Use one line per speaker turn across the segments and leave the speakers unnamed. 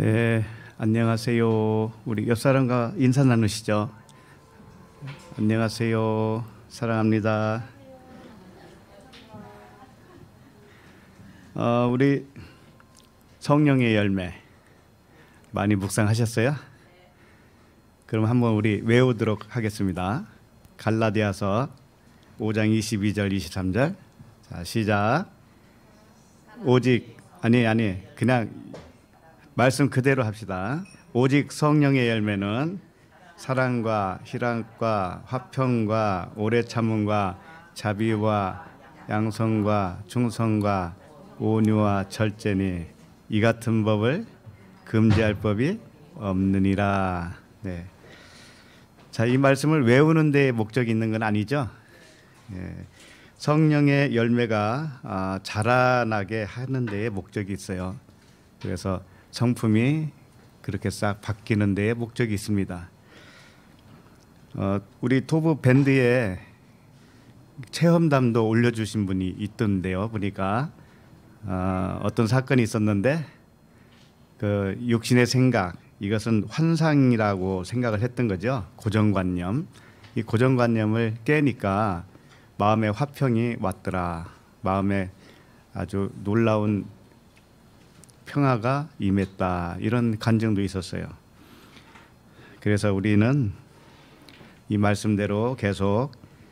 네, 안녕하세요. 우리 옆 사람과 인사 나누시죠. 안녕하세요. 사랑합니다. 어, 우리 성령의 열매 많이 묵상하셨어요? 그럼 한번 우리 외우도록 하겠습니다. 갈라디아서 5장 22절 23절. 자, 시작. 오직 아니 아니 그냥 말씀 그대로 합시다. 오직 성령의 열매는 사랑과 희락과 화평과 오래 참음과 자비와 양성과 충성과 온유와 절제니 이 같은 법을 금지할 법이 없느니라. 네. 자, 이 말씀을 외우는 데 목적이 있는 건 아니죠. 예. 성령의 열매가 아, 자라나게 하는 데에 목적이 있어요. 그래서 성품이 그렇게 싹 바뀌는 데에 목적이 있습니다. 어, 우리 토브 밴드에 체험담도 올려주신 분이 있던데요. 보니까 어, 어떤 사건이 있었는데 그 육신의 생각 이것은 환상이라고 생각을 했던 거죠. 고정관념 이 고정관념을 깨니까 마음의 화평이 왔더라. 마음에 아주 놀라운 평화가 임했다 이런 간증도 있었어요. 그래서 우리는 이 말씀대로 계속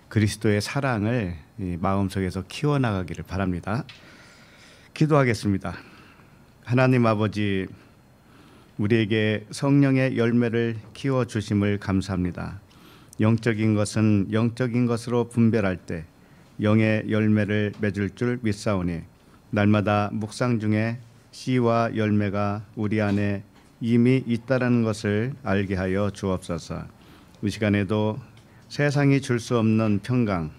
그리스도의 사랑을 마음속에서 키워나가기를 바랍니다. 기도하겠습니다. 하나님 아버지 우리에게 성령의 열매를 키워 주심을 감사합니다. 영적인 것은 영적인 것으로 분별할 때 영의 열매를 맺을 줄 믿사오니 날마다 묵상 중에 씨와 열매가 우리 안에 이미 있다라는 것을 알게 하여 주옵소서. 이 시간에도 세상이 줄 수 없는 평강,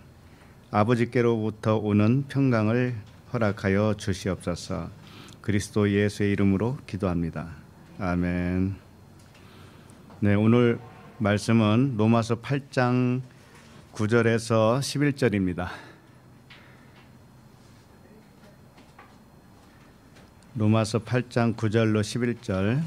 아버지께로부터 오는 평강을 허락하여 주시옵소서. 그리스도 예수의 이름으로 기도합니다. 아멘. 네, 오늘 말씀은 로마서 8장 9절에서 11절입니다. 로마서 8장 9절로 11절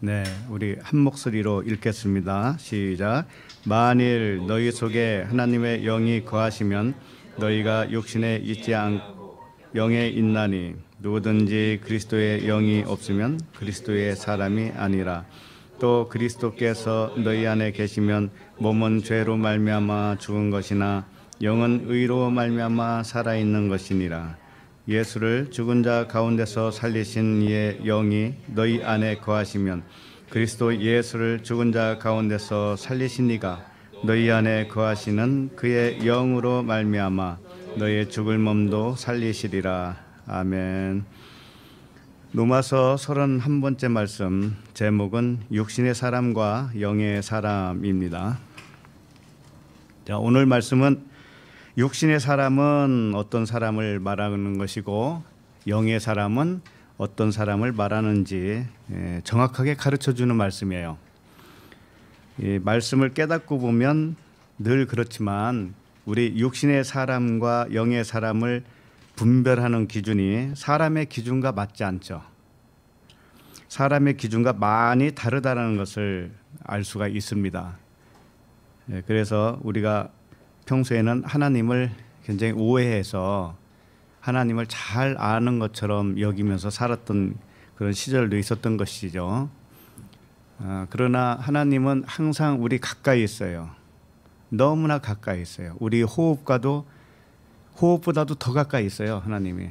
네, 우리 한 목소리로 읽겠습니다. 시작. 만일 너희 속에 하나님의 영이 거하시면 너희가 육신에 있지 않고 영에 있나니 누구든지 그리스도의 영이 없으면 그리스도의 사람이 아니라 또 그리스도께서 너희 안에 계시면 몸은 죄로 말미암아 죽은 것이나 영은 의로 말미암아 살아 있는 것이니라 예수를 죽은 자 가운데서 살리신 이의 영이 너희 안에 거하시면 그리스도 예수를 죽은 자 가운데서 살리신 이가 너희 안에 거하시는 그의 영으로 말미암아 너희의 죽을 몸도 살리시리라 아멘. 로마서 31번째 말씀 제목은 육신의 사람과 영의 사람입니다. 자, 오늘 말씀은 육신의 사람은 어떤 사람을 말하는 것이고 영의 사람은 어떤 사람을 말하는지 예, 정확하게 가르쳐 주는 말씀이에요. 말씀을 깨닫고 보면 늘 그렇지만 우리 육신의 사람과 영의 사람을 분별하는 기준이 사람의 기준과 맞지 않죠. 사람의 기준과 많이 다르다는 것을 알 수가 있습니다. 예, 그래서 우리가 평소에는 하나님을 굉장히 오해해서 하나님을 잘 아는 것처럼 여기면서 살았던 그런 시절도 있었던 것이죠. 아, 그러나 하나님은 항상 우리 가까이 있어요. 너무나 가까이 있어요. 우리 호흡과도 호흡보다도 더 가까이 있어요 하나님이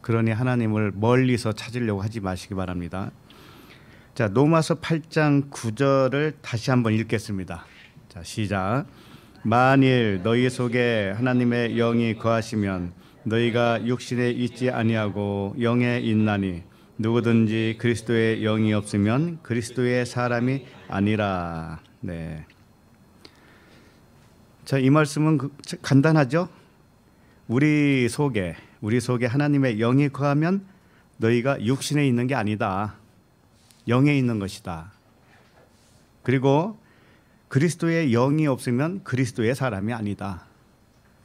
그러니 하나님을 멀리서 찾으려고 하지 마시기 바랍니다 자 로마서 8장 9절을 다시 한번 읽겠습니다 자 시작 만일 너희 속에 하나님의 영이 거하시면 너희가 육신에 있지 아니하고 영에 있나니 누구든지 그리스도의 영이 없으면 그리스도의 사람이 아니라 네. 자, 이 말씀은 그, 간단하죠? 우리 속에 우리 속에 하나님의 영이 거하면 너희가 육신에 있는 게 아니다. 영에 있는 것이다. 그리고 그리스도의 영이 없으면 그리스도의 사람이 아니다.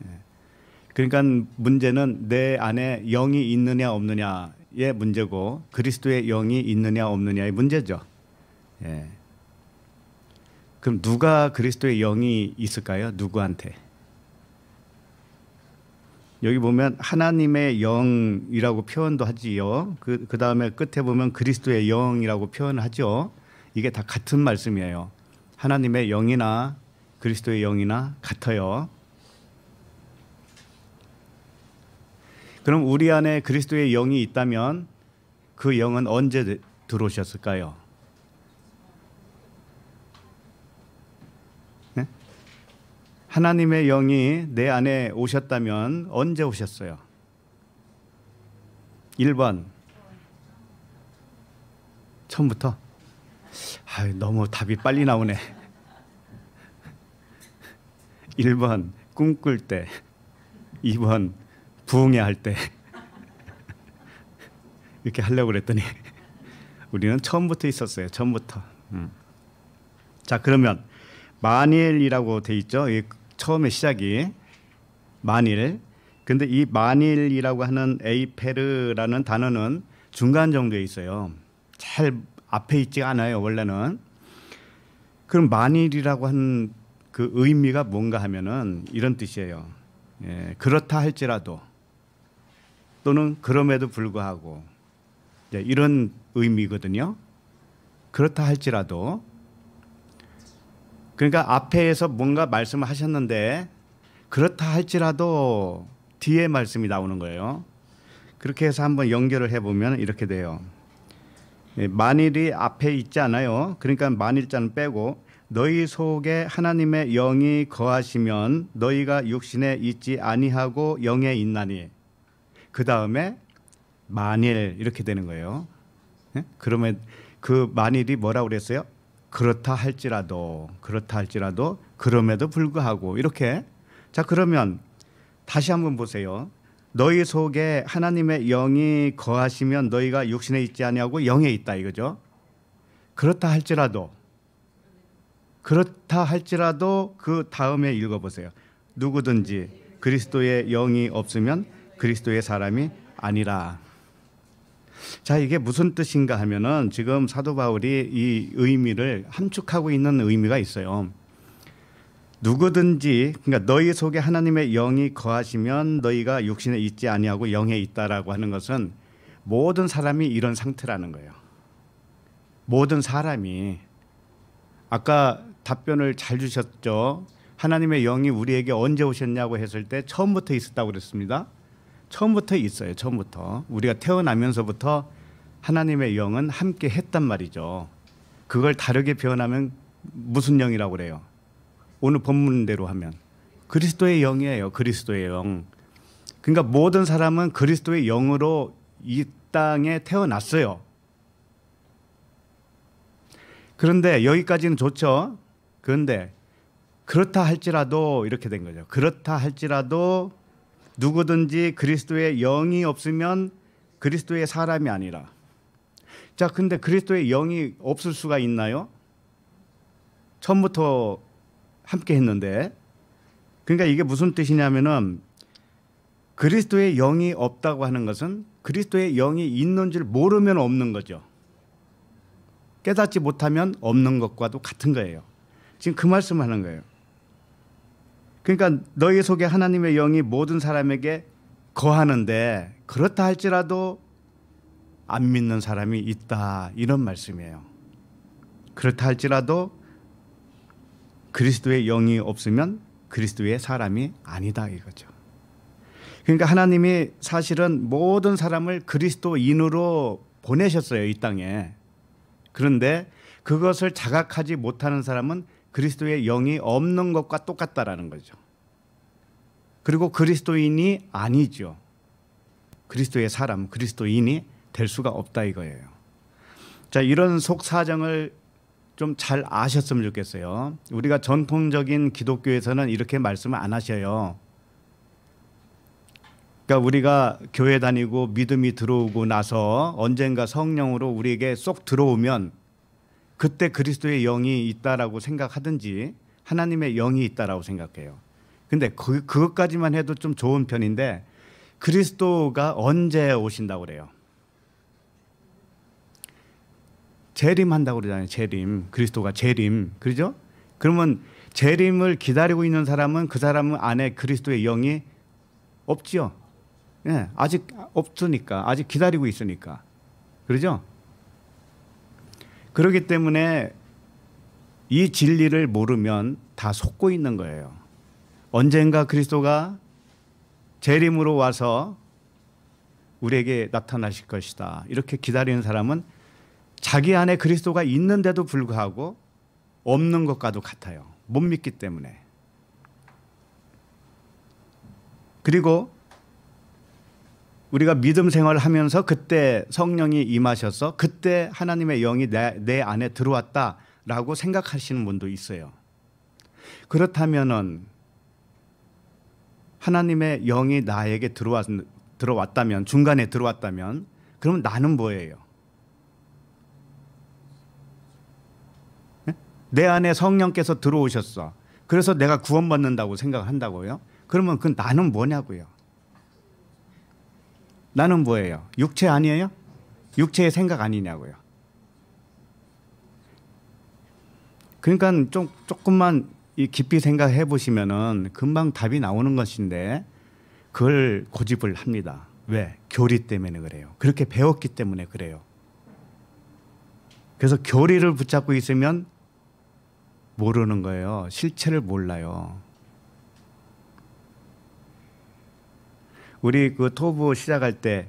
예. 그러니까 문제는 내 안에 영이 있느냐 없느냐의 문제고 그리스도의 영이 있느냐 없느냐의 문제죠. 예. 그럼 누가 그리스도의 영이 있을까요? 누구한테? 여기 보면 하나님의 영이라고 표현도 하지요. 그, 그 다음에 끝에 보면 그리스도의 영이라고 표현 하죠. 이게 다 같은 말씀이에요. 하나님의 영이나 그리스도의 영이나 같아요. 그럼 우리 안에 그리스도의 영이 있다면 그 영은 언제 들어오셨을까요? 하나님의 영이 내 안에 오셨다면 언제 오셨어요? 1번. 처음부터? 아유, 너무 답이 빨리 나오네. 1번, 꿈꿀 때. 2번, 부흥회 할 때. 이렇게 하려고 그랬더니 우리는 처음부터 있었어요. 처음부터. 음. 자, 그러면 만일이라고 돼 있죠. 처음에 시작이 만일 근데 이 만일이라고 하는 에이페르라는 단어는 중간 정도에 있어요. 잘 앞에 있지 않아요 원래는. 그럼 만일이라고 하는 그 의미가 뭔가 하면은 이런 뜻이에요. 예, 그렇다 할지라도 또는 그럼에도 불구하고 이런 의미거든요. 그렇다 할지라도 그러니까 앞에서 뭔가 말씀을 하셨는데 그렇다 할지라도 뒤에 말씀이 나오는 거예요. 그렇게 해서 한번 연결을 해보면 이렇게 돼요. 예, 만일이 앞에 있지 않아요. 그러니까 만일자는 빼고 너희 속에 하나님의 영이 거하시면 너희가 육신에 있지 아니하고 영에 있나니 그 다음에 만일 이렇게 되는 거예요. 예? 그러면 그 만일이 뭐라고 그랬어요? 그렇다 할지라도 그렇다 할지라도 그럼에도 불구하고 이렇게 자 그러면 다시 한번 보세요. 너희 속에 하나님의 영이 거하시면 너희가 육신에 있지 아니하고 영에 있다 이거죠. 그렇다 할지라도 그렇다 할지라도 그 다음에 읽어 보세요. 누구든지 그리스도의 영이 없으면 그리스도의 사람이 아니라 자, 이게 무슨 뜻인가 하면은 지금 사도 바울이 이 의미를 함축하고 있는 의미가 있어요. 누구든지 그러니까 너희 속에 하나님의 영이 거하시면 너희가 육신에 있지 아니하고 영에 있다라고 하는 것은 모든 사람이 이런 상태라는 거예요. 모든 사람이 아까 답변을 잘 주셨죠. 하나님의 영이 우리에게 언제 오셨냐고 했을 때 처음부터 있었다고 그랬습니다. 처음부터 있어요. 처음부터 우리가 태어나면서부터 하나님의 영은 함께 했단 말이죠. 그걸 다르게 표현하면 무슨 영이라고 그래요? 오늘 본문대로 하면 그리스도의 영이에요. 그리스도의 영. 그러니까 모든 사람은 그리스도의 영으로 이 땅에 태어났어요. 그런데 여기까지는 좋죠. 그런데 그렇다 할지라도 이렇게 된 거죠. 그렇다 할지라도 누구든지 그리스도의 영이 없으면 그리스도의 사람이 아니라. 자, 근데 그리스도의 영이 없을 수가 있나요? 처음부터 함께 했는데. 그러니까 이게 무슨 뜻이냐면은 그리스도의 영이 없다고 하는 것은 그리스도의 영이 있는 지를 모르면 없는 거죠. 깨닫지 못하면 없는 것과도 같은 거예요. 지금 그 말씀을 하는 거예요. 그러니까 너희 속에 하나님의 영이 모든 사람에게 거하는데 그렇다 할지라도 안 믿는 사람이 있다 이런 말씀이에요. 그렇다 할지라도 그리스도의 영이 없으면 그리스도의 사람이 아니다 이거죠. 그러니까 하나님이 사실은 모든 사람을 그리스도인으로 보내셨어요 이 땅에. 그런데 그것을 자각하지 못하는 사람은 그리스도의 영이 없는 것과 똑같다라는 거죠. 그리고 그리스도인이 아니죠. 그리스도의 사람, 그리스도인이 될 수가 없다 이거예요. 자, 이런 속사정을 좀 잘 아셨으면 좋겠어요. 우리가 전통적인 기독교에서는 이렇게 말씀을 안 하셔요. 그러니까 우리가 교회 다니고 믿음이 들어오고 나서 언젠가 성령으로 우리에게 쏙 들어오면 그때 그리스도의 영이 있다라고 생각하든지 하나님의 영이 있다라고 생각해요. 근데 그, 그것까지만 해도 좀 좋은 편인데 그리스도가 언제 오신다고 그래요? 재림한다고 그러잖아요. 재림. 그리스도가 재림. 그러죠? 그러면 재림을 기다리고 있는 사람은 그사람 안에 그리스도의 영이 없지요. 예, 아직 없으니까. 아직 기다리고 있으니까. 그러죠? 그렇기 때문에 이 진리를 모르면 다 속고 있는 거예요. 언젠가 그리스도가 재림으로 와서 우리에게 나타나실 것이다. 이렇게 기다리는 사람은 자기 안에 그리스도가 있는데도 불구하고 없는 것과도 같아요. 못 믿기 때문에. 그리고 우리가 믿음 생활을 하면서 그때 성령이 임하셔서 그때 하나님의 영이 내, 내 안에 들어왔다라고 생각하시는 분도 있어요. 그렇다면은 하나님의 영이 나에게 들어왔, 들어왔다면 중간에 들어왔다면 그러면 나는 뭐예요? 네? 내 안에 성령께서 들어오셨어. 그래서 내가 구원받는다고 생각한다고요? 그러면 그 나는 뭐냐고요? 나는 뭐예요? 육체 아니에요? 육체의 생각 아니냐고요. 그러니까 좀 조금만 이 깊이 생각해 보시면은 금방 답이 나오는 것인데 그걸 고집을 합니다. 왜? 교리 때문에 그래요. 그렇게 배웠기 때문에 그래요. 그래서 교리를 붙잡고 있으면 모르는 거예요. 실체를 몰라요. 우리 그 토부 시작할 때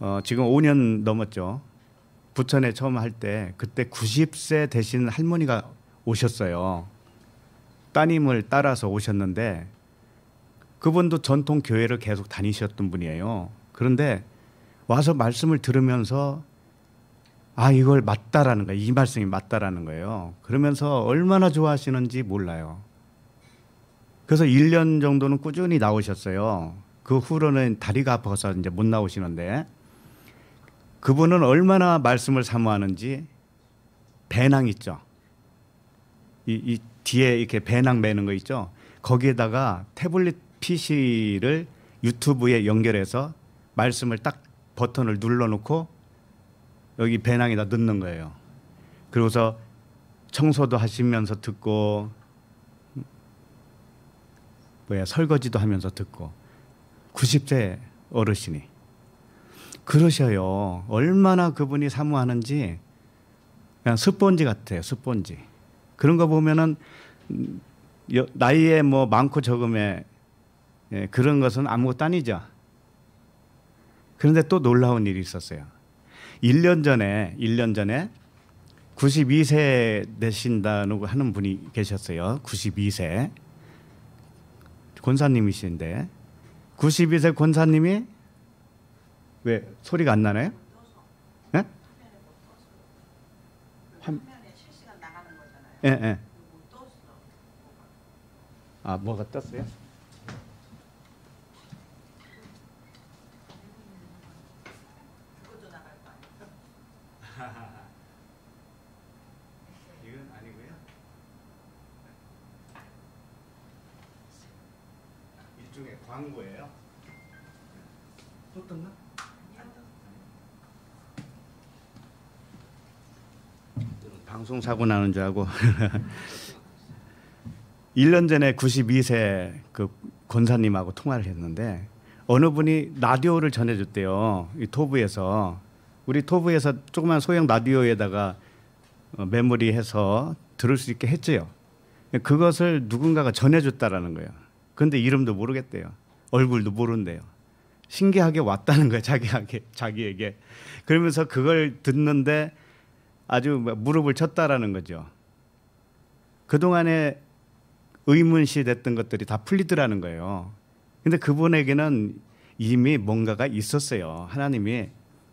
어, 지금 5년 넘었죠. 부천에 처음 할 때 그때 90세 되신 할머니가 오셨어요. 따님을 따라서 오셨는데 그분도 전통 교회를 계속 다니셨던 분이에요. 그런데 와서 말씀을 들으면서 아 이걸 맞다라는 거예요. 이 말씀이 맞다라는 거예요. 그러면서 얼마나 좋아하시는지 몰라요. 그래서 1년 정도는 꾸준히 나오셨어요. 그 후로는 다리가 아파서 이제 못 나오시는데 그분은 얼마나 말씀을 사모하는지 배낭 있죠. 이, 이 뒤에 이렇게 배낭 매는 거 있죠. 거기에다가 태블릿 PC를 유튜브에 연결해서 말씀을 딱 버튼을 눌러놓고 여기 배낭에다 넣는 거예요. 그러고서 청소도 하시면서 듣고 뭐야 설거지도 하면서 듣고 90대 어르신이 그러셔요. 얼마나 그분이 사모하는지 그냥 스폰지 같아요. 스폰지. 그런 거 보면은 나이에 뭐 많고 적음에 예, 그런 것은 아무것도 아니죠. 그런데 또 놀라운 일이 있었어요. 1년 전에 1년 전에 92세 되신다고 하는 분이 계셨어요. 92세. 권사님이신데 92세 권사님이 왜 소리가 안 나나요? 예? 한... 예, 예. 그 뭐 아, 뭐가 떴어요? 광고예요. 또 떴나? 방송 사고 나는 줄 알고 1년 전에 92세 그 권사님하고 통화를 했는데 어느 분이 라디오를 전해줬대요. 이 토부에서 우리 토부에서 조그만 소형 라디오에다가 어, 메모리해서 들을 수 있게 했지요. 그것을 누군가가 전해줬다라는 거예요. 근데 이름도 모르겠대요. 얼굴도 모른대요. 신기하게 왔다는 거예요. 자기에게 자기에게. 그러면서 그걸 듣는데 아주 무릎을 쳤다라는 거죠. 그동안에 의문시 됐던 것들이 다 풀리더라는 거예요. 근데 그분에게는 이미 뭔가가 있었어요. 하나님이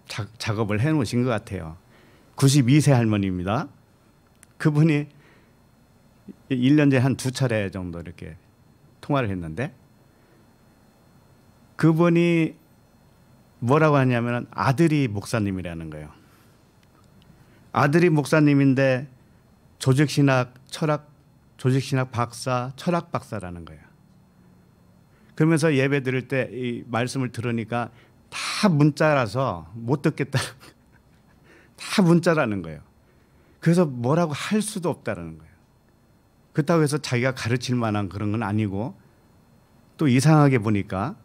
자, 작업을 해 놓으신 것 같아요. 92세 할머니입니다. 그분이 1년 전에 한 두 차례 정도 이렇게 통화를 했는데 그분이 뭐라고 하냐면 아들이 목사님이라는 거예요. 아들이 목사님인데 조직신학, 철학, 조직신학 박사, 철학 박사라는 거예요. 그러면서 예배 드릴 때이 말씀을 들으니까 다 문자라서 못 듣겠다. 다 문자라는 거예요. 그래서 뭐라고 할 수도 없다라는 거예요. 그렇다고 해서 자기가 가르칠 만한 그런 건 아니고 또 이상하게 보니까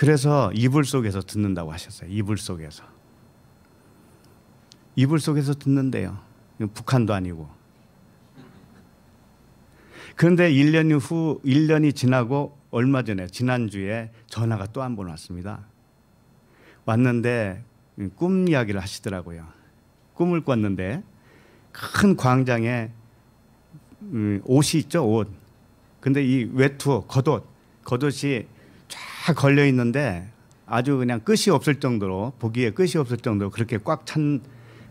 그래서 이불 속에서 듣는다고 하셨어요. 이불 속에서. 이불 속에서 듣는데요. 북한도 아니고. 그런데 1년 후, 1년이 지나고 얼마 전에, 지난주에 전화가 또 한 번 왔습니다. 왔는데 꿈 이야기를 하시더라고요. 꿈을 꿨는데 큰 광장에 음, 옷이 있죠, 옷. 근데 이 외투, 겉옷, 겉옷이 다 걸려 있는데 아주 그냥 끝이 없을 정도로 보기에 끝이 없을 정도로 그렇게 꽉 찬그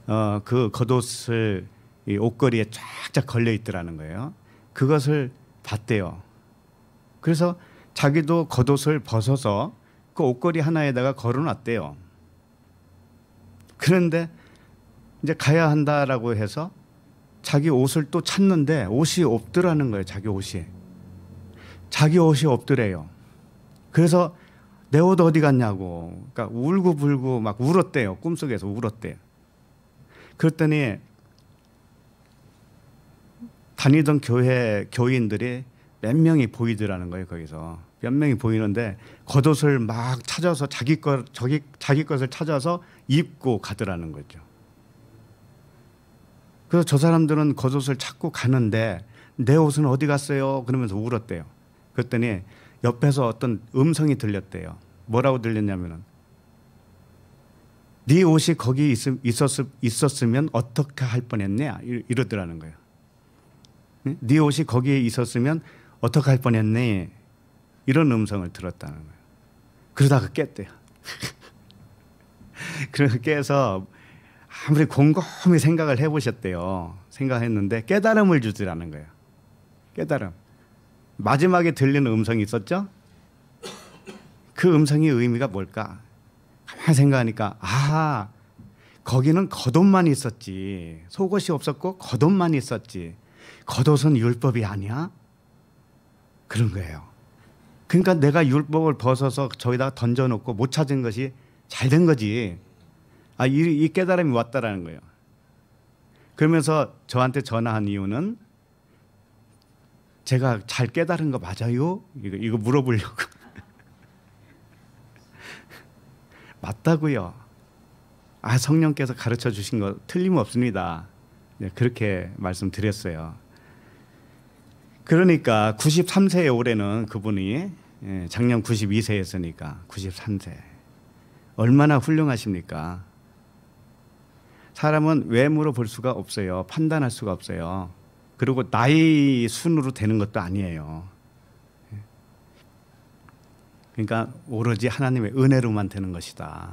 어, 그 겉옷을 이 옷걸이에 쫙쫙 걸려 있더라는 거예요. 그것을 봤대요. 그래서 자기도 겉옷을 벗어서 그 옷걸이 하나에다가 걸어놨대요. 그런데 이제 가야 한다라고 해서 자기 옷을 또 찾는데 옷이 없더라는 거예요. 자기 옷이. 자기 옷이 없더래요. 그래서 내 옷 어디 갔냐고. 그러니까 울고불고 막 울었대요. 꿈속에서 울었대요. 그랬더니 다니던 교회 교인들이 몇 명이 보이더라는 거예요. 거기서 몇 명이 보이는데 겉옷을 막 찾아서 자기 것 자기 자기 것을 찾아서 입고 가더라는 거죠. 그래서 저 사람들은 겉옷을 찾고 가는데 내 옷은 어디 갔어요? 그러면서 울었대요. 그랬더니 옆에서 어떤 음성이 들렸대요. 뭐라고 들렸냐면은 네 옷이 거기 있었, 있었으면 어떻게 할 뻔했냐 이러더라는 거예요. 네 옷이 거기에 있었으면 어떻게 할 뻔했니 이런 음성을 들었다는 거예요. 그러다가 깼대요. 그래서 깨서 아무리 곰곰이 생각을 해보셨대요. 생각했는데 깨달음을 주더라는 거예요. 깨달음. 마지막에 들리는 음성이 있었죠? 그 음성의 의미가 뭘까? 가만 생각하니까 아 거기는 겉옷만 있었지 속옷이 없었고 겉옷만 있었지 겉옷은 율법이 아니야 그런 거예요. 그러니까 내가 율법을 벗어서 저기다 던져놓고 못 찾은 것이 잘 된 거지. 아이 이 깨달음이 왔다라는 거예요. 그러면서 저한테 전화한 이유는 제가 잘 깨달은 거 맞아요? 이거, 이거 물어보려고. 맞다고요. 아 성령께서 가르쳐 주신 거 틀림없습니다. 네, 그렇게 말씀드렸어요. 그러니까 93세에 올해는 그분이 예, 작년 92세였으니까 93세 얼마나 훌륭하십니까? 사람은 외모로 볼 수가 없어요. 판단할 수가 없어요. 그리고 나이 순으로 되는 것도 아니에요. 그러니까 오로지 하나님의 은혜로만 되는 것이다.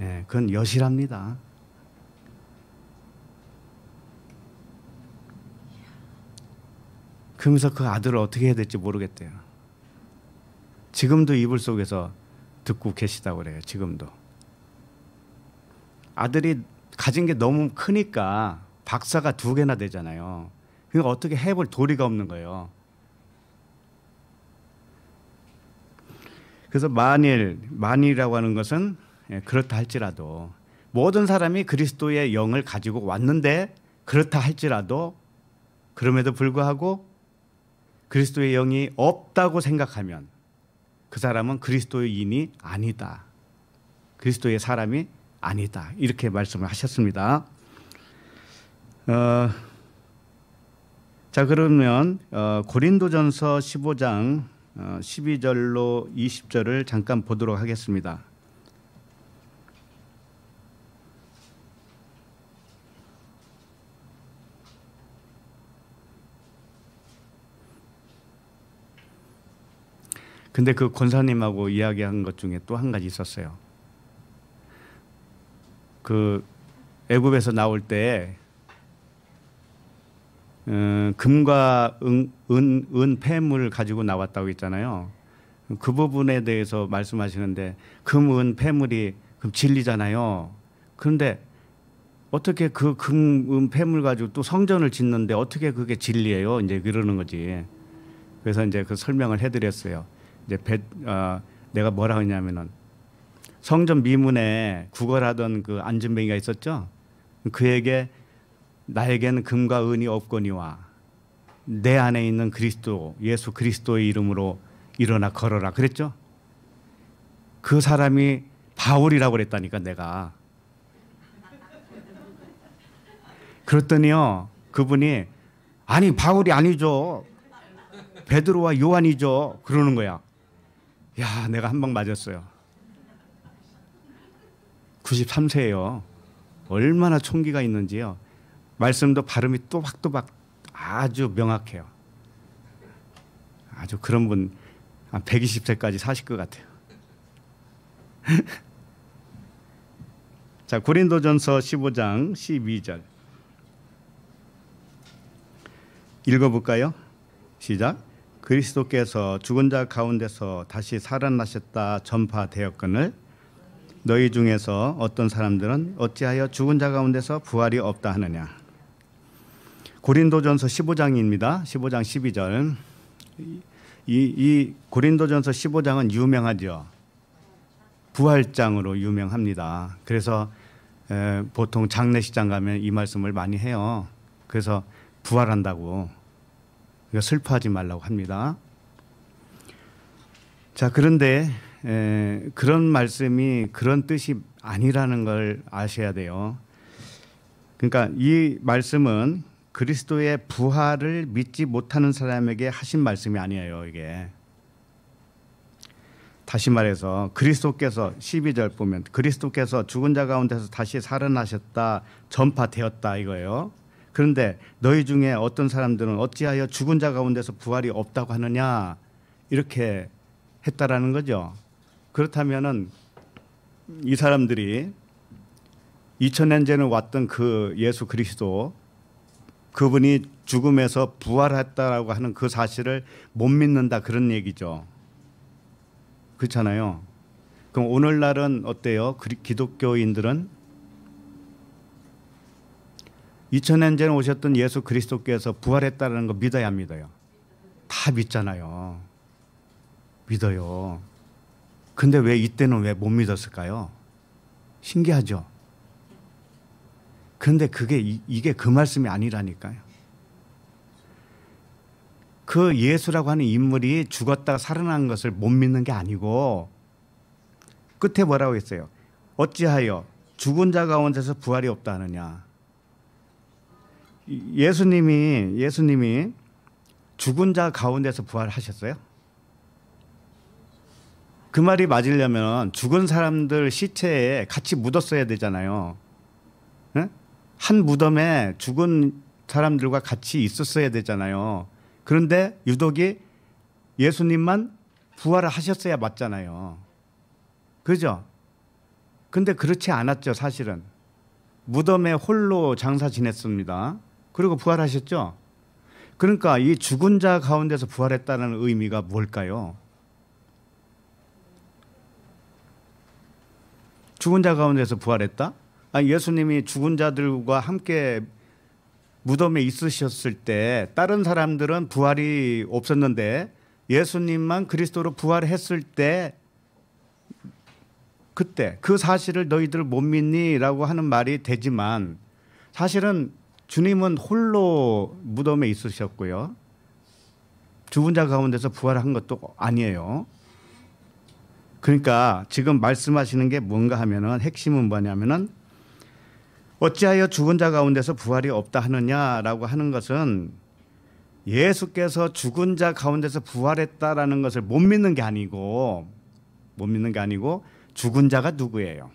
예, 그건 여실합니다. 그러면서 그 아들을 어떻게 해야 될지 모르겠대요. 지금도 이불 속에서 듣고 계시다고 그래요. 지금도. 아들이 가진 게 너무 크니까 박사가 두 개나 되잖아요. 그러니까 어떻게 해볼 도리가 없는 거예요. 그래서 만일 만일이라고 하는 것은 예, 그렇다 할지라도 모든 사람이 그리스도의 영을 가지고 왔는데 그렇다 할지라도 그럼에도 불구하고 그리스도의 영이 없다고 생각하면 그 사람은 그리스도인이 아니다. 그리스도의 사람이 아니다. 이렇게 말씀을 하셨습니다. 어, 자 그러면 어, 고린도전서 15장 12절로 어, 20절을 잠깐 보도록 하겠습니다. 근데 그 권사님하고 이야기한 것 중에 또 한 가지 있었어요. 그 애굽에서 나올 때 어, 금과 은, 은, 은폐물을 가지고 나왔다고 했잖아요. 그 부분에 대해서 말씀하시는데 금, 은, 폐물이 그럼 진리잖아요. 그런데 어떻게 그 금, 은, 폐물 가지고 또 성전을 짓는데 어떻게 그게 진리예요? 이제 그러는 거지. 그래서 이제 그 설명을 해드렸어요. 이제 배, 어, 내가 뭐라 하냐면은 성전 미문에 구걸하던 그 안전뱅이가 있었죠. 그에게 나에게는 금과 은이 없거니와 내 안에 있는 그리스도 예수 그리스도의 이름으로 일어나 걸어라 그랬죠. 그 사람이 바울이라고 그랬다니까 내가. 그랬더니요 그분이 아니 바울이 아니죠 베드로와 요한이죠 그러는 거야. 야 내가 한 방 맞았어요. 93세예요. 얼마나 총기가 있는지요. 말씀도 발음이 또박또박 아주 명확해요. 아주 그런 분 한 120세까지 사실 것 같아요. 자, 고린도전서 15장 12절. 읽어 볼까요? 시작. 그리스도께서 죽은 자 가운데서 다시 살아나셨다 전파되었거늘 너희 중에서 어떤 사람들은 어찌하여 죽은 자 가운데서 부활이 없다 하느냐 고린도전서 15장입니다. 15장 12절. 이, 이 고린도전서 15장은 유명하죠. 부활장으로 유명합니다. 그래서 에, 보통 장례식장 가면 이 말씀을 많이 해요. 그래서 부활한다고 그러니까 슬퍼하지 말라고 합니다. 자 그런데 에, 그런 말씀이 그런 뜻이 아니라는 걸 아셔야 돼요. 그러니까 이 말씀은 그리스도의 부활을 믿지 못하는 사람에게 하신 말씀이 아니에요, 이게. 다시 말해서 그리스도께서 12절 보면 그리스도께서 죽은 자 가운데서 다시 살아나셨다, 전파되었다 이거예요. 그런데 너희 중에 어떤 사람들은 어찌하여 죽은 자 가운데서 부활이 없다고 하느냐 이렇게 했다라는 거죠. 그렇다면은 이 사람들이 2000년 전에 왔던 그 예수 그리스도 그분이 죽음에서 부활했다라고 하는 그 사실을 못 믿는다 그런 얘기죠. 그렇잖아요. 그럼 오늘날은 어때요? 기독교인들은 2000년 전에 오셨던 예수 그리스도께서 부활했다는 거 믿어야 합니다요. 다 믿잖아요. 믿어요. 근데 왜 이때는 왜 못 믿었을까요? 신기하죠. 근데 그게 이, 이게 그 말씀이 아니라니까요. 그 예수라고 하는 인물이 죽었다가 살아난 것을 못 믿는 게 아니고 끝에 뭐라고 했어요? 어찌하여 죽은 자 가운데서 부활이 없다 하느냐. 예수님이 예수님이 죽은 자 가운데서 부활하셨어요? 그 말이 맞으려면 죽은 사람들 시체에 같이 묻었어야 되잖아요. 한 무덤에 죽은 사람들과 같이 있었어야 되잖아요. 그런데 유독이 예수님만 부활을 하셨어야 맞잖아요. 그죠? 근데 그렇지 않았죠, 사실은. 무덤에 홀로 장사 지냈습니다. 그리고 부활하셨죠? 그러니까 이 죽은 자 가운데서 부활했다는 의미가 뭘까요? 죽은 자 가운데서 부활했다? 예수님이 죽은 자들과 함께 무덤에 있으셨을 때 다른 사람들은 부활이 없었는데 예수님만 그리스도로 부활했을 때 그때 그 사실을 너희들 못 믿니라고 하는 말이 되지만 사실은 주님은 홀로 무덤에 있으셨고요. 죽은 자 가운데서 부활한 것도 아니에요. 그러니까 지금 말씀하시는 게 뭔가 하면은 핵심은 뭐냐면은 어찌하여 죽은 자 가운데서 부활이 없다 하느냐라고 하는 것은 예수께서 죽은 자 가운데서 부활했다라는 것을 못 믿는 게 아니고 못 믿는 게 아니고 죽은 자가 누구예요?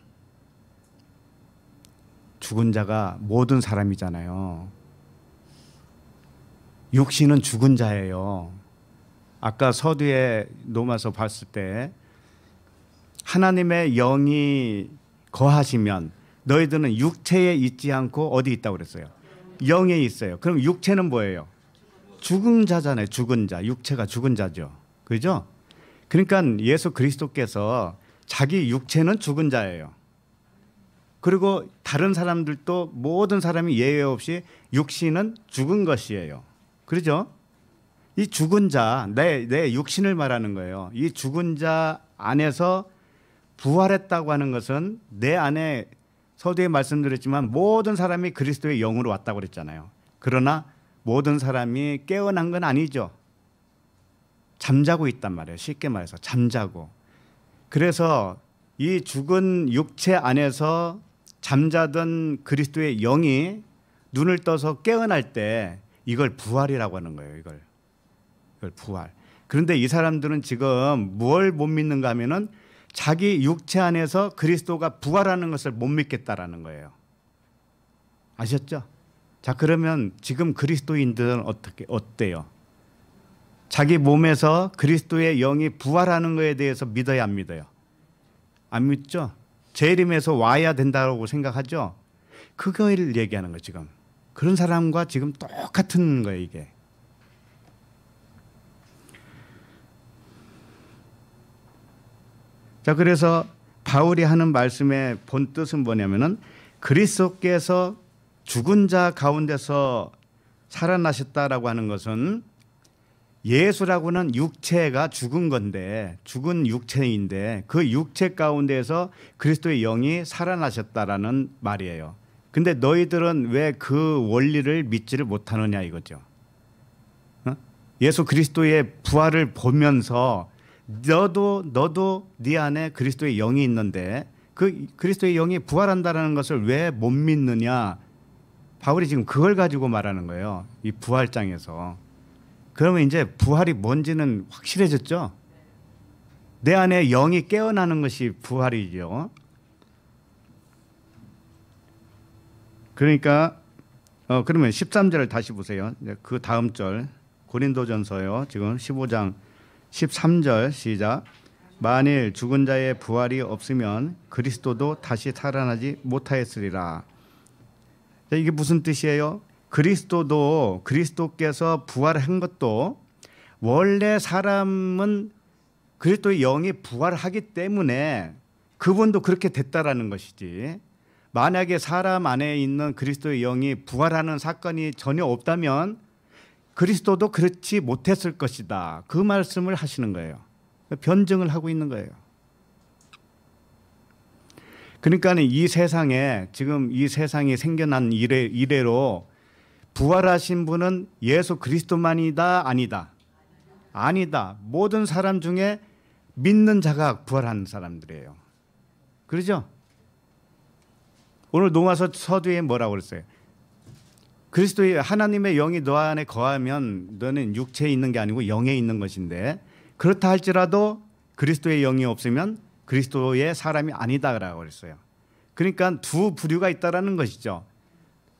죽은 자가 모든 사람이잖아요. 육신은 죽은 자예요. 아까 서두에 놓아서 봤을 때 하나님의 영이 거하시면 너희들은 육체에 있지 않고 어디 있다고 그랬어요. 영에 있어요. 그럼 육체는 뭐예요? 죽은 자잖아요. 죽은 자. 육체가 죽은 자죠. 그죠? 그러니까 예수 그리스도께서 자기 육체는 죽은 자예요. 그리고 다른 사람들도 모든 사람이 예외 없이 육신은 죽은 것이에요. 그러죠? 이 죽은 자, 내, 내 육신을 말하는 거예요. 이 죽은 자 안에서 부활했다고 하는 것은 내 안에 서두에 말씀드렸지만 모든 사람이 그리스도의 영으로 왔다고 그랬잖아요. 그러나 모든 사람이 깨어난 건 아니죠. 잠자고 있단 말이에요. 쉽게 말해서 잠자고. 그래서 이 죽은 육체 안에서 잠자던 그리스도의 영이 눈을 떠서 깨어날 때 이걸 부활이라고 하는 거예요. 이걸. 이걸 부활. 그런데 이 사람들은 지금 뭘 못 믿는가 하면은 자기 육체 안에서 그리스도가 부활하는 것을 못 믿겠다라는 거예요. 아셨죠? 자, 그러면 지금 그리스도인들은 어떻게 어때요? 자기 몸에서 그리스도의 영이 부활하는 것에 대해서 믿어야 안 믿어요? 안 믿죠? 재림에서 와야 된다고 생각하죠? 그거를 얘기하는 거 지금. 그런 사람과 지금 똑같은 거예요, 이게. 자 그래서 바울이 하는 말씀의 본 뜻은 뭐냐면은 그리스도께서 죽은 자 가운데서 살아나셨다라고 하는 것은 예수라고는 육체가 죽은 건데 죽은 육체인데 그 육체 가운데에서 그리스도의 영이 살아나셨다라는 말이에요. 근데 너희들은 왜 그 원리를 믿지를 못하느냐 이거죠. 어? 예수 그리스도의 부활을 보면서 너도 너도 네 안에 그리스도의 영이 있는데 그 그리스도의 영이 부활한다라는 것을 왜 못 믿느냐? 바울이 지금 그걸 가지고 말하는 거예요. 이 부활장에서. 그러면 이제 부활이 뭔지는 확실해졌죠. 내 안에 영이 깨어나는 것이 부활이죠. 그러니까 어, 그러면 13절을 다시 보세요. 그 다음 절 고린도전서요. 지금 15장 13절 시작 만일 죽은 자의 부활이 없으면 그리스도도 다시 살아나지 못하였으리라. 이게 무슨 뜻이에요? 그리스도도 그리스도께서 부활한 것도 원래 사람은 그리스도의 영이 부활하기 때문에 그분도 그렇게 됐다라는 것이지. 만약에 사람 안에 있는 그리스도의 영이 부활하는 사건이 전혀 없다면 그리스도도 그렇지 못했을 것이다. 그 말씀을 하시는 거예요. 변증을 하고 있는 거예요. 그러니까 이 세상에 지금 이 세상이 생겨난 이래, 이래로 부활하신 분은 예수 그리스도만이다 아니다 아니다 모든 사람 중에 믿는 자가 부활한 사람들이에요 그러죠 오늘 농아서 서두에 뭐라고 그랬어요 그리스도의 하나님의 영이 너 안에 거하면 너는 육체에 있는 게 아니고 영에 있는 것인데 그렇다 할지라도 그리스도의 영이 없으면 그리스도의 사람이 아니다라고 그랬어요. 그러니까 두 부류가 있다라는 것이죠.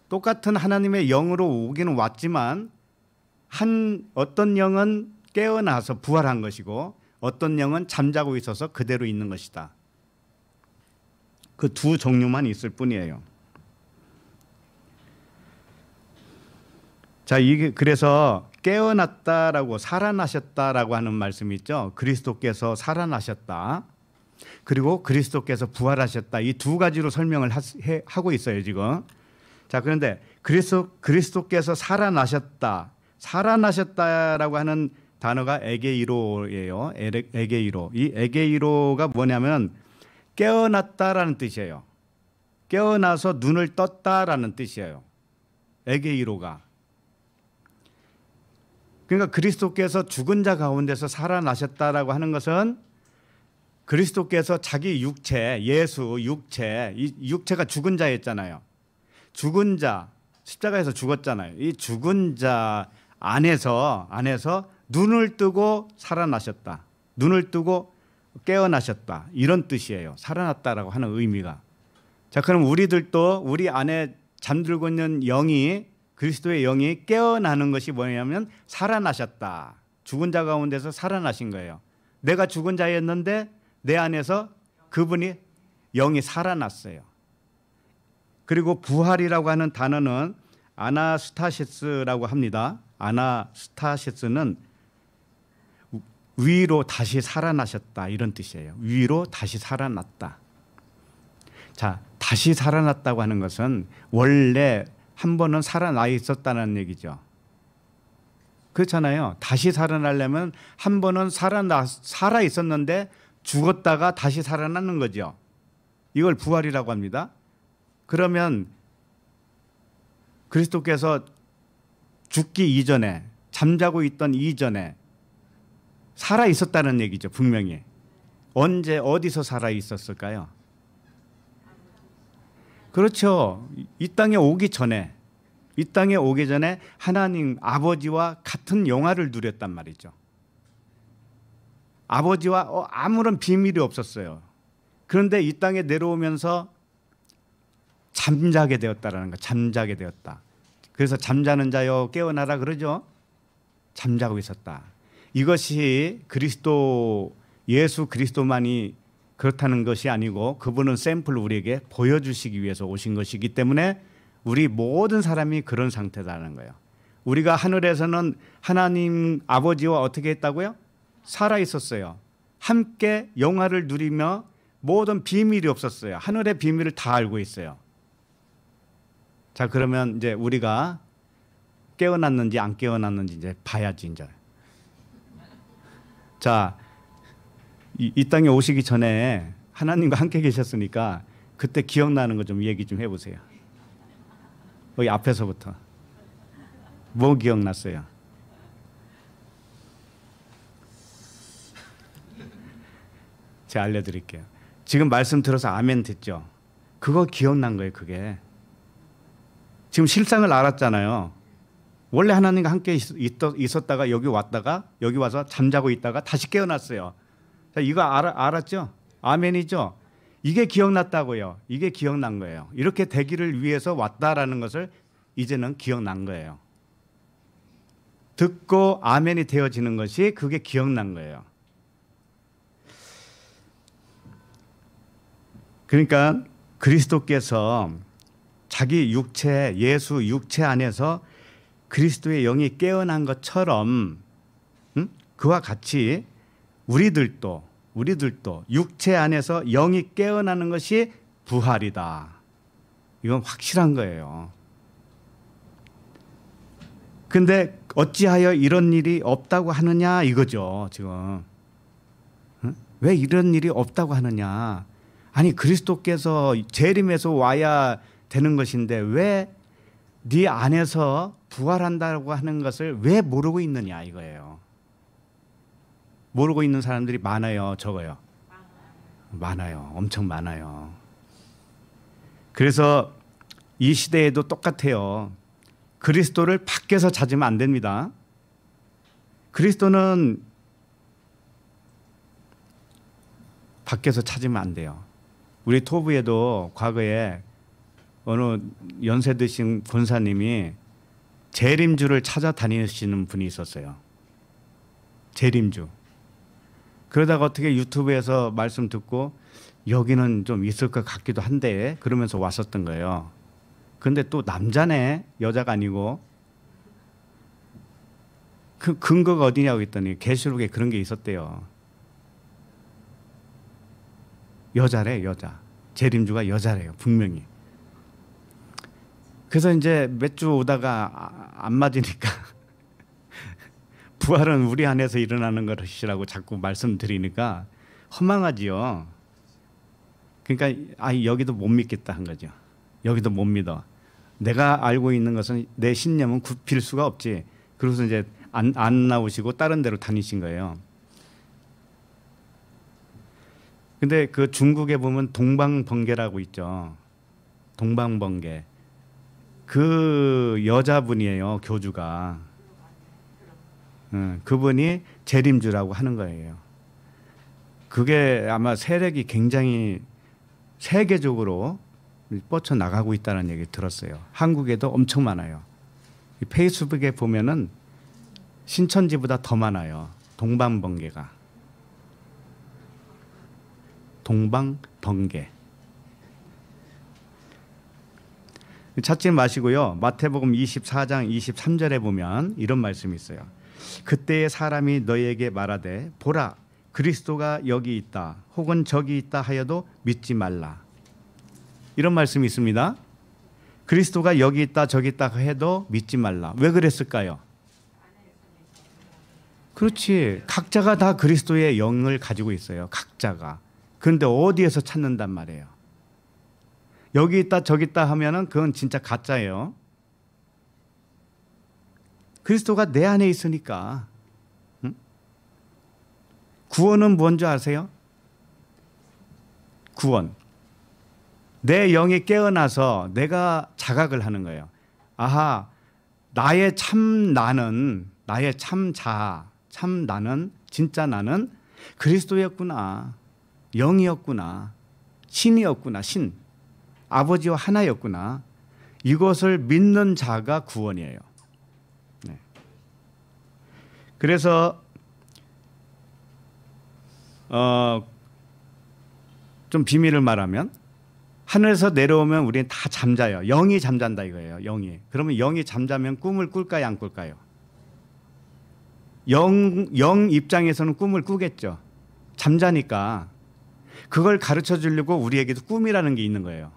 똑같은 하나님의 영으로 오기는 왔지만 한 어떤 영은 깨어나서 부활한 것이고 어떤 영은 잠자고 있어서 그대로 있는 것이다. 그 두 종류만 있을 뿐이에요. 자, 이게 그래서 깨어났다라고 살아나셨다라고 하는 말씀이 있죠. 그리스도께서 살아나셨다. 그리고 그리스도께서 부활하셨다. 이 두 가지로 설명을 하, 고 있어요, 지금. 자, 그런데 그리스도 그리스도께서 살아나셨다. 살아나셨다라고 하는 단어가 에게이로예요. 에게이로. 이 에게이로가 뭐냐면 깨어났다라는 뜻이에요. 깨어나서 눈을 떴다라는 뜻이에요. 에게이로가. 그러니까 그리스도께서 죽은 자 가운데서 살아나셨다라고 하는 것은 그리스도께서 자기 육체, 예수 육체, 이 육체가 죽은 자였잖아요. 죽은 자, 십자가에서 죽었잖아요. 이 죽은 자 안에서 안에서 눈을 뜨고 살아나셨다. 눈을 뜨고 깨어나셨다. 이런 뜻이에요. 살아났다라고 하는 의미가. 자, 그럼 우리들도 우리 안에 잠들고 있는 영이 그리스도의 영이 깨어나는 것이 뭐냐면 살아나셨다. 죽은 자 가운데서 살아나신 거예요. 내가 죽은 자였는데 내 안에서 그분이 영이 살아났어요. 그리고 부활이라고 하는 단어는 아나스타시스라고 합니다. 아나스타시스는 위로 다시 살아나셨다 이런 뜻이에요. 위로 다시 살아났다. 자, 다시 살아났다고 하는 것은 원래 한 번은 살아나 있었다는 얘기죠. 그렇잖아요. 다시 살아나려면 한 번은 살아나 살아 있었는데 죽었다가 다시 살아나는 거죠. 이걸 부활이라고 합니다. 그러면 그리스도께서 죽기 이전에 잠자고 있던 이전에 살아 있었다는 얘기죠. 분명히. 언제 어디서 살아 있었을까요? 그렇죠. 이 땅에 오기 전에 이 땅에 오기 전에 하나님 아버지와 같은 영화를 누렸단 말이죠. 아버지와 어, 아무런 비밀이 없었어요. 그런데 이 땅에 내려오면서 잠자게 되었다라는 거, 잠자게 되었다. 그래서 잠자는 자여 깨어나라 그러죠. 잠자고 있었다. 이것이 그리스도 예수 그리스도만이 그렇다는 것이 아니고 그분은 샘플을 우리에게 보여주시기 위해서 오신 것이기 때문에 우리 모든 사람이 그런 상태다라는 거예요. 우리가 하늘에서는 하나님 아버지와 어떻게 했다고요? 살아 있었어요. 함께 영화를 누리며 모든 비밀이 없었어요. 하늘의 비밀을 다 알고 있어요. 자, 그러면 이제 우리가 깨어났는지 안 깨어났는지 이제 봐야지 이제. 자, 이, 이 땅에 오시기 전에 하나님과 함께 계셨으니까 그때 기억나는 거 좀 얘기 좀 해보세요. 여기 앞에서부터 뭐 기억났어요? 제가 알려드릴게요. 지금 말씀 들어서 아멘 듣죠. 그거 기억난 거예요. 그게 지금 실상을 알았잖아요. 원래 하나님과 함께 있었다가 여기 왔다가 여기 와서 잠자고 있다가 다시 깨어났어요. 자, 이거 알아, 알았죠? 아멘이죠? 이게 기억났다고요. 이게 기억난 거예요. 이렇게 되기를 위해서 왔다라는 것을 이제는 기억난 거예요. 듣고 아멘이 되어지는 것이 그게 기억난 거예요. 그러니까 그리스도께서 자기 육체, 예수 육체 안에서 그리스도의 영이 깨어난 것처럼 음? 그와 같이 우리들도 우리들도 육체 안에서 영이 깨어나는 것이 부활이다. 이건 확실한 거예요. 근데 어찌하여 이런 일이 없다고 하느냐 이거죠, 지금. 왜 이런 일이 없다고 하느냐? 아니 그리스도께서 재림에서 와야 되는 것인데 왜 네 안에서 부활한다고 하는 것을 왜 모르고 있느냐 이거예요. 모르고 있는 사람들이 많아요, 적어요? 많아요. 엄청 많아요. 그래서 이 시대에도 똑같아요. 그리스도를 밖에서 찾으면 안 됩니다. 그리스도는 밖에서 찾으면 안 돼요. 우리 토부에도 과거에 어느 연세 드신 본사님이 재림주를 찾아다니시는 분이 있었어요. 재림주. 그러다가 어떻게 유튜브에서 말씀 듣고 여기는 좀 있을 것 같기도 한데 그러면서 왔었던 거예요. 근데 또 남자네 여자가 아니고 그 근거가 어디냐고 했더니 계시록에 그런 게 있었대요. 여자래 여자 재림주가 여자래요 분명히. 그래서 이제 몇 주 오다가 아, 안 맞으니까 부활은 우리 안에서 일어나는 것이라고 자꾸 말씀드리니까 허망하지요. 그러니까 아 여기도 못 믿겠다 한 거죠. 여기도 못 믿어. 내가 알고 있는 것은 내 신념은 굽힐 수가 없지. 그래서 이제 안, 안 나오시고 다른 데로 다니신 거예요. 근데 그 중국에 보면 동방번개라고 있죠. 동방번개. 그 여자분이에요, 교주가. 음, 그분이 재림주라고 하는 거예요. 그게 아마 세력이 굉장히 세계적으로 뻗쳐 나가고 있다는 얘기 들었어요. 한국에도 엄청 많아요. 페이스북에 보면은 신천지보다 더 많아요. 동방번개가. 동방번개. 찾지 마시고요. 마태복음 24장 23절에 보면 이런 말씀이 있어요. 그때의 사람이 너희에게 말하되 보라 그리스도가 여기 있다 혹은 저기 있다 하여도 믿지 말라 이런 말씀이 있습니다. 그리스도가 여기 있다 저기 있다 해도 믿지 말라. 왜 그랬을까요? 그렇지. 각자가 다 그리스도의 영을 가지고 있어요. 각자가. 그런데 어디에서 찾는단 말이에요. 여기 있다 저기 있다 하면은 그건 진짜 가짜예요. 그리스도가 내 안에 있으니까 응? 구원은 뭔지 아세요? 구원. 내 영이 깨어나서 내가 자각을 하는 거예요. 아하, 나의 참 나는, 나의 참 자, 참 나는, 진짜 나는 그리스도였구나. 영이었구나. 신이었구나. 신. 아버지와 하나였구나. 이것을 믿는 자가 구원이에요. 그래서 어, 좀 비밀을 말하면 하늘에서 내려오면 우리는 다 잠자요. 영이 잠잔다 이거예요. 영이. 그러면 영이 잠자면 꿈을 꿀까요? 안 꿀까요? 영, 영 입장에서는 꿈을 꾸겠죠. 잠자니까. 그걸 가르쳐 주려고 우리에게도 꿈이라는 게 있는 거예요.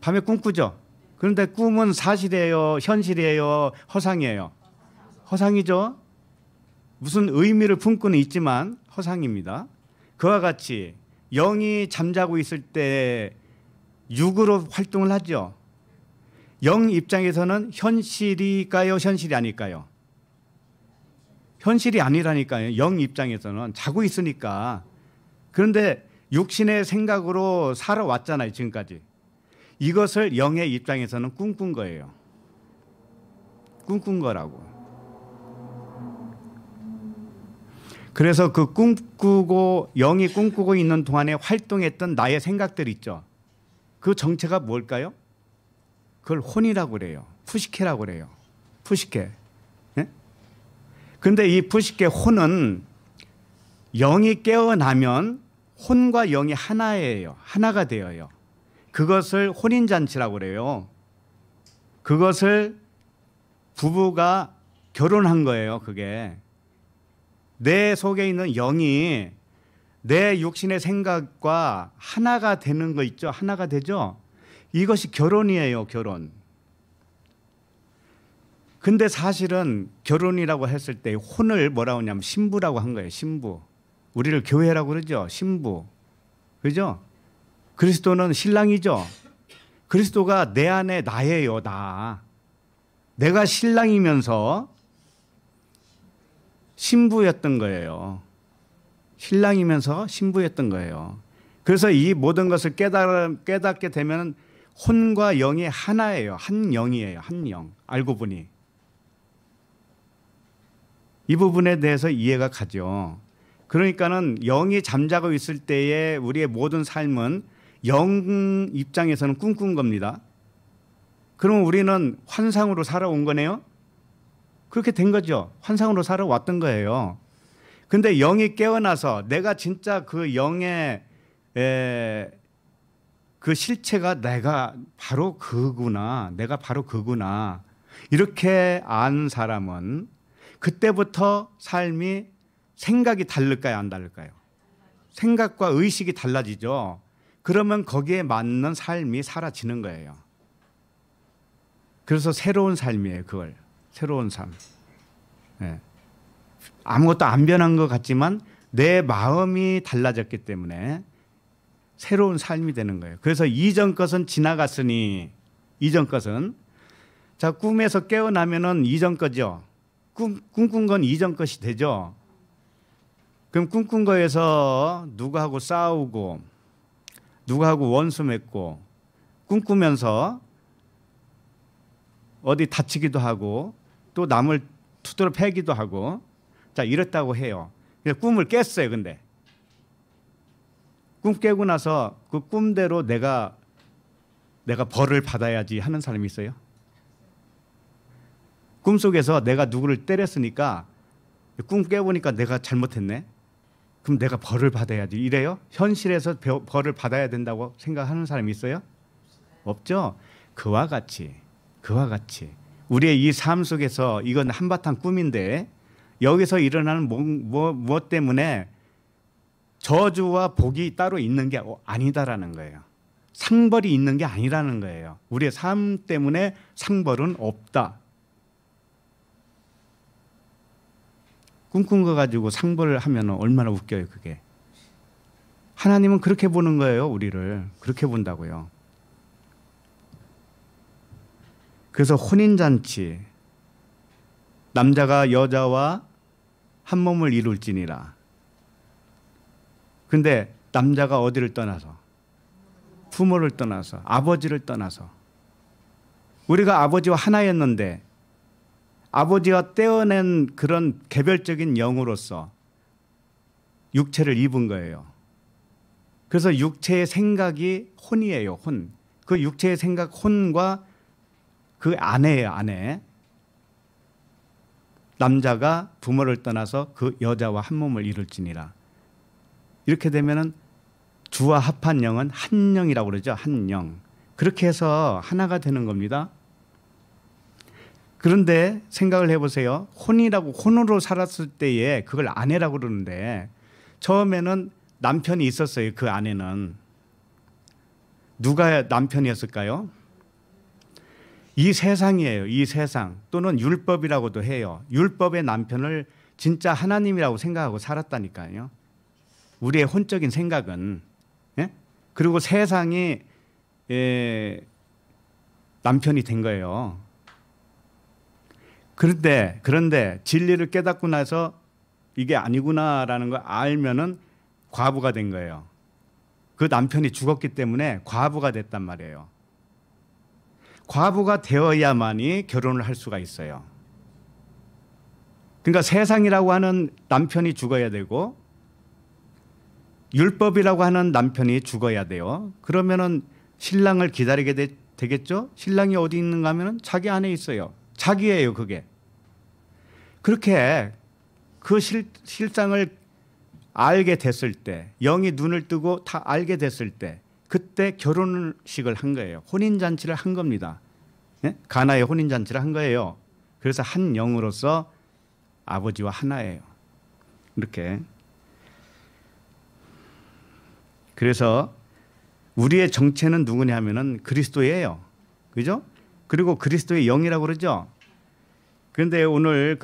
밤에 꿈꾸죠. 그런데 꿈은 사실이에요. 현실이에요. 허상이에요. 허상이죠. 무슨 의미를 품고는 있지만 허상입니다. 그와 같이 영이 잠자고 있을 때 육으로 활동을 하죠. 영 입장에서는 현실이까요, 현실이 아닐까요? 현실이 아니라니까요. 영 입장에서는 자고 있으니까. 그런데 육신의 생각으로 살아왔잖아요, 지금까지. 이것을 영의 입장에서는 꿈꾼 거예요. 꿈꾼 거라고. 그래서 그 꿈꾸고 영이 꿈꾸고 있는 동안에 활동했던 나의 생각들 있죠. 그 정체가 뭘까요? 그걸 혼이라고 그래요. 푸시케라고 그래요. 푸시케. 예? 근데 이 푸시케 혼은 영이 깨어나면 혼과 영이 하나예요. 하나가 되어요. 그것을 혼인잔치라고 그래요. 그것을 부부가 결혼한 거예요. 그게. 내 속에 있는 영이 내 육신의 생각과 하나가 되는 거 있죠. 하나가 되죠. 이것이 결혼이에요, 결혼. 근데 사실은 결혼이라고 했을 때 혼을 뭐라고 하냐면 신부라고 한 거예요, 신부. 우리를 교회라고 그러죠, 신부. 그죠? 그리스도는 신랑이죠. 그리스도가 내 안에 나예요, 나. 내가 신랑이면서 신부였던 거예요. 신랑이면서 신부였던 거예요. 그래서 이 모든 것을 깨닫게 되면 혼과 영이 하나예요. 한 영이에요. 한 영. 알고 보니. 이 부분에 대해서 이해가 가죠. 그러니까는 영이 잠자고 있을 때에 우리의 모든 삶은 영 입장에서는 꿈꾼 겁니다. 그럼 우리는 환상으로 살아온 거네요. 그렇게 된 거죠. 환상으로 살아왔던 거예요. 근데 영이 깨어나서 내가 진짜 그 영의 에, 그 실체가 내가 바로 그구나. 내가 바로 그구나. 이렇게 안 사람은 그때부터 삶이 생각이 다를까요? 안 다를까요? 생각과 의식이 달라지죠. 그러면 거기에 맞는 삶이 사라지는 거예요. 그래서 새로운 삶이에요, 그걸. 새로운 삶. 예. 아무것도 안 변한 것 같지만 내 마음이 달라졌기 때문에 새로운 삶이 되는 거예요. 그래서 이전 것은 지나갔으니 이전 것은 자 꿈에서 깨어나면은 이전 거죠. 꿈 꿈꾼 건 이전 것이 되죠. 그럼 꿈꾼 거에서 누구하고 싸우고 누구하고 원수 맺고 꿈꾸면서 어디 다치기도 하고 또 남을 투드러 패기도 하고 자 이렇다고 해요. 꿈을 깼어요. 근데 꿈 깨고 나서 그 꿈대로 내가 내가 벌을 받아야지 하는 사람이 있어요. 꿈속에서 내가 누구를 때렸으니까 꿈 깨보니까 내가 잘못했네. 그럼 내가 벌을 받아야지 이래요? 현실에서 벌을 받아야 된다고 생각하는 사람이 있어요? 없죠. 그와 같이 그와 같이 우리의 이 삶 속에서 이건 한바탕 꿈인데 여기서 일어나는 뭐, 뭐, 무엇 뭐 때문에 저주와 복이 따로 있는 게 아니다라는 거예요. 상벌이 있는 게 아니라는 거예요. 우리의 삶 때문에 상벌은 없다. 꿈꾼 거 가지고 상벌을 하면 얼마나 웃겨요, 그게. 하나님은 그렇게 보는 거예요, 우리를. 그렇게 본다고요. 그래서 혼인잔치 남자가 여자와 한 몸을 이룰지니라. 근데 남자가 어디를 떠나서 부모를 떠나서 아버지를 떠나서 우리가 아버지와 하나였는데 아버지가 떼어낸 그런 개별적인 영으로서 육체를 입은 거예요. 그래서 육체의 생각이 혼이에요. 혼. 그 육체의 생각 혼과 그아내의 아내. 남자가 부모를 떠나서 그 여자와 한 몸을 이룰지니라. 이렇게 되면은 주와 합한 영은 한 영이라고 그러죠. 한 영. 그렇게 해서 하나가 되는 겁니다. 그런데 생각을 해보세요. 혼이라고 혼으로 살았을 때에 그걸 아내라고 그러는데 처음에는 남편이 있었어요. 그 아내는 누가 남편이었을까요? 이 세상이에요. 이 세상 또는 율법이라고도 해요. 율법의 남편을 진짜 하나님이라고 생각하고 살았다니까요. 우리의 혼적인 생각은 예? 그리고 세상이 예, 남편이 된 거예요. 그런데 그런데 진리를 깨닫고 나서 이게 아니구나라는 걸 알면은 과부가 된 거예요. 그 남편이 죽었기 때문에 과부가 됐단 말이에요. 과부가 되어야만이 결혼을 할 수가 있어요. 그러니까 세상이라고 하는 남편이 죽어야 되고 율법이라고 하는 남편이 죽어야 돼요. 그러면은 신랑을 기다리게 되, 겠죠 신랑이 어디 있는가 하면은 자기 안에 있어요. 자기예요, 그게. 그렇게 그 실, 실상을 알게 됐을 때, 영이 눈을 뜨고 다 알게 됐을 때, 그때 결혼식을 한 거예요. 혼인잔치를 한 겁니다. 예? 가나의 혼인잔치를 한 거예요. 그래서 한 영으로서 아버지와 하나예요. 이렇게. 그래서 우리의 정체는 누구냐 하면은 그리스도예요. 그죠? 그리고 그리스도의 영이라고 그러죠. 그런데 오늘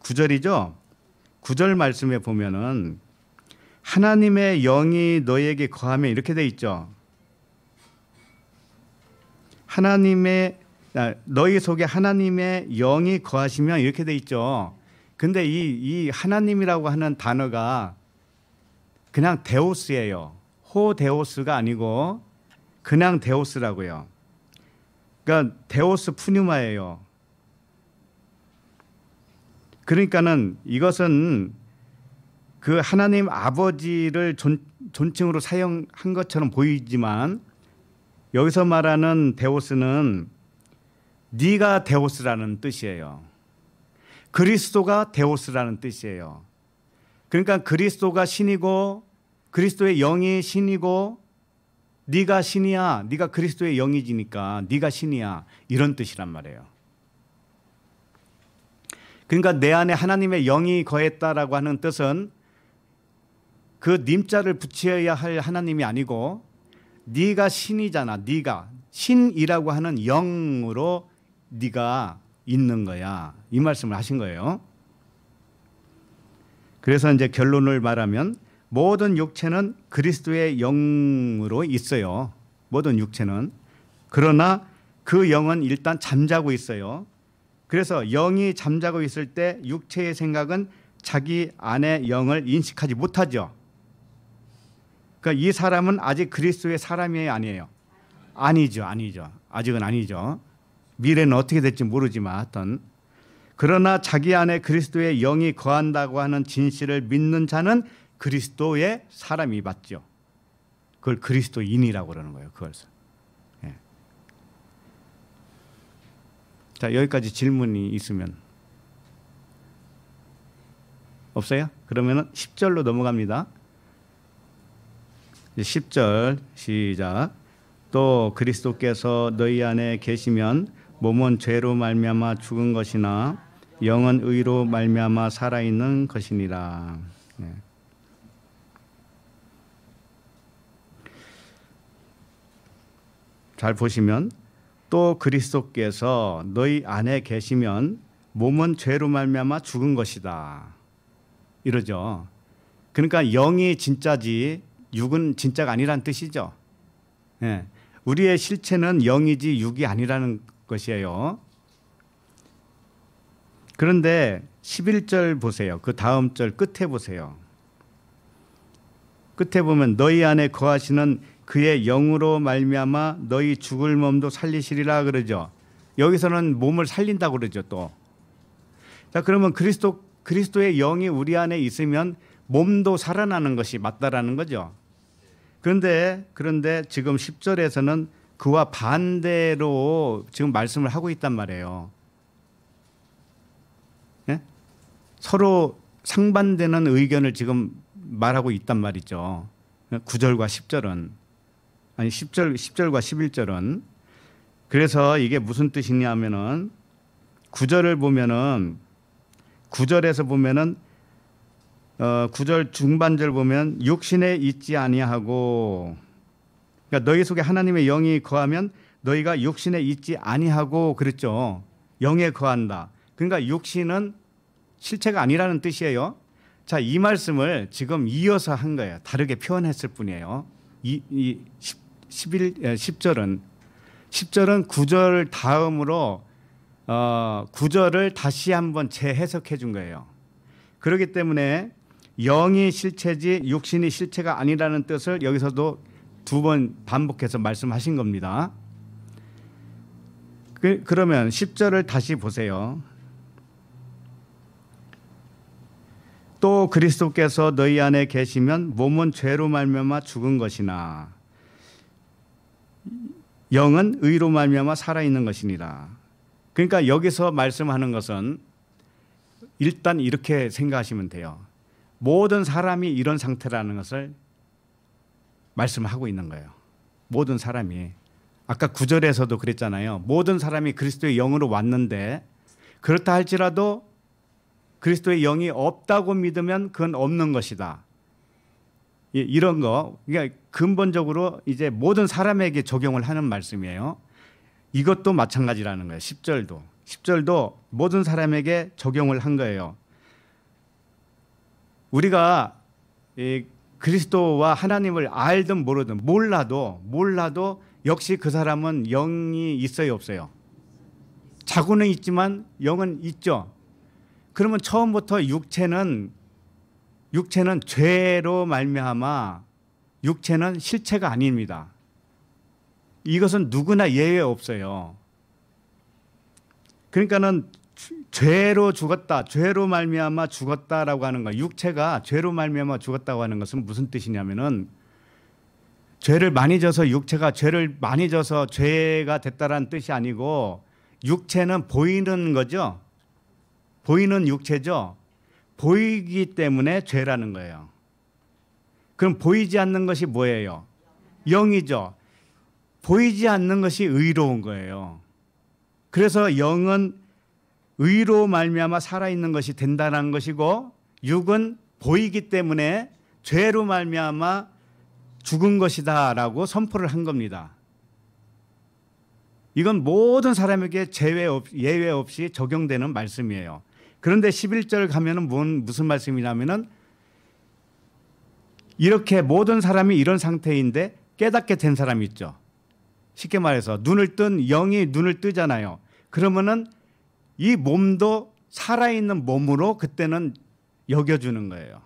그구절이죠구절 말씀에 보면은 하나님의 영이 너에게 거하면 이렇게 돼 있죠. 하나님의 아, 너희 속에 하나님의 영이 거하시면 이렇게 돼 있죠. 근데 이, 이 하나님이라고 하는 단어가 그냥 데오스예요. 호데오스가 아니고 그냥 데오스라고요. 그러니까 데오스 푸뉴마예요. 그러니까는 이것은 그 하나님 아버지를 존, 존칭으로 사용한 것처럼 보이지만 여기서 말하는 데오스는 네가 데오스라는 뜻이에요. 그리스도가 데오스라는 뜻이에요. 그러니까 그리스도가 신이고 그리스도의 영이 신이고 네가 신이야. 네가 그리스도의 영이지니까 네가 신이야. 이런 뜻이란 말이에요. 그러니까 내 안에 하나님의 영이 거했다라고 하는 뜻은 그 님자를 붙여야 할 하나님이 아니고 네가 신이잖아. 네가 신이라고 하는 영으로 네가 있는 거야. 이 말씀을 하신 거예요. 그래서 이제 결론을 말하면 모든 육체는 그리스도의 영으로 있어요. 모든 육체는 그러나 그 영은 일단 잠자고 있어요. 그래서 영이 잠자고 있을 때 육체의 생각은 자기 안의 영을 인식하지 못하죠. 그러니까 이 사람은 아직 그리스도의 사람이 아니에요. 아니죠, 아니죠. 아직은 아니죠. 미래는 어떻게 될지 모르지만 하여튼 그러나 자기 안에 그리스도의 영이 거한다고 하는 진실을 믿는 자는 그리스도의 사람이 맞죠. 그걸 그리스도인이라고 그러는 거예요. 그걸. 예. 자 여기까지 질문이 있으면 없어요? 그러면 10절로 넘어갑니다. 10절 시작 또 그리스도께서 너희 안에 계시면 몸은 죄로 말미암아 죽은 것이나 영은 의로 말미암아 살아 있는 것이니라. 네. 잘 보시면 또 그리스도께서 너희 안에 계시면 몸은 죄로 말미암아 죽은 것이다. 이러죠. 그러니까 영이 진짜지 육은 진짜가 아니란 뜻이죠. 예. 우리의 실체는 영이지 육이 아니라는 것이에요. 그런데 11절 보세요. 그 다음 절 끝에 보세요. 끝에 보면 너희 안에 거하시는 그의 영으로 말미암아 너희 죽을 몸도 살리시리라 그러죠. 여기서는 몸을 살린다고 그러죠, 또. 자, 그러면 그리스도 그리스도의 영이 우리 안에 있으면 몸도 살아나는 것이 맞다라는 거죠. 그런데 그런데 지금 10절에서는 그와 반대로 지금 말씀을 하고 있단 말이에요. 네? 서로 상반되는 의견을 지금 말하고 있단 말이죠. 9절과 10절은 아니 10절 10절과 11절은 그래서 이게 무슨 뜻이냐면은 9절을 보면은 9절에서 보면은 어, 9절 중반절 보면 육신에 있지 아니하고 그러니까 너희 속에 하나님의 영이 거하면 너희가 육신에 있지 아니하고 그랬죠. 영에 거한다. 그러니까 육신은 실체가 아니라는 뜻이에요. 자, 이 말씀을 지금 이어서 한 거예요. 다르게 표현했을 뿐이에요. 이, 이 10, 11, 10절은 10절은 9절 다음으로 어, 9절을 다시 한번 재해석해 준 거예요. 그렇기 때문에 영이 실체지 육신이 실체가 아니라는 뜻을 여기서도 두 번 반복해서 말씀하신 겁니다. 그, 그러면 10절을 다시 보세요. 또 그리스도께서 너희 안에 계시면 몸은 죄로 말미암 죽은 것이나 영은 의로 말미암 살아 있는 것이니라. 그러니까 여기서 말씀하는 것은 일단 이렇게 생각하시면 돼요. 모든 사람이 이런 상태라는 것을 말씀하고 있는 거예요. 모든 사람이 아까 구절에서도 그랬잖아요. 모든 사람이 그리스도의 영으로 왔는데 그렇다 할지라도 그리스도의 영이 없다고 믿으면 그건 없는 것이다. 이런 거 그러니까 근본적으로 이제 모든 사람에게 적용을 하는 말씀이에요. 이것도 마찬가지라는 거예요. 10절도. 10절도 모든 사람에게 적용을 한 거예요. 우리가 그리스도와 하나님을 알든 모르든 몰라도 몰라도 역시 그 사람은 영이 있어요 없어요. 자고는 있지만 영은 있죠. 그러면 처음부터 육체는 육체는 죄로 말미암아 육체는 실체가 아닙니다. 이것은 누구나 예외 없어요. 그러니까는 죄로 죽었다, 죄로 말미암아 죽었다라고 하는 거, 육체가 죄로 말미암아 죽었다고 하는 것은 무슨 뜻이냐면은 죄를 많이 져서 육체가 죄를 많이 져서 죄가 됐다라는 뜻이 아니고 육체는 보이는 거죠. 보이는 육체죠. 보이기 때문에 죄라는 거예요. 그럼 보이지 않는 것이 뭐예요? 영이죠. 보이지 않는 것이 의로운 거예요. 그래서 영은 의로 말미암아 살아있는 것이 된다는 것이고 육은 보이기 때문에 죄로 말미암아 죽은 것이다라고 선포를 한 겁니다. 이건 모든 사람에게 제외 없, 예외 없이 적용되는 말씀이에요. 그런데 11절 가면은 무슨 말씀이냐면은 이렇게 모든 사람이 이런 상태인데 깨닫게 된 사람이 있죠. 쉽게 말해서 눈을 뜬 영이 눈을 뜨잖아요. 그러면은 이 몸도 살아있는 몸으로 그때는 여겨주는 거예요.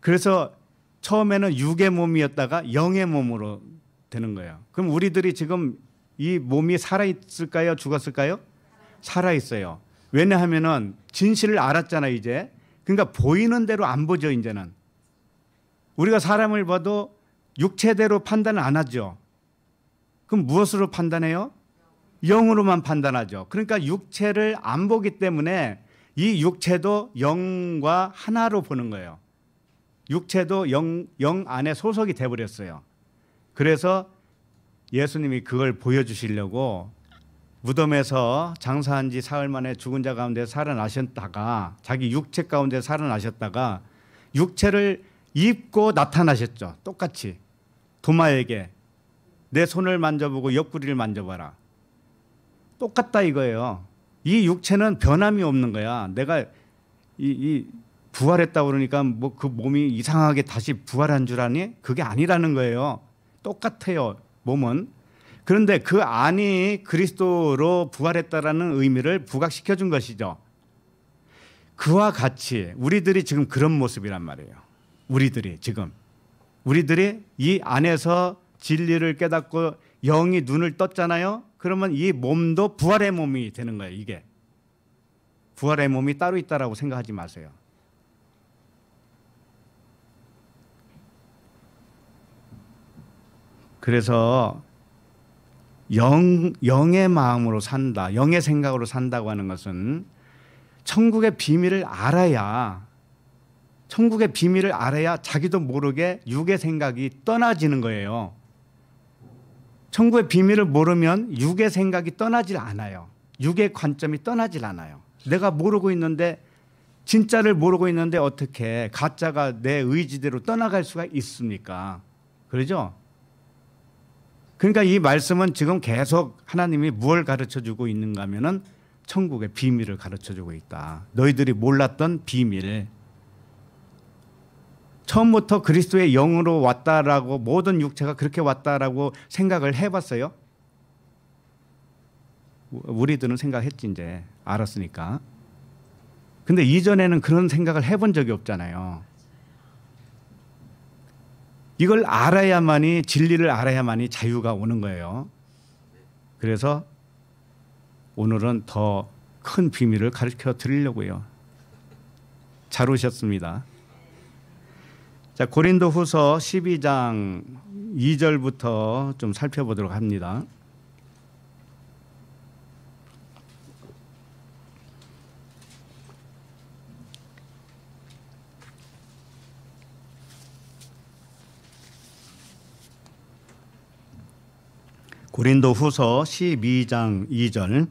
그래서 처음에는 육의 몸이었다가 영의 몸으로 되는 거예요. 그럼 우리들이 지금 이 몸이 살아있을까요? 죽었을까요? 살아있어요. 왜냐하면 진실을 알았잖아, 이제. 그러니까 보이는 대로 안 보죠, 이제는. 우리가 사람을 봐도 육체대로 판단을 안 하죠. 그럼 무엇으로 판단해요? 영으로만 판단하죠. 그러니까 육체를 안 보기 때문에 이 육체도 영과 하나로 보는 거예요. 육체도 영, 영 안에 소속이 돼버렸어요. 그래서 예수님이 그걸 보여주시려고 무덤에서 장사한 지 사흘 만에 죽은 자 가운데 살아나셨다가 자기 육체 가운데 살아나셨다가 육체를 입고 나타나셨죠. 똑같이 도마에게 내 손을 만져보고 옆구리를 만져봐라. 똑같다 이거예요. 이 육체는 변함이 없는 거야. 내가 이, 이 부활했다 고 그러니까 뭐 그 몸이 이상하게 다시 부활한 줄 아니? 그게 아니라는 거예요. 똑같아요. 몸은. 그런데 그 안이 그리스도로 부활했다라는 의미를 부각시켜 준 것이죠. 그와 같이 우리들이 지금 그런 모습이란 말이에요. 우리들이 지금 우리들이 이 안에서 진리를 깨닫고 영이 눈을 떴잖아요. 그러면 이 몸도 부활의 몸이 되는 거예요, 이게. 부활의 몸이 따로 있다라고 생각하지 마세요. 그래서 영, 영의 마음으로 산다, 영의 생각으로 산다고 하는 것은 천국의 비밀을 알아야 천국의 비밀을 알아야 자기도 모르게 육의 생각이 떠나지는 거예요. 천국의 비밀을 모르면 육의 생각이 떠나질 않아요. 육의 관점이 떠나질 않아요. 내가 모르고 있는데 진짜를 모르고 있는데 어떻게 가짜가 내 의지대로 떠나갈 수가 있습니까? 그러죠? 그러니까 이 말씀은 지금 계속 하나님이 무 가르쳐 주고 있는가 하면은 천국의 비밀을 가르쳐 주고 있다. 너희들이 몰랐던 비밀. 처음부터 그리스도의 영으로 왔다라고 모든 육체가 그렇게 왔다라고 생각을 해봤어요. 우리들은 생각했지 이제 알았으니까. 근데 이전에는 그런 생각을 해본 적이 없잖아요. 이걸 알아야만이 진리를 알아야만이 자유가 오는 거예요. 그래서 오늘은 더 큰 비밀을 가르쳐 드리려고요. 잘 오셨습니다. 자, 고린도 후서 12장 2절부터 좀 살펴보도록 합니다. 고린도 후서 12장 2절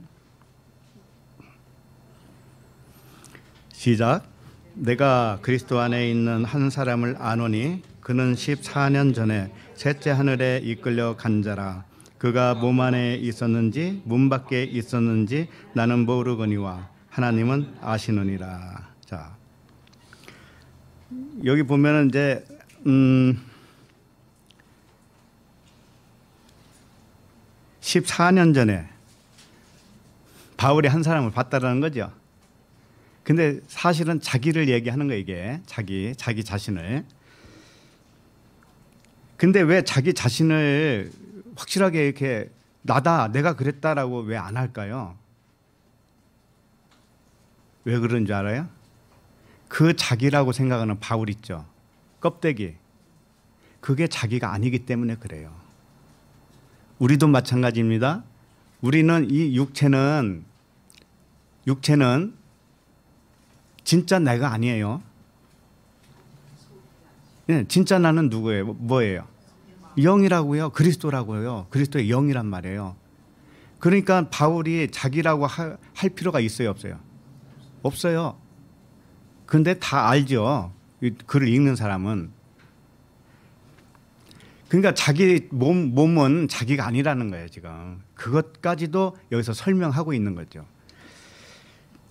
시작 내가 그리스도 안에 있는 한 사람을 아노니 그는 14년 전에 셋째 하늘에 이끌려 간 자라 그가 몸 안에 있었는지 문 밖에 있었는지 나는 모르거니와 하나님은 아시느니라. 자. 여기 보면은 이제 음 14년 전에 바울이 한 사람을 봤다라는 거죠. 근데 사실은 자기를 얘기하는 거 이게 자기 자기 자신을. 근데 왜 자기 자신을 확실하게 이렇게 나다 내가 그랬다라고 왜 안 할까요? 왜 그런 줄 알아요? 그 자기라고 생각하는 바울 있죠. 껍데기. 그게 자기가 아니기 때문에 그래요. 우리도 마찬가지입니다. 우리는 이 육체는 육체는 진짜 내가 아니에요. 예, 진짜 나는 누구예요? 뭐, 뭐예요? 영이라고요. 그리스도라고요. 그리스도의 영이란 말이에요. 그러니까 바울이 자기라고 하, 할 필요가 있어요, 없어요? 없어요. 근데 다 알죠. 글을 읽는 사람은. 그러니까 자기 몸, 몸은 자기가 아니라는 거예요, 지금. 그것까지도 여기서 설명하고 있는 거죠.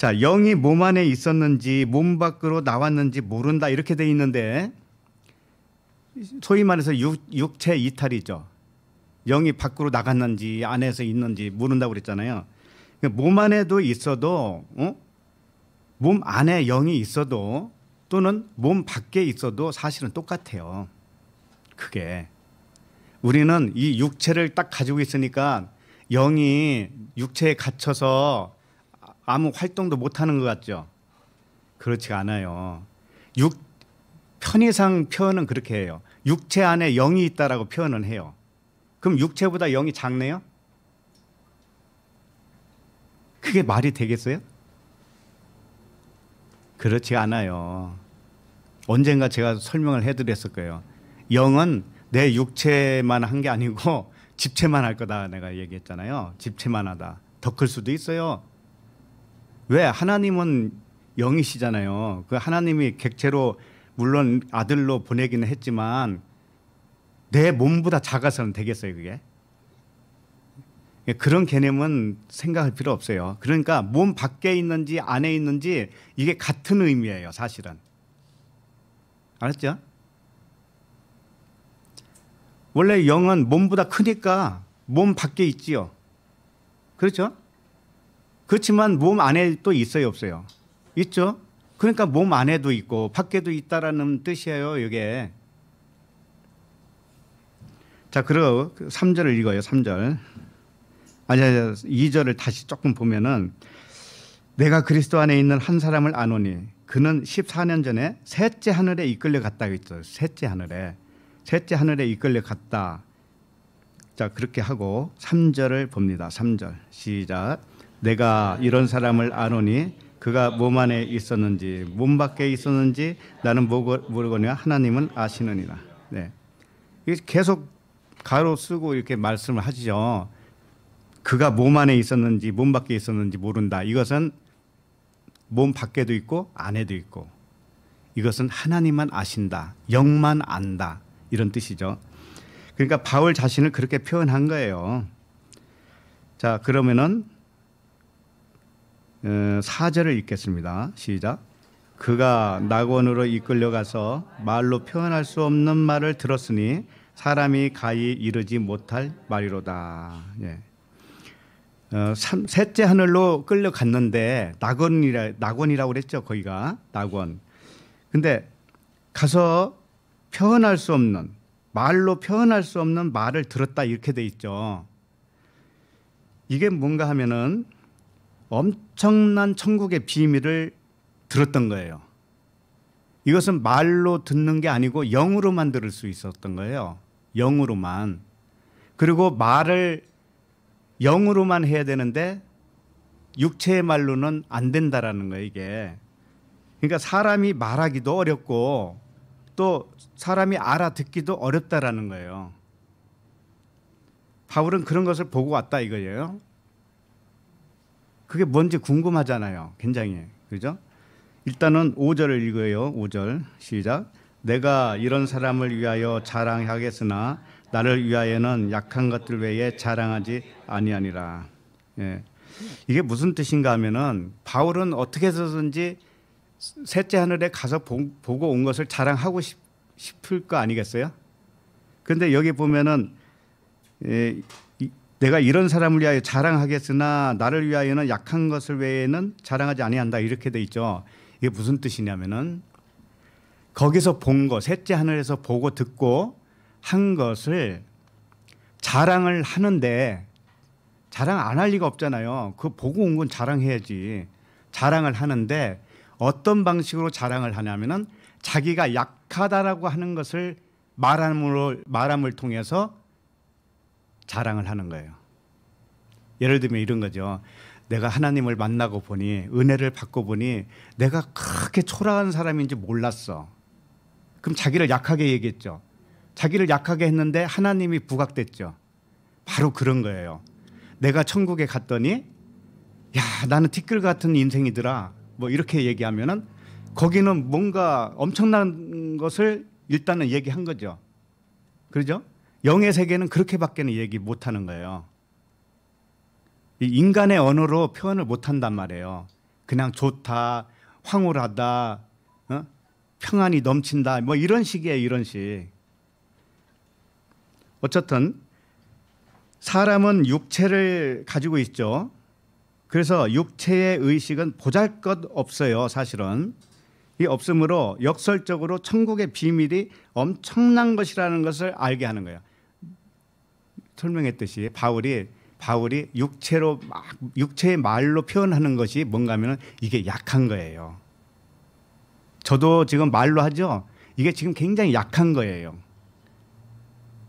자, 영이 몸 안에 있었는지 몸 밖으로 나왔는지 모른다 이렇게 돼 있는데 소위 말해서 육, 체 이탈이죠. 영이 밖으로 나갔는지 안에서 있는지 모른다고 그랬잖아요. 그러니까 몸 안에도 있어도 어? 몸 안에 영이 있어도 또는 몸 밖에 있어도 사실은 똑같아요. 그게 우리는 이 육체를 딱 가지고 있으니까 영이 육체에 갇혀서 아무 활동도 못하는 것 같죠. 그렇지 않아요. 육 편의상 표현은 그렇게 해요. 육체 안에 영이 있다라고 표현은 해요. 그럼 육체보다 영이 작네요? 그게 말이 되겠어요? 그렇지 않아요. 언젠가 제가 설명을 해드렸을 거예요. 영은 내 육체만 한 게 아니고 집체만 할 거다 내가 얘기했잖아요. 집체만 하다. 더 클 수도 있어요. 왜 하나님은 영이시잖아요. 그 하나님이 객체로 물론 아들로 보내기는 했지만 내 몸보다 작아서는 되겠어요, 그게. 그런 개념은 생각할 필요 없어요. 그러니까 몸 밖에 있는지 안에 있는지 이게 같은 의미예요, 사실은. 알았죠? 원래 영은 몸보다 크니까 몸 밖에 있지요. 그렇죠? 그렇지만 몸 안에 또 있어요 없어요? 있죠. 그러니까 몸 안에도 있고 밖에도 있다라는 뜻이에요 이게. 자 그럼 3절을 그 읽어요 3절. 아니 아니 2절을 다시 조금 보면은 내가 그리스도 안에 있는 한 사람을 아노니 그는 14년 전에 셋째 하늘에 이끌려 갔다 했죠. 셋째 하늘에 셋째 하늘에 이끌려 갔다. 자 그렇게 하고 3절을 봅니다. 3절 시작. 내가 이런 사람을 아노니 그가 몸 안에 있었는지 몸 밖에 있었는지 나는 모르거니와 하나님은 아시느니라. 네. 계속 가로 쓰고 이렇게 말씀을 하시죠. 그가 몸 안에 있었는지 몸 밖에 있었는지 모른다. 이것은 몸 밖에도 있고 안에도 있고 이것은 하나님만 아신다. 영만 안다. 이런 뜻이죠. 그러니까 바울 자신을 그렇게 표현한 거예요. 자, 그러면은 사절을 읽겠습니다. 시작. 그가 낙원으로 이끌려가서 말로 표현할 수 없는 말을 들었으니 사람이 가히 이르지 못할 말이로다. 예. 어, 셋째 하늘로 끌려갔는데 낙원이라 낙원이라고 그랬죠 거기가 낙원. 근데 가서 표현할 수 없는 말로 표현할 수 없는 말을 들었다 이렇게 돼 있죠. 이게 뭔가 하면은 엄, 엄청난 천국의 비밀을 들었던 거예요. 이것은 말로 듣는 게 아니고 영으로만 들을 수 있었던 거예요. 영으로만. 그리고 말을 영으로만 해야 되는데 육체의 말로는 안 된다라는 거예요, 이게. 그러니까 사람이 말하기도 어렵고 또 사람이 알아듣기도 어렵다라는 거예요. 바울은 그런 것을 보고 왔다 이거예요. 그게 뭔지 궁금하잖아요. 굉장히. 그죠? 일단은 5절을 읽어요. 5절 시작. 내가 이런 사람을 위하여 자랑하겠으나 나를 위하여는 약한 것들 외에 자랑하지 아니하니라. 예. 이게 무슨 뜻인가 하면은 바울은 어떻게 해서든지 셋째 하늘에 가서 보, 보고 온 것을 자랑하고 싶, 을거 아니겠어요? 근데 여기 보면은 예, 내가 이런 사람을 위하여 자랑하겠으나 나를 위하여는 약한 것을 외에는 자랑하지 아니한다 이렇게 돼 있죠. 이게 무슨 뜻이냐면은 거기서 본 거, 셋째 하늘에서 보고 듣고 한 것을 자랑을 하는데 자랑 안 할 리가 없잖아요. 그 보고 온 건 자랑해야지. 자랑을 하는데 어떤 방식으로 자랑을 하냐면은 자기가 약하다라고 하는 것을 말함으로 말함을 통해서 자랑을 하는 거예요. 예를 들면 이런 거죠. 내가 하나님을 만나고 보니 은혜를 받고 보니 내가 그렇게 초라한 사람인지 몰랐어. 그럼 자기를 약하게 얘기했죠. 자기를 약하게 했는데 하나님이 부각됐죠. 바로 그런 거예요. 내가 천국에 갔더니 야 나는 티끌 같은 인생이더라. 뭐 이렇게 얘기하면은 거기는 뭔가 엄청난 것을 일단은 얘기한 거죠. 그러죠? 영의 세계는 그렇게밖에는 얘기 못 하는 거예요. 인간의 언어로 표현을 못 한단 말이에요. 그냥 좋다, 황홀하다, 어? 평안이 넘친다, 뭐 이런 식이에요, 이런 식. 어쨌든 사람은 육체를 가지고 있죠. 그래서 육체의 의식은 보잘 것 없어요, 사실은. 이 없으므로 역설적으로 천국의 비밀이 엄청난 것이라는 것을 알게 하는 거예요. 설명했듯이 바울이 바울이 육체로 막 육체의 말로 표현하는 것이 뭔가면은 이게 약한 거예요. 저도 지금 말로 하죠. 이게 지금 굉장히 약한 거예요.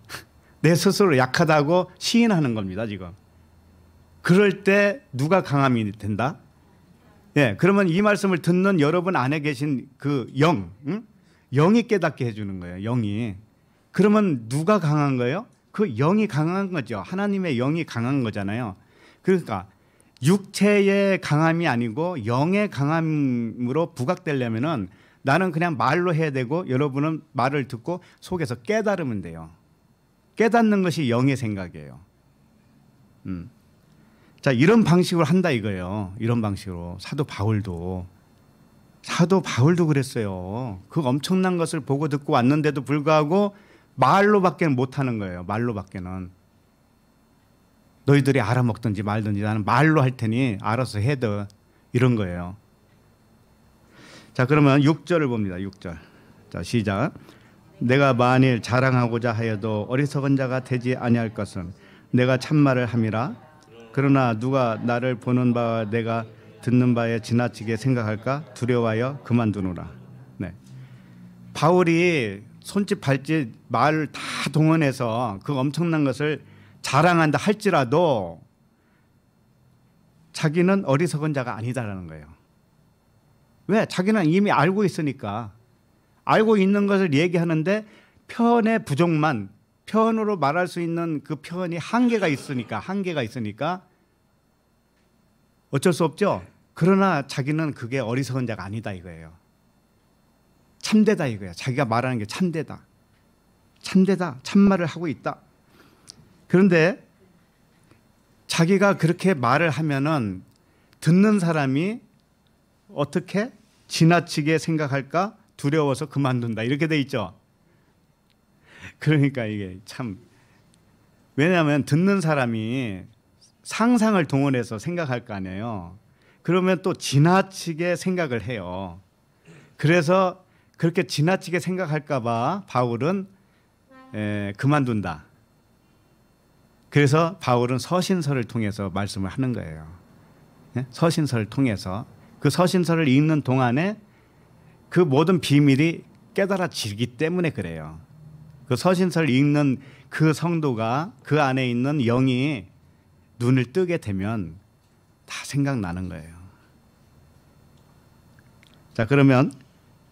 내 스스로 약하다고 시인하는 겁니다, 지금. 그럴 때 누가 강함이 된다? 예, 그러면 이 말씀을 듣는 여러분 안에 계신 그 영, 응? 영이 깨닫게 해주는 거예요, 영이. 그러면 누가 강한 거예요? 그 영이 강한 거죠. 하나님의 영이 강한 거잖아요. 그러니까 육체의 강함이 아니고 영의 강함으로 부각되려면은 나는 그냥 말로 해야 되고 여러분은 말을 듣고 속에서 깨달으면 돼요. 깨닫는 것이 영의 생각이에요. 음. 자, 이런 방식으로 한다 이거예요. 이런 방식으로 사도 바울도 사도 바울도 그랬어요. 그 엄청난 것을 보고 듣고 왔는데도 불구하고 말로밖에는 못하는 거예요. 말로밖에는. 너희들이 알아먹든지 말든지 나는 말로 할 테니 알아서 해도 이런 거예요. 자 그러면 6절을 봅니다. 6절. 자 시작. 내가 만일 자랑하고자 하여도 어리석은 자가 되지 아니할 것은 내가 참말을 함이라. 그러나 누가 나를 보는 바와 내가 듣는 바에 지나치게 생각할까 두려워하여 그만두노라. 네. 바울이 손짓 발짓 말다 동원해서 그 엄청난 것을 자랑한다 할지라도 자기는 어리석은 자가 아니다라는 거예요. 왜? 자기는 이미 알고 있으니까 알고 있는 것을 얘기하는데 표현의 부족만 표현으로 말할 수 있는 그 표현이 한계가 있으니까 한계가 있으니까 어쩔 수 없죠. 그러나 자기는 그게 어리석은 자가 아니다 이거예요. 참되다 이거야. 자기가 말하는 게 참되다. 참되다. 참말을 하고 있다. 그런데 자기가 그렇게 말을 하면은 듣는 사람이 어떻게 지나치게 생각할까 두려워서 그만둔다. 이렇게 돼 있죠. 그러니까 이게 참 왜냐하면 듣는 사람이 상상을 동원해서 생각할 거 아니에요. 그러면 또 지나치게 생각을 해요. 그래서 그렇게 지나치게 생각할까봐 바울은 에, 그만둔다. 그래서 바울은 서신서를 통해서 말씀을 하는 거예요. 예? 서신서를 통해서 그 서신서를 읽는 동안에 그 모든 비밀이 깨달아지기 때문에 그래요. 그 서신서를 읽는 그 성도가 그 안에 있는 영이 눈을 뜨게 되면 다 생각나는 거예요. 자, 그러면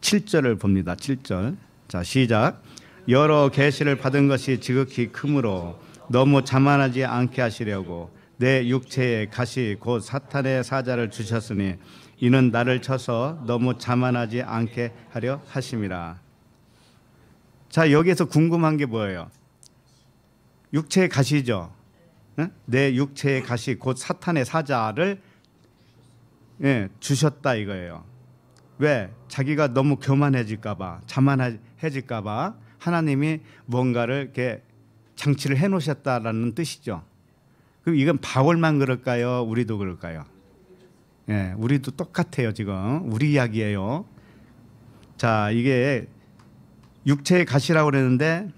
7절을 봅니다. 7절. 자, 시작. 여러 계시를 받은 것이 지극히 크므로 너무 자만하지 않게 하시려고 내 육체에 가시 곧 사탄의 사자를 주셨으니 이는 나를 쳐서 너무 자만하지 않게 하려 하심이라. 자, 여기에서 궁금한 게 뭐예요? 육체의 가시죠. 응? 내 육체의 가시 곧 사탄의 사자를 예, 주셨다 이거예요. 왜 자기가 너무 교만해질까봐 자만해질까봐 하나님이 뭔가를 이렇게 장치를 해놓으셨다라는 뜻이죠. 그럼 이건 바울만 그럴까요? 우리도 그럴까요? 예, 우리도 똑같아요 지금 우리 이야기예요. 자 이게 육체의 가시라고 그랬는데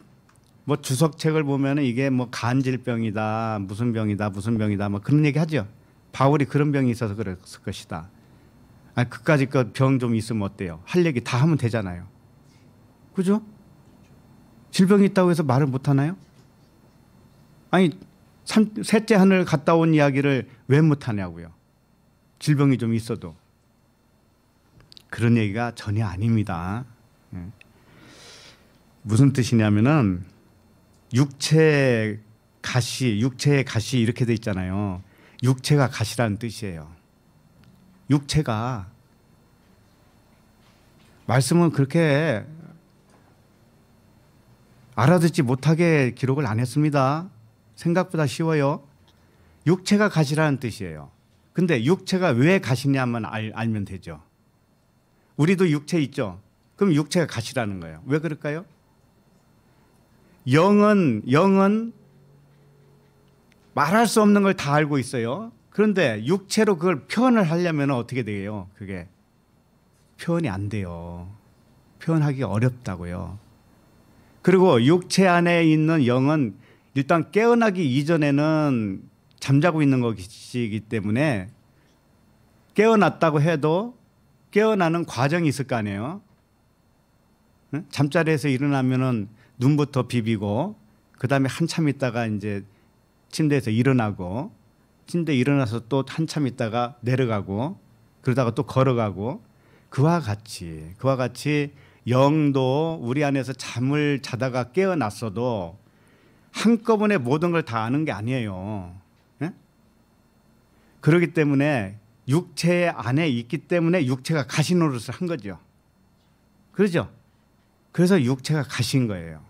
뭐 주석책을 보면 이게 뭐 간질병이다 무슨 병이다 무슨 병이다 뭐 그런 얘기 하죠. 바울이 그런 병이 있어서 그랬을 것이다. 아, 그까지 병좀 있으면 어때요? 할 얘기 다 하면 되잖아요. 그죠? 질병이 있다고 해서 말을 못 하나요? 아니, 삼, 셋째 하늘 갔다 온 이야기를 왜 못 하냐고요. 질병이 좀 있어도. 그런 얘기가 전혀 아닙니다. 예. 무슨 뜻이냐면은 육체 가시, 육체의 가시 이렇게 돼 있잖아요. 육체가 가시라는 뜻이에요. 육체가 말씀은 그렇게 알아듣지 못하게 기록을 안 했습니다. 생각보다 쉬워요. 육체가 가시라는 뜻이에요. 근데 육체가 왜 가시냐면 알, 알면 되죠. 우리도 육체 있죠. 그럼 육체가 가시라는 거예요. 왜 그럴까요? 영은 영은 말할 수 없는 걸 다 알고 있어요. 그런데 육체로 그걸 표현을 하려면 어떻게 돼요? 그게 표현이 안 돼요. 표현하기 어렵다고요. 그리고 육체 안에 있는 영은 일단 깨어나기 이전에는 잠자고 있는 것이기 때문에 깨어났다고 해도 깨어나는 과정이 있을 거 아니에요. 잠자리에서 일어나면은 눈부터 비비고 그 다음에 한참 있다가 이제 침대에서 일어나고 침대 일어나서 또 한참 있다가 내려가고 그러다가 또 걸어가고 그와 같이 그와 같이 영도 우리 안에서 잠을 자다가 깨어났어도 한꺼번에 모든 걸 다 아는 게 아니에요. 예? 그러기 때문에 육체 안에 있기 때문에 육체가 가신 노릇을 한 거죠. 그러죠? 그래서 육체가 가신 거예요.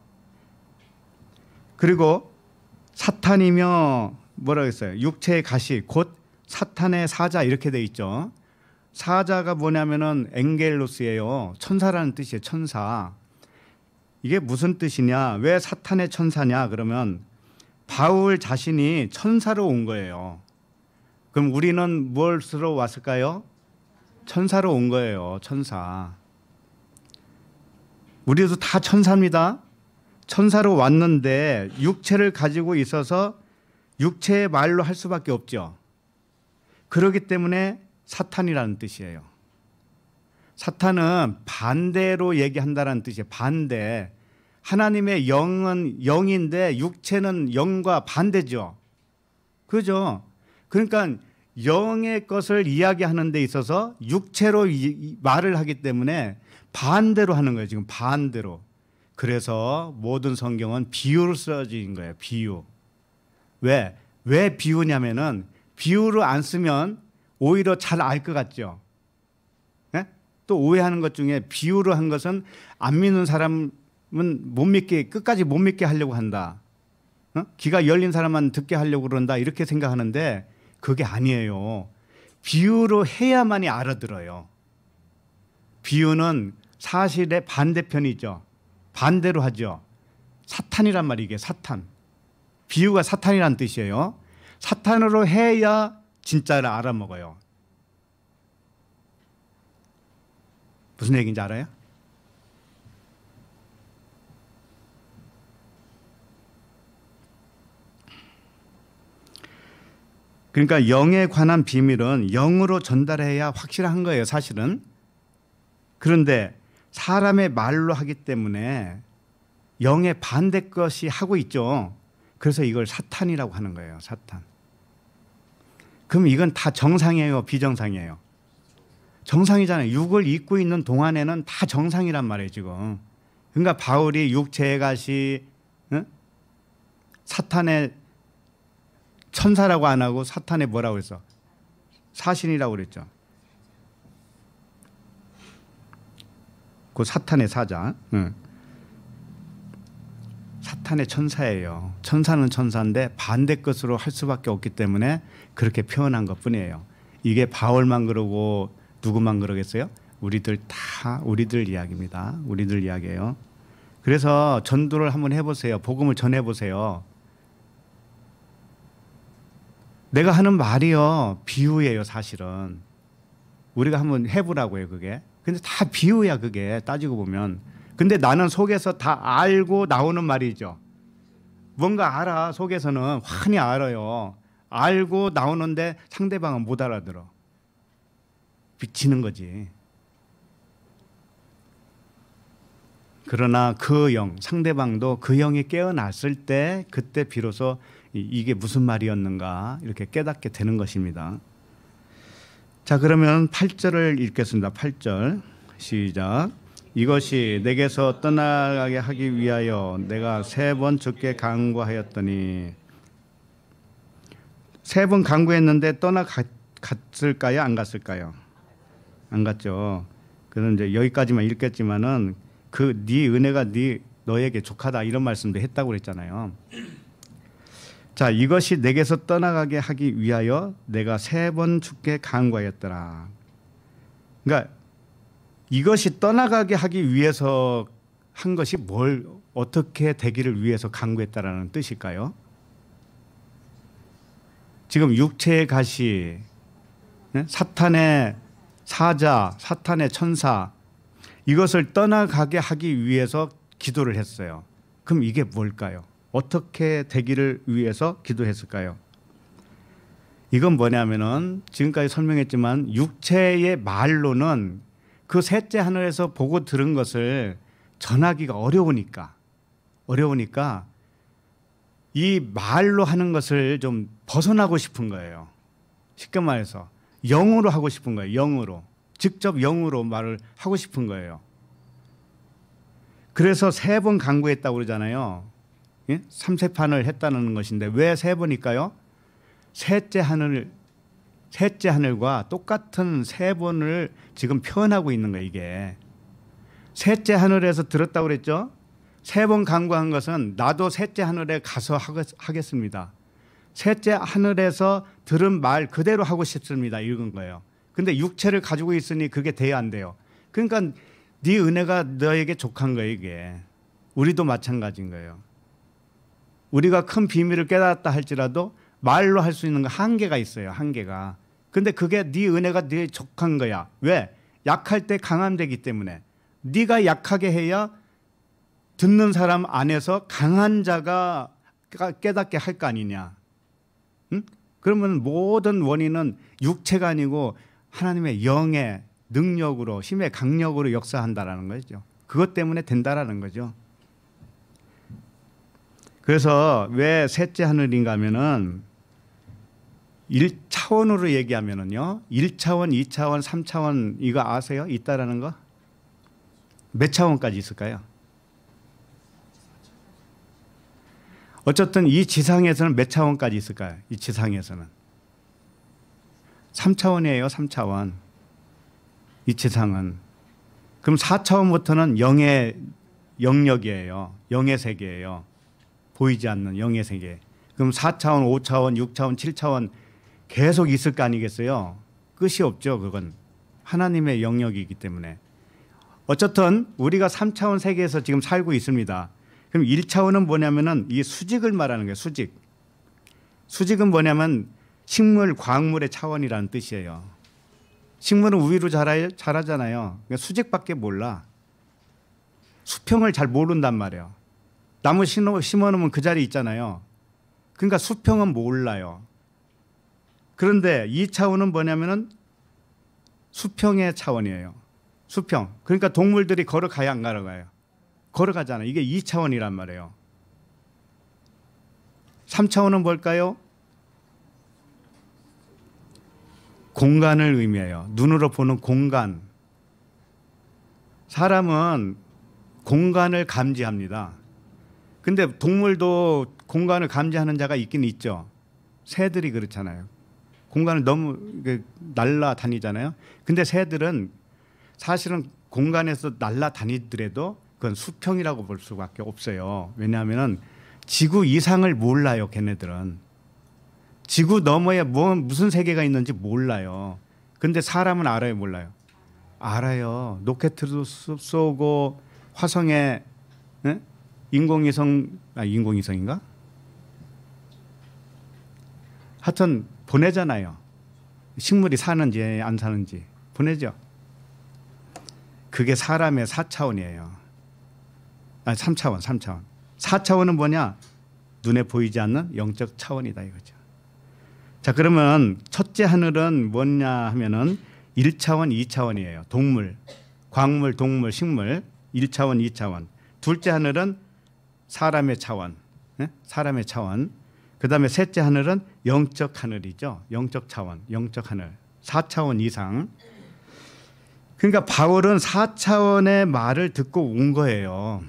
그리고 사탄이며 뭐라 그랬어요? 육체의 가시 곧 사탄의 사자 이렇게 돼 있죠. 사자가 뭐냐면은 엥겔로스예요. 천사라는 뜻이에요. 천사. 이게 무슨 뜻이냐? 왜 사탄의 천사냐? 그러면 바울 자신이 천사로 온 거예요. 그럼 우리는 무엇으로 왔을까요? 천사로 온 거예요. 천사. 우리도 다 천사입니다. 천사로 왔는데 육체를 가지고 있어서 육체의 말로 할 수밖에 없죠. 그러기 때문에 사탄이라는 뜻이에요. 사탄은 반대로 얘기한다라는 뜻이에요. 반대. 하나님의 영은 영인데 육체는 영과 반대죠. 그죠? 그러니까 영의 것을 이야기하는 데 있어서 육체로 이, 말을 하기 때문에 반대로 하는 거예요. 지금 반대로. 그래서 모든 성경은 비유로 쓰여진 거예요. 비유. 왜? 왜 비유냐면은 비유를 안 쓰면 오히려 잘 알 것 같죠. 네? 또 오해하는 것 중에 비유를 한 것은 안 믿는 사람은 못 믿게 끝까지 못 믿게 하려고 한다. 어? 귀가 열린 사람만 듣게 하려고 그런다 이렇게 생각하는데 그게 아니에요. 비유로 해야만이 알아들어요. 비유는 사실의 반대편이죠. 반대로 하죠. 사탄이란 말이게 사탄. 비유가 사탄이란 뜻이에요. 사탄으로 해야 진짜를 알아먹어요. 무슨 얘기인지 알아요? 그러니까 영에 관한 비밀은 영으로 전달해야 확실한 거예요, 사실은. 그런데 사람의 말로 하기 때문에 영의 반대 것이 하고 있죠. 그래서 이걸 사탄이라고 하는 거예요. 사탄. 그럼 이건 다 정상이에요. 비정상이에요. 정상이잖아요. 육을 잊고 있는 동안에는 다 정상이란 말이에요. 지금. 그러니까 바울이 육체의 가시 응? 사탄의 천사라고 안 하고 사탄의 뭐라고 했어? 사신이라고 그랬죠. 그 사탄의 사자. 응. 사탄의 천사예요. 천사는 천사인데 반대 것으로 할 수밖에 없기 때문에 그렇게 표현한 것 뿐이에요. 이게 바울만 그러고 누구만 그러겠어요? 우리들 다 우리들 이야기입니다. 우리들 이야기예요. 그래서 전도를 한번 해보세요. 복음을 전해보세요. 내가 하는 말이요 비유예요 사실은 우리가 한번 해보라고요 해 그게 근데 다 비유야 그게 따지고 보면 근데 나는 속에서 다 알고 나오는 말이죠. 뭔가 알아 속에서는 환히 알아요. 알고 나오는데 상대방은 못 알아들어. 비치는 거지. 그러나 그 영, 상대방도 그 영이 깨어났을 때 그때 비로소 이게 무슨 말이었는가 이렇게 깨닫게 되는 것입니다. 자, 그러면 8절을 읽겠습니다. 8절. 시작. 이것이 내게서 떠나게 가 하기 위하여 내가 세 번죽게 강구하였더니 세 번 강구했는데 떠나갔을까요? 안 갔을까요? 안 갔죠. 그는 이제 여기까지만 읽겠지만은 그 네 은혜가 네 너에게 족하다 이런 말씀도 했다고 그랬잖아요. 자 이것이 내게서 떠나가게 하기 위하여 내가 세 번 죽게 강구하였더라. 그러니까 이것이 떠나가게 하기 위해서 한 것이 뭘 어떻게 되기를 위해서 강구했다라는 뜻일까요? 지금 육체의 가시, 네? 사탄의 사자, 사탄의 천사 이것을 떠나가게 하기 위해서 기도를 했어요. 그럼 이게 뭘까요? 어떻게 되기를 위해서 기도했을까요? 이건 뭐냐면은 지금까지 설명했지만 육체의 말로는 그 셋째 하늘에서 보고 들은 것을 전하기가 어려우니까 어려우니까 이 말로 하는 것을 좀 벗어나고 싶은 거예요. 쉽게 말해서 영으로 하고 싶은 거예요. 영으로 직접 영으로 말을 하고 싶은 거예요. 그래서 세 번 강구했다고 그러잖아요. 예? 삼세판을 했다는 것인데 왜 세 번일까요? 셋째 하늘 셋째 하늘과 똑같은 세 번을 지금 표현하고 있는 거예요, 이게. 셋째 하늘에서 들었다고 그랬죠? 세 번 강구한 것은 나도 셋째 하늘에 가서 하겠습니다. 셋째 하늘에서 들은 말 그대로 하고 싶습니다. 읽은 거예요. 근데 육체를 가지고 있으니 그게 돼야 안 돼요. 그러니까 네 은혜가 너에게 족한 거예요, 이게. 우리도 마찬가지인 거예요. 우리가 큰 비밀을 깨달았다 할지라도 말로 할 수 있는 거 한계가 있어요. 한계가. 근데 그게 네 은혜가 네 적한 거야. 왜? 약할 때 강함되기 때문에. 네가 약하게 해야 듣는 사람 안에서 강한 자가 깨닫게 할 거 아니냐. 응? 그러면 모든 원인은 육체가 아니고 하나님의 영의 능력으로 힘의 강력으로 역사한다라는 거죠. 그것 때문에 된다라는 거죠. 그래서 왜 셋째 하늘인가 하면은 1차원으로 얘기하면은요. 1차원, 2차원, 3차원 이거 아세요? 있다라는 거? 몇 차원까지 있을까요? 어쨌든 이 지상에서는 몇 차원까지 있을까요? 이 지상에서는 3차원이에요. 3차원. 이 지상은 그럼 4차원부터는 영의 영역이에요. 영의 세계예요. 보이지 않는 영의 세계. 그럼 4차원, 5차원, 6차원, 7차원 계속 있을 거 아니겠어요? 끝이 없죠, 그건. 하나님의 영역이기 때문에. 어쨌든 우리가 3차원 세계에서 지금 살고 있습니다. 그럼 1차원은 뭐냐면은 이 수직을 말하는 거예요, 수직. 수직은 뭐냐면 식물, 광물의 차원이라는 뜻이에요. 식물은 우위로 자라, 자라잖아요. 그러니까 수직밖에 몰라. 수평을 잘 모른단 말이에요. 나무 심어놓으면 그 자리 있잖아요. 그러니까 수평은 몰라요. 그런데 이 차원은 뭐냐면은 수평의 차원이에요. 수평. 그러니까 동물들이 걸어가야 안 걸어가요. 걸어가잖아요. 이게 2차원이란 말이에요. 3차원은 뭘까요? 공간을 의미해요. 눈으로 보는 공간. 사람은 공간을 감지합니다. 근데 동물도 공간을 감지하는 자가 있긴 있죠. 새들이 그렇잖아요. 공간을 너무 날라다니잖아요. 근데 새들은 사실은 공간에서 날라다니더라도 그건 수평이라고 볼 수밖에 없어요. 왜냐하면 지구 이상을 몰라요, 걔네들은. 지구 너머에 뭐, 무슨 세계가 있는지 몰라요. 근데 사람은 알아요, 몰라요? 알아요. 로켓으 쏘고 화성에 네? 인공위성 아 인공위성인가? 하여튼 보내잖아요. 식물이 사는지 안 사는지 보내죠. 그게 사람의 4차원이에요. 아, 3차원, 3차원. 4차원은 뭐냐? 눈에 보이지 않는 영적 차원이다 이거죠. 자, 그러면 첫째 하늘은 뭐냐 하면은 1차원, 2차원이에요. 동물, 광물, 동물, 식물 1차원, 2차원. 둘째 하늘은 사람의 차원. 예? 사람의 차원. 그 다음에 셋째 하늘은 영적 하늘이죠. 영적 차원, 영적 하늘. 4차원 이상. 그러니까 바울은 4차원의 말을 듣고 온 거예요.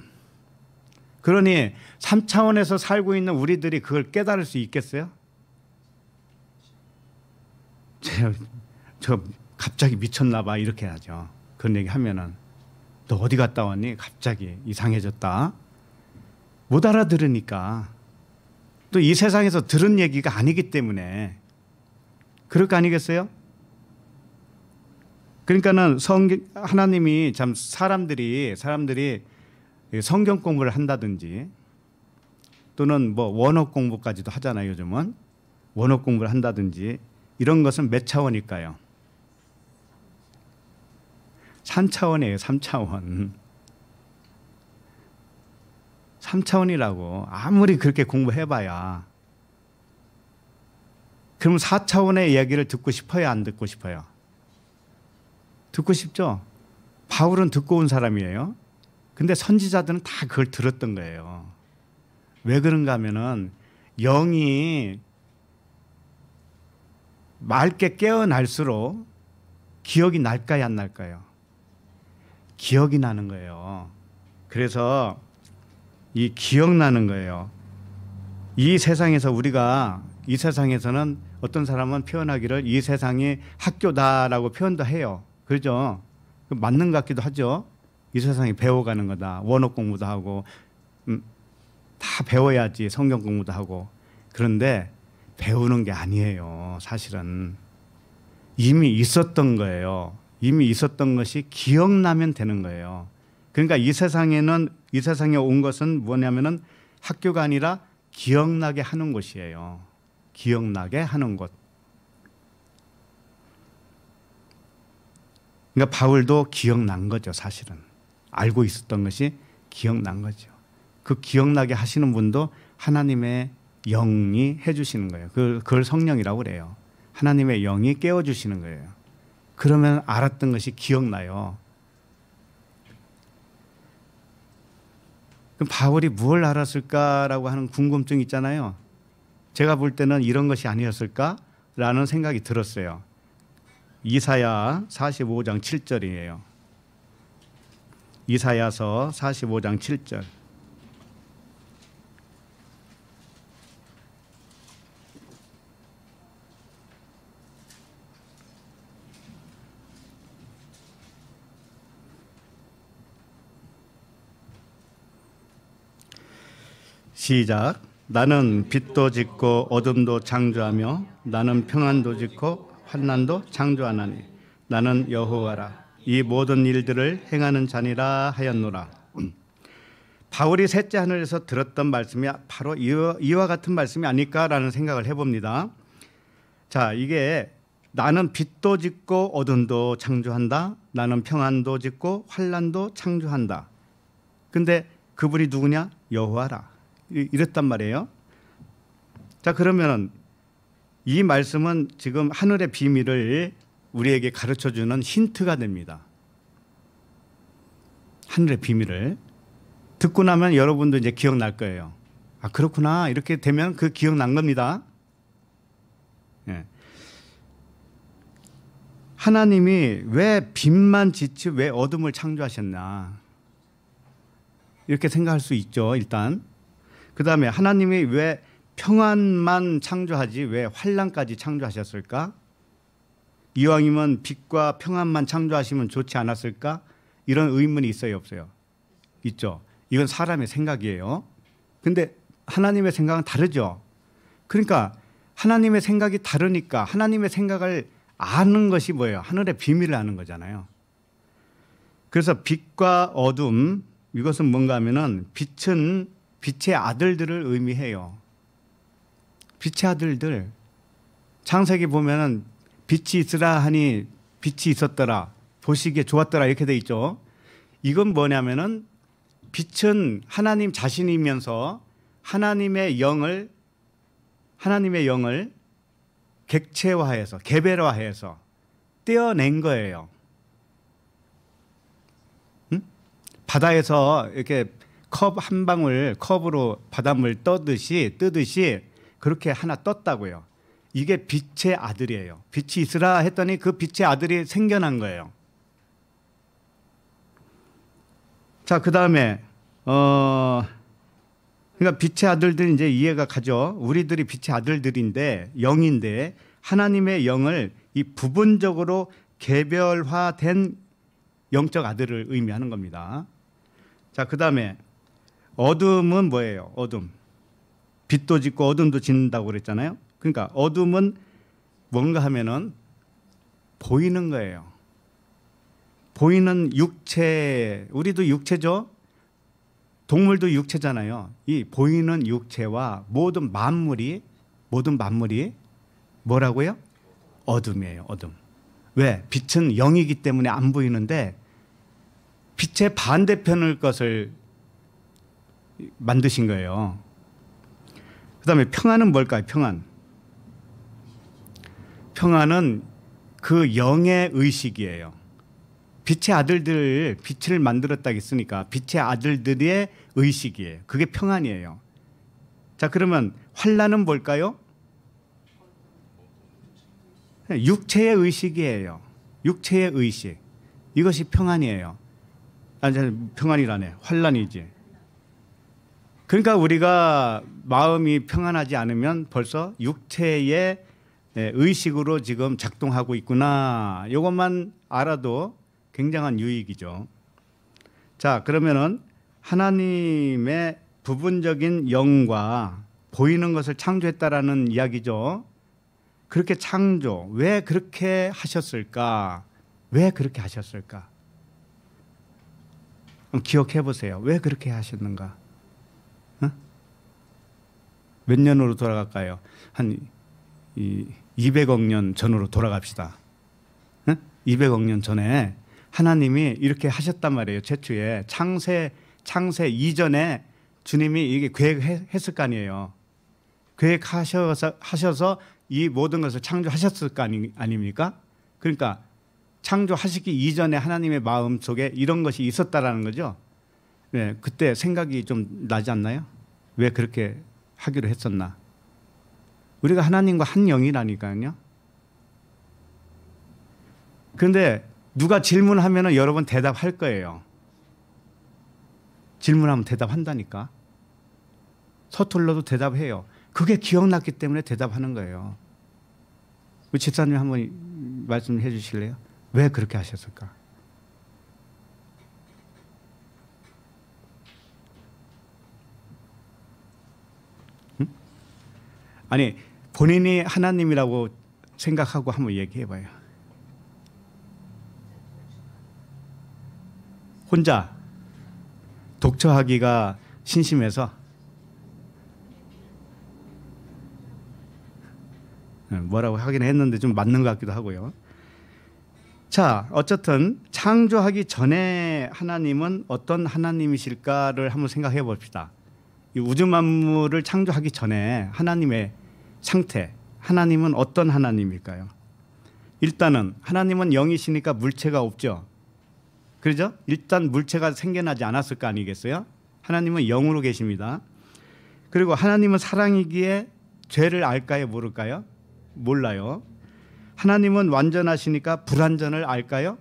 그러니 3차원에서 살고 있는 우리들이 그걸 깨달을 수 있겠어요? 저, 저 갑자기 미쳤나 봐 이렇게 하죠. 그런 얘기 하면은 너 어디 갔다 왔니? 갑자기 이상해졌다. 못 알아들으니까 또이 세상에서 들은 얘기가 아니기 때문에 그럴 거 아니겠어요? 그러니까는 성 하나님이 참 사람들이 사람들이 성경 공부를 한다든지 또는 뭐 원어 공부까지도 하잖아요 요즘은 원어 공부를 한다든지 이런 것은 몇 차원일까요? 3차원이에요 3차원 3차원이라고 아무리 그렇게 공부해봐야 그럼 4차원의 이야기를 듣고 싶어요 안 듣고 싶어요? 듣고 싶죠? 바울은 듣고 온 사람이에요. 근데 선지자들은 다 그걸 들었던 거예요. 왜 그런가 하면은 영이 맑게 깨어날수록 기억이 날까요 안 날까요? 기억이 나는 거예요. 그래서 이 기억나는 거예요. 이 세상에서 우리가 이 세상에서는 어떤 사람은 표현하기를 이 세상이 학교다라고 표현도 해요. 그렇죠? 그 맞는 것 같기도 하죠. 이 세상이 배워가는 거다. 원어 공부도 하고 음, 다 배워야지 성경 공부도 하고 그런데 배우는 게 아니에요. 사실은 이미 있었던 거예요. 이미 있었던 것이 기억나면 되는 거예요. 그러니까 이 세상에는 이 세상에 온 것은 뭐냐면은 학교가 아니라 기억나게 하는 것이에요 기억나게 하는 것. 그러니까 바울도 기억난 거죠, 사실은. 알고 있었던 것이 기억난 거죠. 그 기억나게 하시는 분도 하나님의 영이 해주시는 거예요. 그걸 성령이라고 그래요. 하나님의 영이 깨워주시는 거예요. 그러면 알았던 것이 기억나요. 그럼 바울이 뭘 알았을까라고 하는 궁금증 있잖아요. 제가 볼 때는 이런 것이 아니었을까라는 생각이 들었어요. 이사야 45장 7절이에요. 이사야서 45장 7절. 시작. 나는 빛도 짓고 어둠도 창조하며 나는 평안도 짓고 환난도 창조하나니 나는 여호와라 이 모든 일들을 행하는 자니라 하였노라. 바울이 셋째 하늘에서 들었던 말씀이 바로 이와 같은 말씀이 아닐까라는 생각을 해봅니다. 자, 이게 나는 빛도 짓고 어둠도 창조한다. 나는 평안도 짓고 환란도 창조한다. 근데 그분이 누구냐? 여호와라. 이랬단 말이에요. 자 그러면은 이 말씀은 지금 하늘의 비밀을 우리에게 가르쳐 주는 힌트가 됩니다. 하늘의 비밀을 듣고 나면 여러분도 이제 기억날 거예요. 아 그렇구나 이렇게 되면 그 기억난 겁니다. 예. 하나님이 왜 빛만 지치 왜 어둠을 창조하셨나 이렇게 생각할 수 있죠 일단 그다음에 하나님이 왜 평안만 창조하지 왜 환란까지 창조하셨을까? 이왕이면 빛과 평안만 창조하시면 좋지 않았을까? 이런 의문이 있어요, 없어요? 있죠. 이건 사람의 생각이에요. 근데 하나님의 생각은 다르죠. 그러니까 하나님의 생각이 다르니까 하나님의 생각을 아는 것이 뭐예요? 하늘의 비밀을 아는 거잖아요. 그래서 빛과 어둠 이것은 뭔가 하면은 빛은 빛의 아들들을 의미해요. 빛의 아들들. 창세기 보면은 빛이 있으라 하니 빛이 있었더라. 보시기에 좋았더라. 이렇게 돼 있죠. 이건 뭐냐면은 빛은 하나님 자신이면서 하나님의 영을 하나님의 영을 객체화해서 개별화해서 떼어낸 거예요. 응? 바다에서 이렇게 컵한 방울 컵으로 바닷물 떠듯이 뜨듯이 그렇게 하나 떴다고요. 이게 빛의 아들이에요. 빛이 있으라 했더니 그 빛의 아들이 생겨난 거예요. 자, 그 다음에, 어, 그러니까 빛의 아들들 이제 이해가 가죠. 우리들이 빛의 아들들인데, 영인데, 하나님의 영을 이 부분적으로 개별화된 영적 아들을 의미하는 겁니다. 자, 그 다음에, 어둠은 뭐예요? 어둠. 빛도 짓고 어둠도 짓는다고 그랬잖아요. 그러니까 어둠은 뭔가 하면은 보이는 거예요. 보이는 육체, 우리도 육체죠. 동물도 육체잖아요. 이 보이는 육체와 모든 만물이 모든 만물이 뭐라고요? 어둠이에요. 어둠. 왜? 빛은 영이기 때문에 안 보이는데 빛의 반대편을 것을 만드신 거예요. 그 다음에 평안은 뭘까요? 평안. 평안은 그 영의 의식이에요. 빛의 아들들, 빛을 만들었다 했으니까 빛의 아들들의 의식이에요. 그게 평안이에요. 자, 그러면 환란은 뭘까요? 육체의 의식이에요. 육체의 의식. 이것이 평안이에요. 아니, 평안이라네. 환란이지. 그러니까 우리가 마음이 평안하지 않으면 벌써 육체의 예, 의식으로 지금 작동하고 있구나. 이것만 알아도 굉장한 유익이죠. 자, 그러면은 하나님의 부분적인 영과 보이는 것을 창조했다라는 이야기죠. 그렇게 창조, 왜 그렇게 하셨을까? 왜 그렇게 하셨을까? 기억해 보세요. 왜 그렇게 하셨는가? 몇 년으로 돌아갈까요? 한 200억 년 전으로 돌아갑시다. 200억 년 전에 하나님이 이렇게 하셨단 말이에요. 최초에 창세 창세 이전에 주님이 이게 계획했을 거 아니에요. 계획하셔서 하셔서 이 모든 것을 창조하셨을 거 아니, 아닙니까? 그러니까 창조하시기 이전에 하나님의 마음 속에 이런 것이 있었다라는 거죠. 네, 그때 생각이 좀 나지 않나요? 왜 그렇게 하기로 했었나? 우리가 하나님과 한 영이라니까요. 그런데 누가 질문하면 여러분 대답할 거예요. 질문하면 대답한다니까. 서툴러도 대답해요. 그게 기억났기 때문에 대답하는 거예요. 우리 집사님 한번 말씀해 주실래요? 왜 그렇게 하셨을까? 아니 본인이 하나님이라고 생각하고 한번 얘기해봐요. 혼자 독처하기가 심심해서 네, 뭐라고 하긴 했는데 좀 맞는 것 같기도 하고요. 자, 어쨌든 창조하기 전에 하나님은 어떤 하나님이실까를 한번 생각해 봅시다. 이 우주 만물을 창조하기 전에 하나님의 상태, 하나님은 어떤 하나님일까요? 일단은 하나님은 영이시니까 물체가 없죠. 그러죠? 일단 물체가 생겨나지 않았을 거 아니겠어요? 하나님은 영으로 계십니다. 그리고 하나님은 사랑이기에 죄를 알까요, 모를까요? 몰라요. 하나님은 완전하시니까 불완전을 알까요?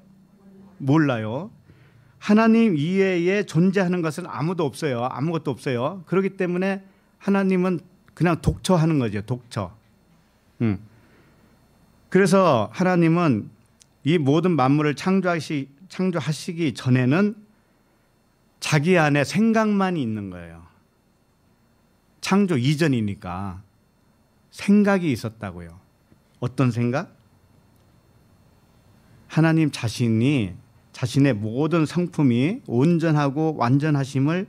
몰라요. 하나님 이외에 존재하는 것은 아무도 없어요. 아무것도 없어요. 그렇기 때문에 하나님은 그냥 독처하는 거죠. 독처. 음. 그래서 하나님은 이 모든 만물을 창조하시, 창조하시기 전에는 자기 안에 생각만 있는 거예요. 창조 이전이니까 생각이 있었다고요. 어떤 생각? 하나님 자신이 자신의 모든 성품이 온전하고 완전하심을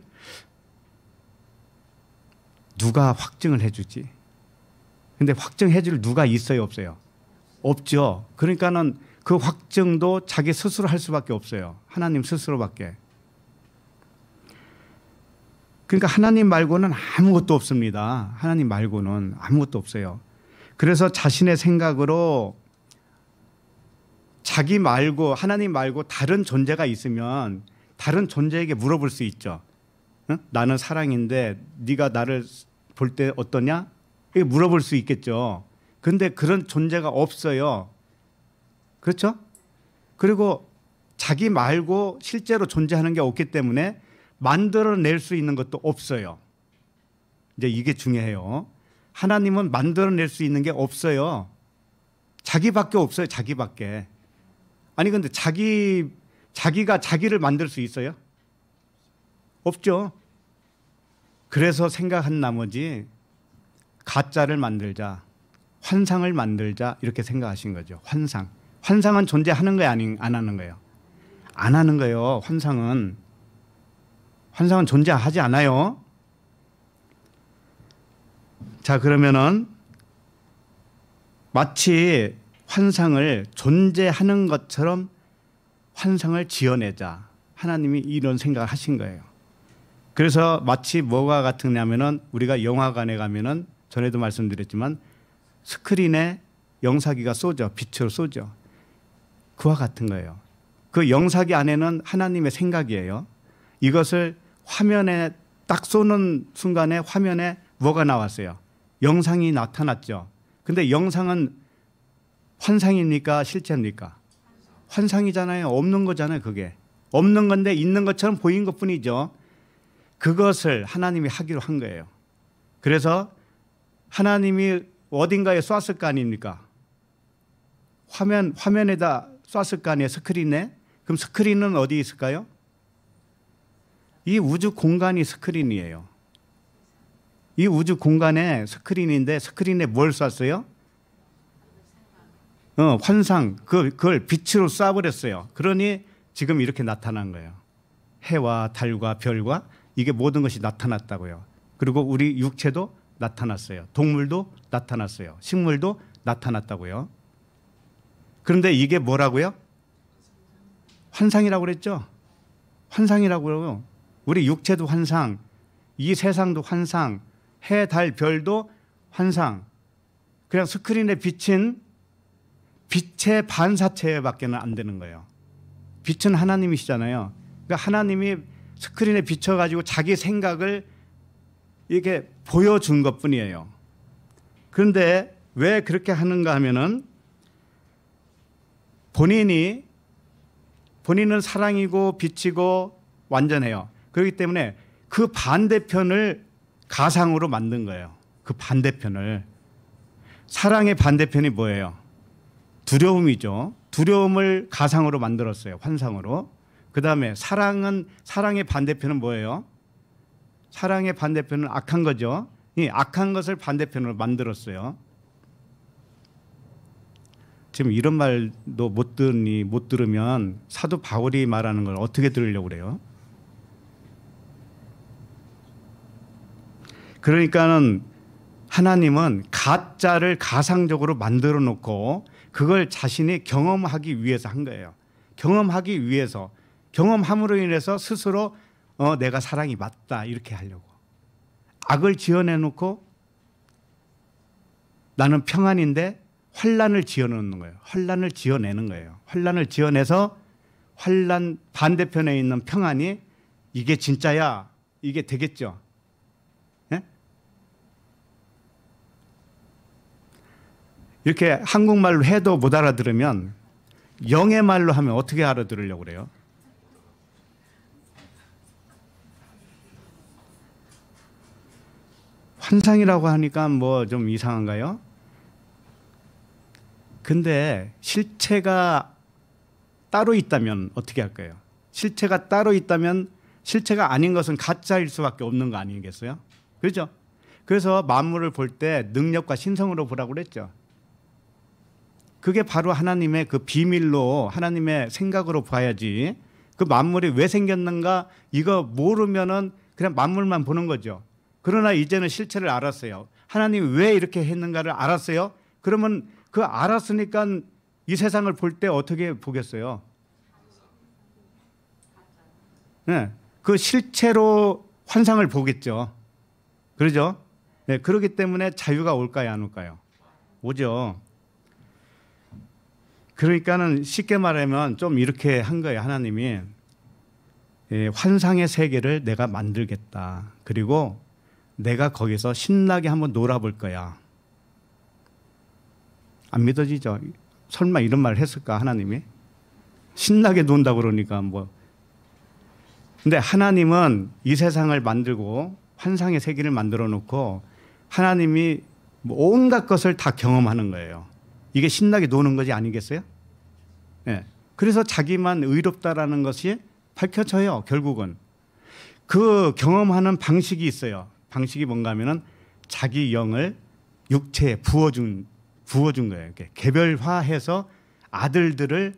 누가 확증을 해주지? 근데 확증해 줄 누가 있어요 없어요? 없죠. 그러니까는 그 확증도 자기 스스로 할 수밖에 없어요. 하나님 스스로밖에. 그러니까 하나님 말고는 아무것도 없습니다. 하나님 말고는 아무것도 없어요. 그래서 자신의 생각으로 자기 말고 하나님 말고 다른 존재가 있으면 다른 존재에게 물어볼 수 있죠. 응? 나는 사랑인데 네가 나를 볼 때 어떠냐? 이게 물어볼 수 있겠죠. 근데 그런 존재가 없어요. 그렇죠? 그리고 자기 말고 실제로 존재하는 게 없기 때문에 만들어낼 수 있는 것도 없어요. 이제 이게 중요해요. 하나님은 만들어낼 수 있는 게 없어요. 자기밖에 없어요. 자기밖에. 아니 근데 자기 자기가 자기를 만들 수 있어요? 없죠. 그래서 생각한 나머지 가짜를 만들자, 환상을 만들자 이렇게 생각하신 거죠. 환상. 환상은 존재하는 거 아니 안 하는 거예요. 안 하는 거예요. 환상은 환상은 존재하지 않아요. 자, 그러면은 마치 환상을 존재하는 것처럼 환상을 지어내자. 하나님이 이런 생각을 하신 거예요. 그래서 마치 뭐가 같으냐면은 우리가 영화관에 가면은 전에도 말씀드렸지만 스크린에 영사기가 쏘죠. 빛으로 쏘죠. 그와 같은 거예요. 그 영사기 안에는 하나님의 생각이에요. 이것을 화면에 딱 쏘는 순간에 화면에 뭐가 나왔어요? 영상이 나타났죠. 근데 영상은 환상입니까? 실제입니까? 환상이잖아요. 없는 거잖아요. 그게. 없는 건데 있는 것처럼 보인 것 뿐이죠. 그것을 하나님이 하기로 한 거예요. 그래서 하나님이 어딘가에 쐈을 거 아닙니까? 화면, 화면에다 쐈을 거 아니에요. 스크린에. 그럼 스크린은 어디 있을까요? 이 우주 공간이 스크린이에요. 이 우주 공간에 스크린인데 스크린에 뭘 쐈어요? 어, 환상 그, 그걸 빛으로 쏴버렸어요. 그러니 지금 이렇게 나타난 거예요. 해와 달과 별과 이게 모든 것이 나타났다고요. 그리고 우리 육체도 나타났어요. 동물도 나타났어요. 식물도 나타났다고요. 그런데 이게 뭐라고요? 환상이라고 그랬죠? 환상이라고 요 우리 육체도 환상, 이 세상도 환상, 해, 달, 별도 환상. 그냥 스크린에 비친 빛의 반사체밖에는 안 되는 거예요. 빛은 하나님이시잖아요. 그러니까 하나님이 스크린에 비춰가지고 자기 생각을 이렇게 보여준 것 뿐이에요. 그런데 왜 그렇게 하는가 하면은 본인이 본인은 사랑이고 빛이고 완전해요. 그렇기 때문에 그 반대편을 가상으로 만든 거예요. 그 반대편을 사랑의 반대편이 뭐예요? 두려움이죠. 두려움을 가상으로 만들었어요. 환상으로. 그 다음에 사랑은 사랑의 반대편은 뭐예요? 사랑의 반대편은 악한 거죠. 이 악한 것을 반대편으로 만들었어요. 지금 이런 말도 못 들으니 못 들으면 사도 바울이 말하는 걸 어떻게 들으려고 그래요? 그러니까는 하나님은 가짜를 가상적으로 만들어 놓고 그걸 자신이 경험하기 위해서 한 거예요. 경험하기 위해서 경험함으로 인해서 스스로 어, 내가 사랑이 맞다 이렇게 하려고 악을 지어내놓고 나는 평안인데 환란을 지어놓는 거예요. 환란을 지어내는 거예요. 환란을 지어내서 환란 반대편에 있는 평안이 이게 진짜야 이게 되겠죠. 이렇게 한국말로 해도 못 알아들으면 영의 말로 하면 어떻게 알아들으려고 그래요? 환상이라고 하니까 뭐 좀 이상한가요? 근데 실체가 따로 있다면 어떻게 할까요? 실체가 따로 있다면 실체가 아닌 것은 가짜일 수밖에 없는 거 아니겠어요? 그렇죠? 그래서 만물을 볼 때 능력과 신성으로 보라고 그랬죠. 그게 바로 하나님의 그 비밀로 하나님의 생각으로 봐야지 그 만물이 왜 생겼는가 이거 모르면은 그냥 만물만 보는 거죠. 그러나 이제는 실체를 알았어요. 하나님 이왜 이렇게 했는가를 알았어요. 그러면 그 알았으니까 이 세상을 볼 때 어떻게 보겠어요? 네, 그 실체로 환상을 보겠죠. 그러죠? 네, 그러기 때문에 자유가 올까요, 안 올까요? 오죠. 그러니까는 쉽게 말하면 좀 이렇게 한 거예요. 하나님이 예, 환상의 세계를 내가 만들겠다. 그리고 내가 거기서 신나게 한번 놀아볼 거야. 안 믿어지죠? 설마 이런 말을 했을까 하나님이? 신나게 논다 그러니까 뭐. 근데 하나님은 이 세상을 만들고 환상의 세계를 만들어 놓고 하나님이 온갖 것을 다 경험하는 거예요. 이게 신나게 노는 것이 아니겠어요? 네. 그래서 자기만 의롭다라는 것이 밝혀져요. 결국은 그 경험하는 방식이 있어요. 방식이 뭔가 하면은 자기 영을 육체에 부어준 부어준 거예요. 이렇게 개별화해서 아들들을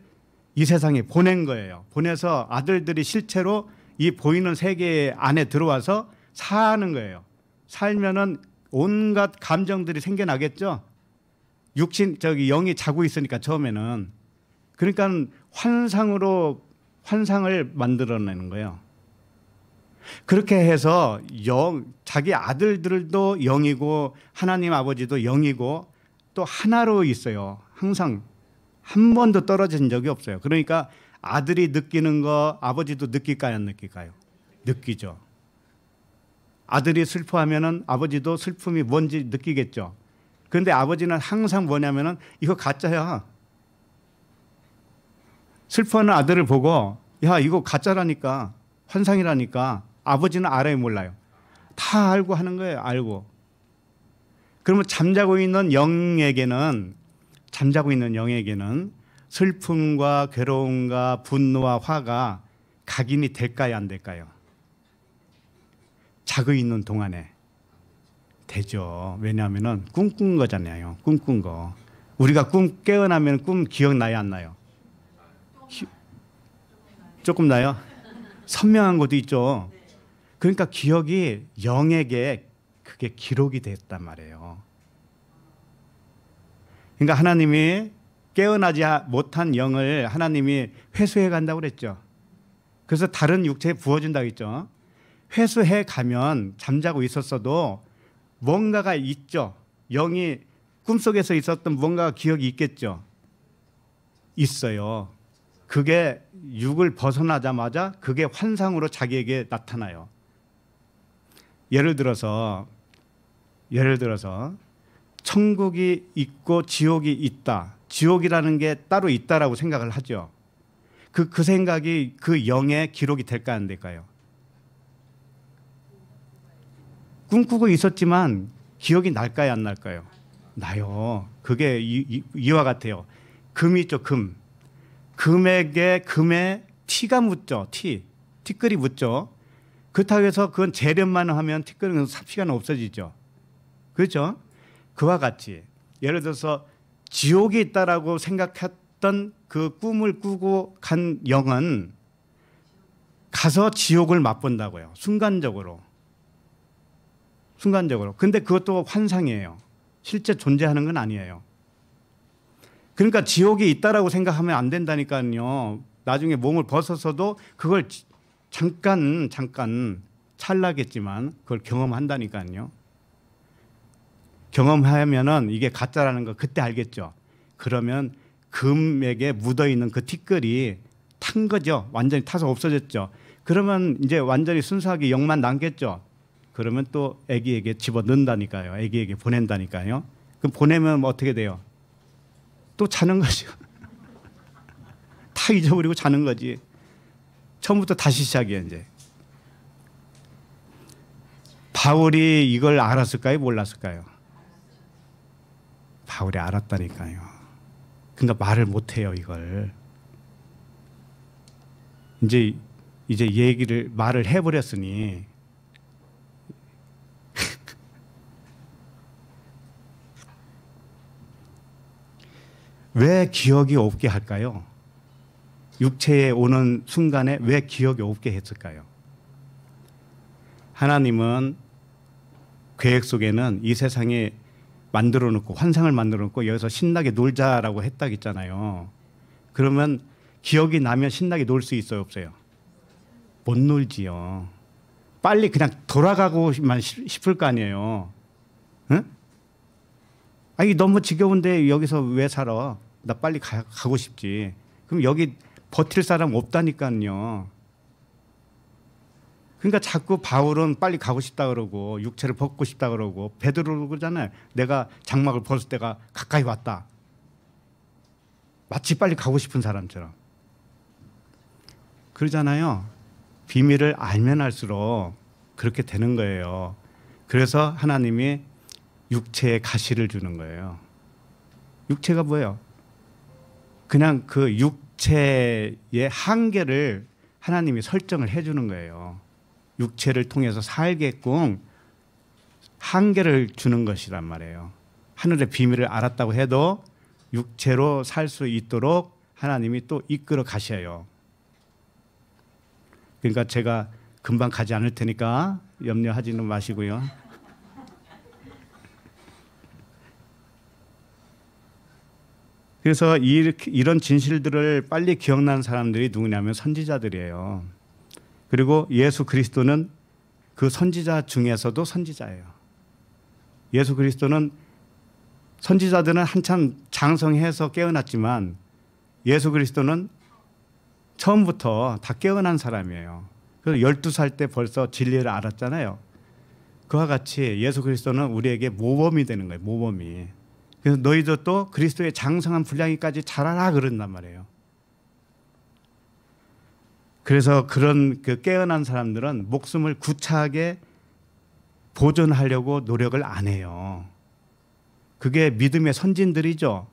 이 세상에 보낸 거예요. 보내서 아들들이 실제로 이 보이는 세계 안에 들어와서 사는 거예요. 살면은 온갖 감정들이 생겨나겠죠. 육신 저기 영이 자고 있으니까 처음에는 그러니까 환상으로 환상을 만들어내는 거예요. 그렇게 해서 영 자기 아들들도 영이고 하나님 아버지도 영이고 또 하나로 있어요. 항상 한 번도 떨어진 적이 없어요. 그러니까 아들이 느끼는 거 아버지도 느낄까요, 안 느낄까요? 느끼죠. 아들이 슬퍼하면 아버지도 슬픔이 뭔지 느끼겠죠. 그런데 아버지는 항상 뭐냐면은 이거 가짜야. 슬퍼하는 아들을 보고 야 이거 가짜라니까 환상이라니까 아버지는 알아요 몰라요. 다 알고 하는 거예요 알고. 그러면 잠자고 있는 영에게는 잠자고 있는 영에게는 슬픔과 괴로움과 분노와 화가 각인이 될까요 안 될까요? 자고 있는 동안에 되죠. 왜냐하면 꿈꾼 거잖아요. 꿈꾼 거. 우리가 꿈 깨어나면 꿈 기억나요, 안 나요? 기... 조금 나요? 선명한 것도 있죠. 그러니까 기억이 영에게 그게 기록이 됐단 말이에요. 그러니까 하나님이 깨어나지 못한 영을 하나님이 회수해 간다고 그랬죠. 그래서 다른 육체에 부어준다고 했죠. 회수해 가면 잠자고 있었어도 뭔가가 있죠. 영이 꿈속에서 있었던 뭔가 가 기억이 있겠죠. 있어요. 그게 육을 벗어나자마자 그게 환상으로 자기에게 나타나요. 예를 들어서 예를 들어서 천국이 있고 지옥이 있다. 지옥이라는 게 따로 있다라고 생각을 하죠. 그그 그 생각이 그영의 기록이 될까 안 될까요? 꿈꾸고 있었지만 기억이 날까요 안 날까요? 나요. 그게 이, 와 같아요. 금이 있죠 금. 금에게 금에 티가 묻죠 티. 티끌이 묻죠. 그렇다고 해서 그건 재련만 하면 티끌은 삽시간 없어지죠. 그렇죠? 그와 같이 예를 들어서 지옥이 있다라고 생각했던 그 꿈을 꾸고 간 영은 가서 지옥을 맛본다고요. 순간적으로. 순간적으로. 근데 그것도 환상이에요. 실제 존재하는 건 아니에요. 그러니까 지옥이 있다라고 생각하면 안 된다니까요. 나중에 몸을 벗어서도 그걸 잠깐 잠깐 찰나겠지만 그걸 경험한다니까요. 경험하면은 이게 가짜라는 거 그때 알겠죠. 그러면 금액에 묻어 있는 그 티끌이 탄 거죠. 완전히 타서 없어졌죠. 그러면 이제 완전히 순수하게 영만 남겠죠. 그러면 또 아기에게 집어 넣는다니까요. 아기에게 보낸다니까요. 그럼 보내면 어떻게 돼요? 또 자는 거죠. 다 잊어버리고 자는 거지. 처음부터 다시 시작이에요, 이제. 바울이 이걸 알았을까요? 몰랐을까요? 바울이 알았다니까요. 그러니까 말을 못 해요, 이걸. 이제 이제 얘기를 말을 해 버렸으니 왜 기억이 없게 할까요? 육체에 오는 순간에 왜 기억이 없게 했을까요? 하나님은 계획 속에는 이 세상에 만들어 놓고 환상을 만들어 놓고 여기서 신나게 놀자라고 했다 했잖아요. 그러면 기억이 나면 신나게 놀 수 있어요, 없어요? 못 놀지요. 빨리 그냥 돌아가고만 싶을 거 아니에요. 응? 아니 너무 지겨운데 여기서 왜 살아? 나 빨리 가, 가고 싶지. 그럼 여기 버틸 사람 없다니까요. 그러니까 자꾸 바울은 빨리 가고 싶다 그러고 육체를 벗고 싶다 그러고 베드로그잖아요. 를 내가 장막을 벗을 때가 가까이 왔다. 마치 빨리 가고 싶은 사람처럼. 그러잖아요. 비밀을 알면 할수록 그렇게 되는 거예요. 그래서 하나님이 육체에 가시를 주는 거예요. 육체가 뭐예요? 그냥 그 육체의 한계를 하나님이 설정을 해주는 거예요. 육체를 통해서 살게끔 한계를 주는 것이란 말이에요. 하늘의 비밀을 알았다고 해도 육체로 살 수 있도록 하나님이 또 이끌어 가셔요. 그러니까 제가 금방 가지 않을 테니까 염려하지는 마시고요. 그래서 이렇게, 이런 진실들을 빨리 기억난 사람들이 누구냐면 선지자들이에요. 그리고 예수 그리스도는 그 선지자 중에서도 선지자예요. 예수 그리스도는 선지자들은 한참 장성해서 깨어났지만 예수 그리스도는 처음부터 다 깨어난 사람이에요. 그래서 12살 때 벌써 진리를 알았잖아요. 그와 같이 예수 그리스도는 우리에게 모범이 되는 거예요. 모범이. 그래서 너희도 또 그리스도의 장성한 분량이까지 자라라 그런단 말이에요. 그래서 그런 그 깨어난 사람들은 목숨을 구차하게 보존하려고 노력을 안 해요. 그게 믿음의 선진들이죠.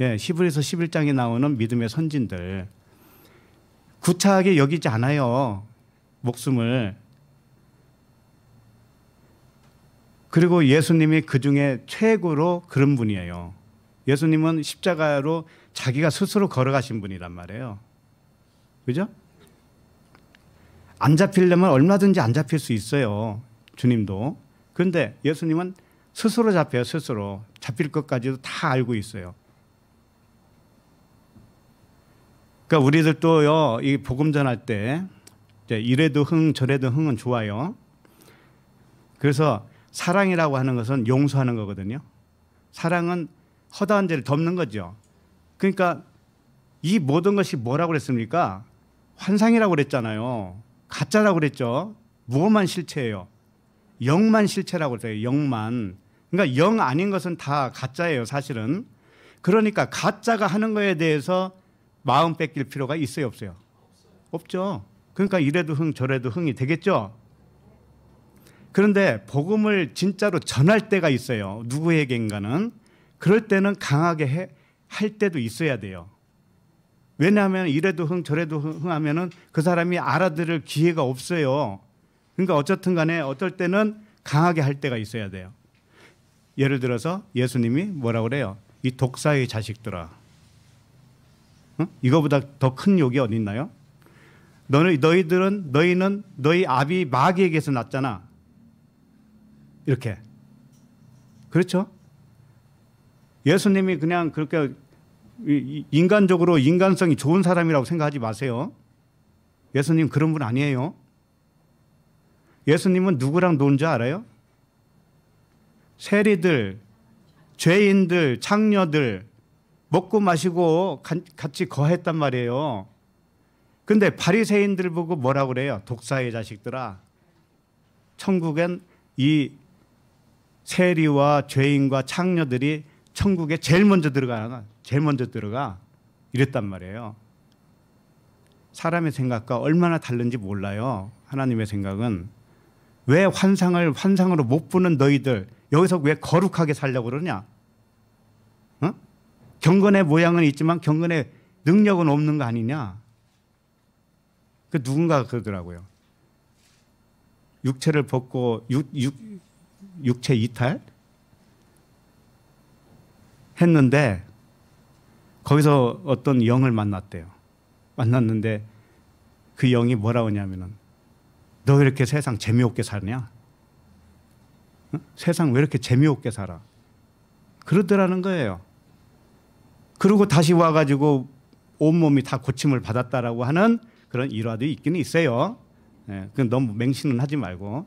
예, 히브리서 11장에 나오는 믿음의 선진들. 구차하게 여기지 않아요. 목숨을 그리고 예수님이 그 중에 최고로 그런 분이에요. 예수님은 십자가로 자기가 스스로 걸어가신 분이란 말이에요. 그죠? 안 잡히려면 얼마든지 안 잡힐 수 있어요. 주님도. 그런데 예수님은 스스로 잡혀요, 스스로. 잡힐 것까지도 다 알고 있어요. 그러니까 우리들도요, 이 복음 전할 때, 이래도 흥, 저래도 흥은 좋아요. 그래서 사랑이라고 하는 것은 용서하는 거거든요. 사랑은 허다한 죄를 덮는 거죠. 그러니까 이 모든 것이 뭐라고 그랬습니까? 환상이라고 그랬잖아요. 가짜라고 그랬죠. 무엇만 실체예요? 영만 실체라고 그랬어요 영만. 그러니까 영 아닌 것은 다 가짜예요, 사실은. 그러니까 가짜가 하는 거에 대해서 마음 뺏길 필요가 있어요 없어요. 없죠. 그러니까 이래도 흥 저래도 흥이 되겠죠. 그런데 복음을 진짜로 전할 때가 있어요. 누구에게인가는 그럴 때는 강하게 해, 할 때도 있어야 돼요. 왜냐하면 이래도 흥 저래도 흥 하면은 그 사람이 알아들을 기회가 없어요. 그러니까 어쨌든 간에 어떨 때는 강하게 할 때가 있어야 돼요. 예를 들어서 예수님이 뭐라 고 그래요? 이 독사의 자식들아. 응? 이거보다 더 큰 욕이 어디 있나요? 너희들은 너희는 너희 아비 마귀에게서 났잖아. 이렇게. 그렇죠? 예수님이 그냥 그렇게 인간적으로 인간성이 좋은 사람이라고 생각하지 마세요. 예수님 그런 분 아니에요. 예수님은 누구랑 논지 알아요? 세리들, 죄인들, 창녀들 먹고 마시고 같이 거했단 말이에요. 근데 바리새인들 보고 뭐라 그래요? 독사의 자식들아. 천국엔 이 세리와 죄인과 창녀들이 천국에 제일 먼저 들어가나 제일 먼저 들어가 이랬단 말이에요. 사람의 생각과 얼마나 다른지 몰라요. 하나님의 생각은 왜 환상을 환상으로 못 보는 너희들 여기서 왜 거룩하게 살려고 그러냐? 어? 경건의 모양은 있지만 경건의 능력은 없는 거 아니냐? 그 누군가 가 그러더라고요. 육체를 벗고 육, 육, 육체 이탈 했는데 거기서 어떤 영을 만났대요. 만났는데 그 영이 뭐라고 하냐면은 너 이렇게 세상 재미없게 사냐? 어? 세상 왜 이렇게 재미없게 살아? 그러더라는 거예요. 그리고 다시 와가지고 온몸이 다 고침을 받았다라고 하는 그런 일화도 있기는 있어요. 예, 그건 너무 맹신은 하지 말고.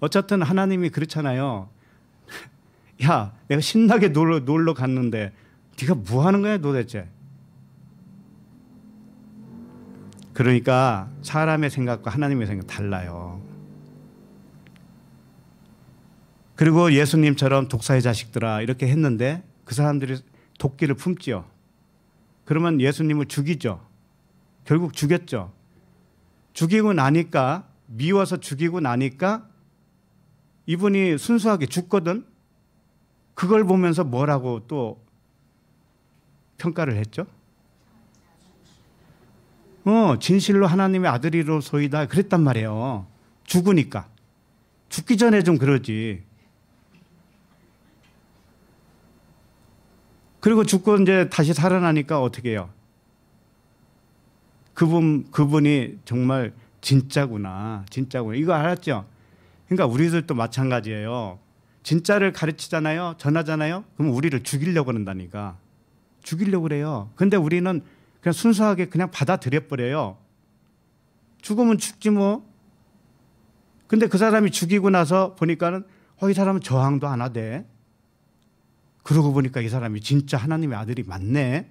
어쨌든 하나님이 그렇잖아요. 야, 내가 신나게 놀러, 놀러 갔는데 네가 뭐 하는 거야 도대체? 그러니까 사람의 생각과 하나님의 생각 달라요. 그리고 예수님처럼 독사의 자식들아 이렇게 했는데 그 사람들이 도끼를 품지요. 그러면 예수님을 죽이죠. 결국 죽였죠. 죽이고 나니까 미워서 죽이고 나니까 이분이 순수하게 죽거든? 그걸 보면서 뭐라고 또 평가를 했죠? 어, 진실로 하나님의 아들이로소이다. 그랬단 말이에요. 죽으니까. 죽기 전에 좀 그러지. 그리고 죽고 이제 다시 살아나니까 어떻게 해요? 그분, 그분이 정말 진짜구나. 진짜구나. 이거 알았죠? 그러니까 우리들도 마찬가지예요. 진짜를 가르치잖아요. 전하잖아요. 그럼 우리를 죽이려고 그런다니까. 죽이려고 그래요. 근데 우리는 그냥 순수하게 그냥 받아들여 버려요. 죽으면 죽지 뭐. 근데 그 사람이 죽이고 나서 보니까는 어, 이 사람은 저항도 안 하대. 그러고 보니까 이 사람이 진짜 하나님의 아들이 맞네.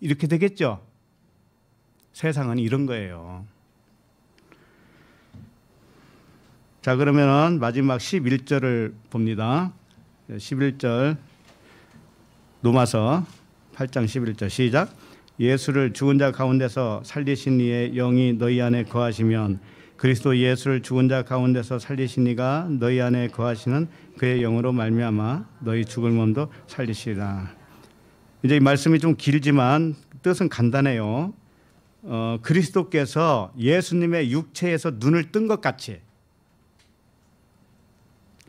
이렇게 되겠죠. 세상은 이런 거예요. 자 그러면은 마지막 11절을 봅니다. 11절 로마서 8장 11절 시작 예수를 죽은 자 가운데서 살리신 이의 영이 너희 안에 거하시면 그리스도 예수를 죽은 자 가운데서 살리신 이가 너희 안에 거하시는 그의 영으로 말미암아 너희 죽을 몸도 살리시라. 이제 이 말씀이 좀 길지만 뜻은 간단해요. 어, 그리스도께서 예수님의 육체에서 눈을 뜬 것 같이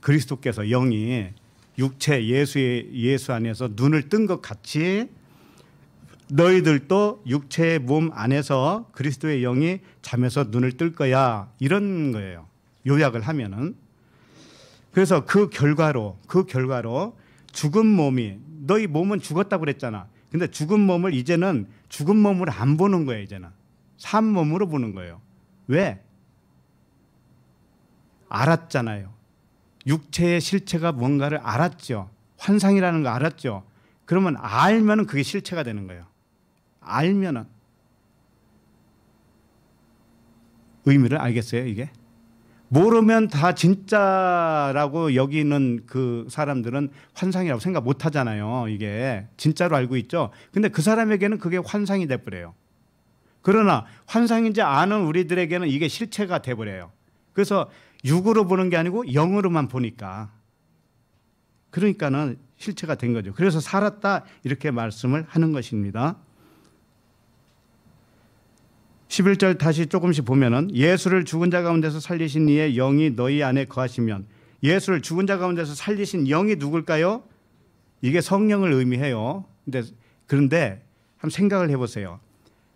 그리스도께서 영이 육체 예수의 예수 안에서 눈을 뜬 것 같이 너희들도 육체의 몸 안에서 그리스도의 영이 잠에서 눈을 뜰 거야 이런 거예요. 요약을 하면은 그래서 그 결과로 그 결과로 죽은 몸이 너희 몸은 죽었다고 그랬잖아. 근데 죽은 몸을 이제는 죽은 몸으로 안 보는 거예요, 이제는. 산 몸으로 보는 거예요. 왜? 알았잖아요. 육체의 실체가 뭔가를 알았죠. 환상이라는 거 알았죠. 그러면 알면 그게 실체가 되는 거예요. 알면은 의미를 알겠어요, 이게? 모르면 다 진짜라고 여기는 그 사람들은 환상이라고 생각 못 하잖아요. 이게 진짜로 알고 있죠. 근데 그 사람에게는 그게 환상이 돼 버려요. 그러나 환상인지 아는 우리들에게는 이게 실체가 돼 버려요. 그래서 육으로 보는 게 아니고 영으로만 보니까 그러니까는 실체가 된 거죠. 그래서 살았다 이렇게 말씀을 하는 것입니다. 11절 다시 조금씩 보면은 예수를 죽은 자 가운데서 살리신 이의 영이 너희 안에 거하시면 예수를 죽은 자 가운데서 살리신 영이 누굴까요? 이게 성령을 의미해요. 근데 그런데 한번 생각을 해 보세요.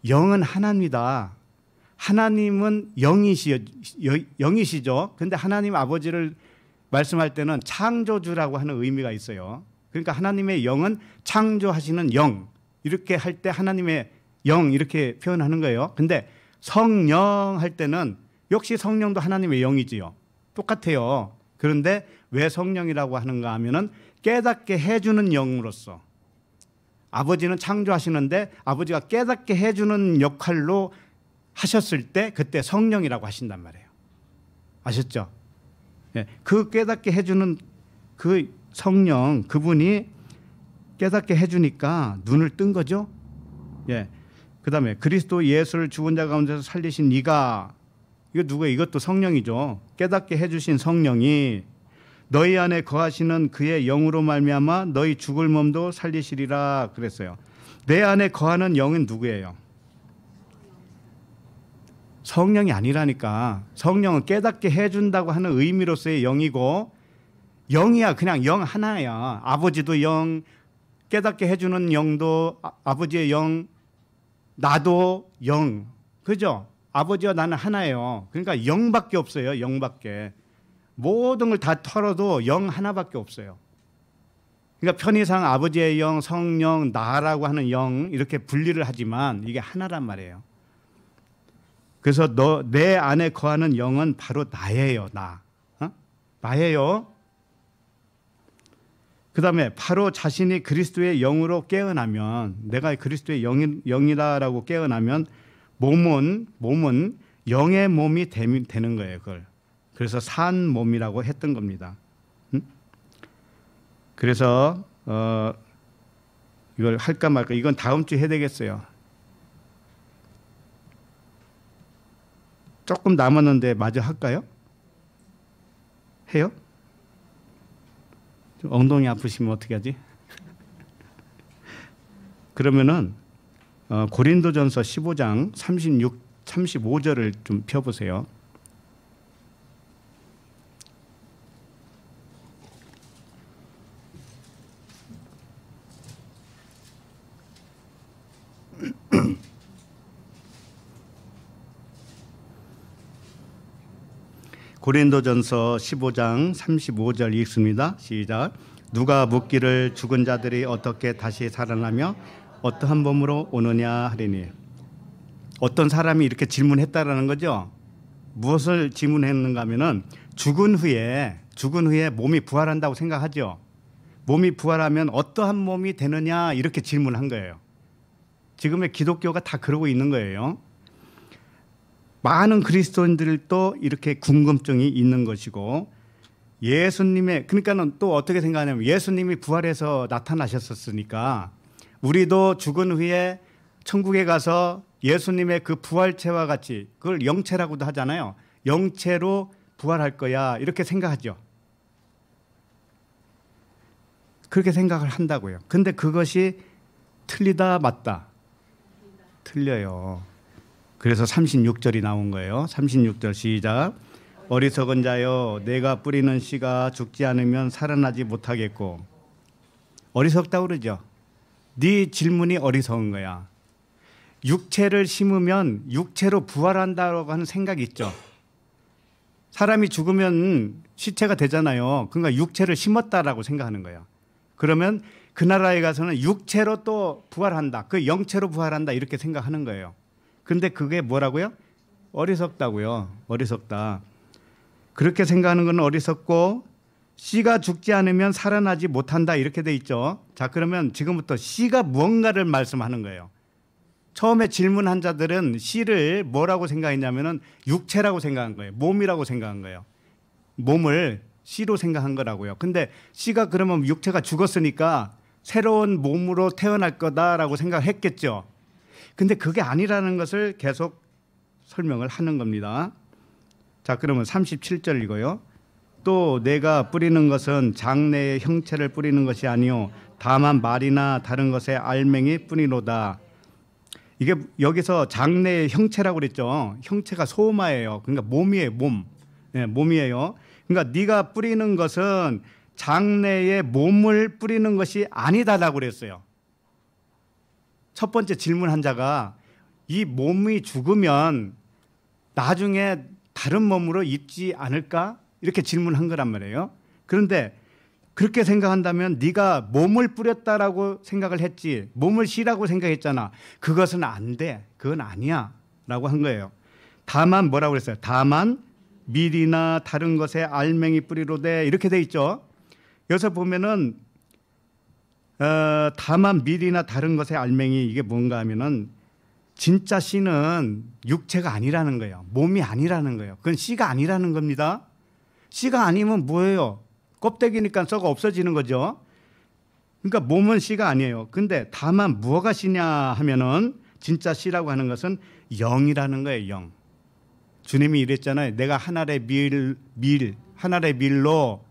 영은 하나입니다. 하나님은 영이시여, 영이시죠. 근데 하나님 아버지를 말씀할 때는 창조주라고 하는 의미가 있어요. 그러니까 하나님의 영은 창조하시는 영 이렇게 할 때 하나님의 영 이렇게 표현하는 거예요. 근데 성령 할 때는 역시 성령도 하나님의 영이지요. 똑같아요. 그런데 왜 성령이라고 하는가 하면은 깨닫게 해주는 영으로서 아버지는 창조하시는데 아버지가 깨닫게 해주는 역할로 하셨을 때 그때 성령이라고 하신단 말이에요. 아셨죠? 예, 그 깨닫게 해주는 그 성령 그분이 깨닫게 해주니까 눈을 뜬 거죠. 예, 그 다음에 그리스도 예수를 죽은 자 가운데서 살리신 이가 이거 누가 이것도 성령이죠. 깨닫게 해주신 성령이 너희 안에 거하시는 그의 영으로 말미암아 너희 죽을 몸도 살리시리라 그랬어요. 내 안에 거하는 영은 누구예요? 성령이 아니라니까 성령은 깨닫게 해준다고 하는 의미로서의 영이고 영이야 그냥 영 하나야 아버지도 영 깨닫게 해주는 영도 아, 버지의영 나도 영 그죠 아버지와 나는 하나예요 그러니까 영밖에 없어요 영밖에 모든 걸 다 털어도 영 하나밖에 없어요 그러니까 편의상 아버지의 영 성령 나라고 하는 영 이렇게 분리를 하지만 이게 하나란 말이에요 그래서 너 내 안에 거하는 영은 바로 나예요. 나. 어? 나예요. 그 다음에 바로 자신이 그리스도의 영으로 깨어나면 내가 그리스도의 영이, 영이다라고 깨어나면 몸은 몸은 영의 몸이 되, 되는 거예요. 그걸 그래서 산 몸이라고 했던 겁니다. 그래서 어, 이걸 할까 말까 이건 다음 주에 해야 되겠어요. 조금 남았는데 마저 할까요? 해요? 엉덩이 아프시면 어떻게 하지? 그러면은 어, 고린도전서 15장 36 35절을 좀 펴보세요. 고린도전서 15장 35절 읽습니다. 시작. 누가 묻기를 죽은 자들이 어떻게 다시 살아나며 어떠한 몸으로 오느냐 하리니 어떤 사람이 이렇게 질문했다라는 거죠. 무엇을 질문했는가 하면은 죽은 후에 죽은 후에 몸이 부활한다고 생각하죠. 몸이 부활하면 어떠한 몸이 되느냐 이렇게 질문한 거예요. 지금의 기독교가 다 그러고 있는 거예요. 많은 그리스도인들도 이렇게 궁금증이 있는 것이고 예수님의 그러니까는 또 어떻게 생각하냐면 예수님이 부활해서 나타나셨었으니까 우리도 죽은 후에 천국에 가서 예수님의 그 부활체와 같이 그걸 영체라고도 하잖아요. 영체로 부활할 거야 이렇게 생각하죠. 그렇게 생각을 한다고요. 근데 그것이 틀리다 맞다. 틀려요. 그래서 36절이 나온 거예요. 36절 시작. 어리석은 자여 내가 뿌리는 씨가 죽지 않으면 살아나지 못하겠고 어리석다 그러죠. 네 질문이 어리석은 거야. 육체를 심으면 육체로 부활한다고 라 하는 생각이 있죠. 사람이 죽으면 시체가 되잖아요. 그러니까 육체를 심었다라고 생각하는 거예요 그러면 그 나라에 가서는 육체로 또 부활한다. 그 영체로 부활한다 이렇게 생각하는 거예요. 근데 그게 뭐라고요? 어리석다고요. 어리석다. 그렇게 생각하는 건 어리석고 씨가 죽지 않으면 살아나지 못한다 이렇게 돼 있죠. 자, 그러면 지금부터 씨가 무가를 말씀하는 거예요. 처음에 질문한 자들은 씨를 뭐라고 생각했냐면은 육체라고 생각한 거예요. 몸이라고 생각한 거예요. 몸을 씨로 생각한 거라고요. 근데 씨가 그러면 육체가 죽었으니까 새로운 몸으로 태어날 거다라고 생각했겠죠. 근데 그게 아니라는 것을 계속 설명을 하는 겁니다. 자, 그러면 37절이고요. 또 내가 뿌리는 것은 장래의 형체를 뿌리는 것이 아니요 다만 말이나 다른 것의 알맹이 뿐이로다. 이게 여기서 장래의 형체라고 그랬죠. 형체가 소마예요. 그러니까 몸이에요, 몸. 네, 몸이에요. 그러니까 네가 뿌리는 것은 장래의 몸을 뿌리는 것이 아니다라고 그랬어요. 첫 번째 질문 환자가 이 몸이 죽으면 나중에 다른 몸으로 입지 않을까 이렇게 질문한 거란 말이에요. 그런데 그렇게 생각한다면 네가 몸을 뿌렸다라고 생각을 했지 몸을 씨라고 생각했잖아. 그것은 안 돼. 그건 아니야라고 한 거예요. 다만 뭐라고 그랬어요? 다만 밀이나 다른 것에 알맹이 뿌리로돼 이렇게 돼 있죠. 여기서 보면은 어, 다만 미리나 다른 것의 알맹이 이게 뭔가 하면은 진짜 씨는 육체가 아니라는 거예요. 몸이 아니라는 거예요. 그건 씨가 아니라는 겁니다. 씨가 아니면 뭐예요? 껍데기니까 썩어 없어지는 거죠. 그러니까 몸은 씨가 아니에요. 근데 다만 무엇가 씨냐 하면은 진짜 씨라고 하는 것은 영이라는 거예요. 영. 주님이 이랬잖아요. 내가 하나의 밀, 밀, 하나의 밀로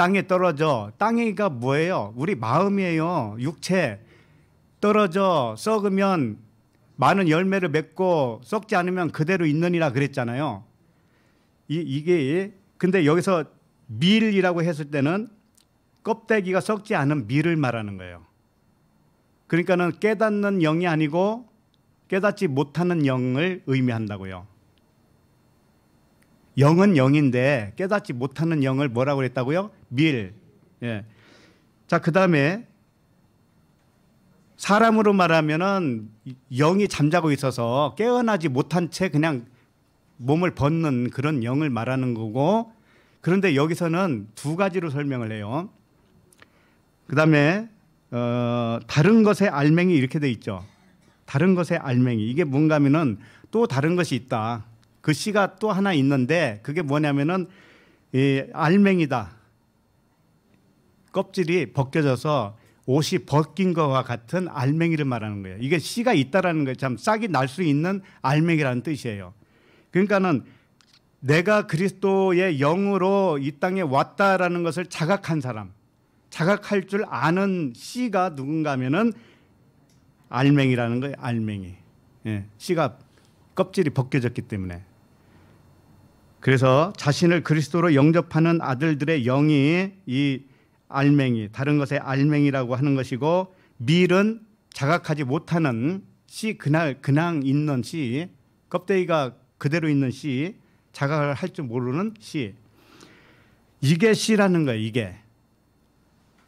땅에 떨어져. 땅이가 뭐예요? 우리 마음이에요. 육체. 떨어져 썩으면 많은 열매를 맺고 썩지 않으면 그대로 있느니라 그랬잖아요. 이, 이게 근데 여기서 밀이라고 했을 때는 껍데기가 썩지 않은 밀을 말하는 거예요. 그러니까는 깨닫는 영이 아니고 깨닫지 못하는 영을 의미한다고요. 영은 영인데 깨닫지 못하는 영을 뭐라고 그랬다고요? 밀. 예. 자, 그 다음에 사람으로 말하면은 영이 잠자고 있어서 깨어나지 못한 채 그냥 몸을 벗는 그런 영을 말하는 거고 그런데 여기서는 두 가지로 설명을 해요. 그 다음에 어, 다른 것의 알맹이 이렇게 돼 있죠. 다른 것의 알맹이 이게 뭔가면은 또 다른 것이 있다. 그 씨가 또 하나 있는데 그게 뭐냐면은 이 알맹이다. 껍질이 벗겨져서 옷이 벗긴 것과 같은 알맹이를 말하는 거예요. 이게 씨가 있다라는 거예요. 참 싹이 날 수 있는 알맹이라는 뜻이에요. 그러니까는 내가 그리스도의 영으로 이 땅에 왔다라는 것을 자각한 사람, 자각할 줄 아는 씨가 누군가면은 알맹이라는 거예요. 알맹이. 예, 씨가 껍질이 벗겨졌기 때문에 그래서 자신을 그리스도로 영접하는 아들들의 영이 이 알맹이 다른 것의 알맹이라고 하는 것이고 밀은 자각하지 못하는 씨 그날 그냥 있는 씨 껍데기가 그대로 있는 씨 자각을 할 줄 모르는 씨 이게 씨라는 거예요 이게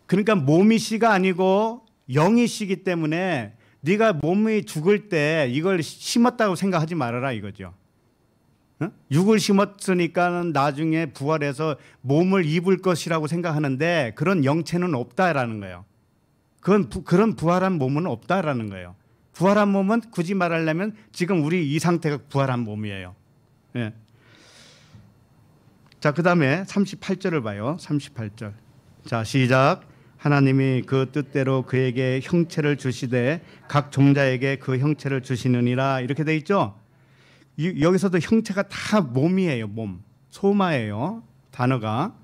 그러니까 몸이 씨가 아니고 영이 씨기 때문에 네가 몸이 죽을 때 이걸 심었다고 생각하지 말아라 이거죠 육을 심었으니까 나중에 부활해서 몸을 입을 것이라고 생각하는데 그런 영체는 없다라는 거예요. 그건 부, 그런 부활한 몸은 없다라는 거예요. 부활한 몸은 굳이 말하려면 지금 우리 이 상태가 부활한 몸이에요. 예. 자, 그 다음에 38절을 봐요. 38절. 자, 시작. 하나님이 그 뜻대로 그에게 형체를 주시되 각 종자에게 그 형체를 주시느니라 이렇게 돼 있죠. 여기서도 형체가 다 몸이에요. 몸. 소마예요. 단어가.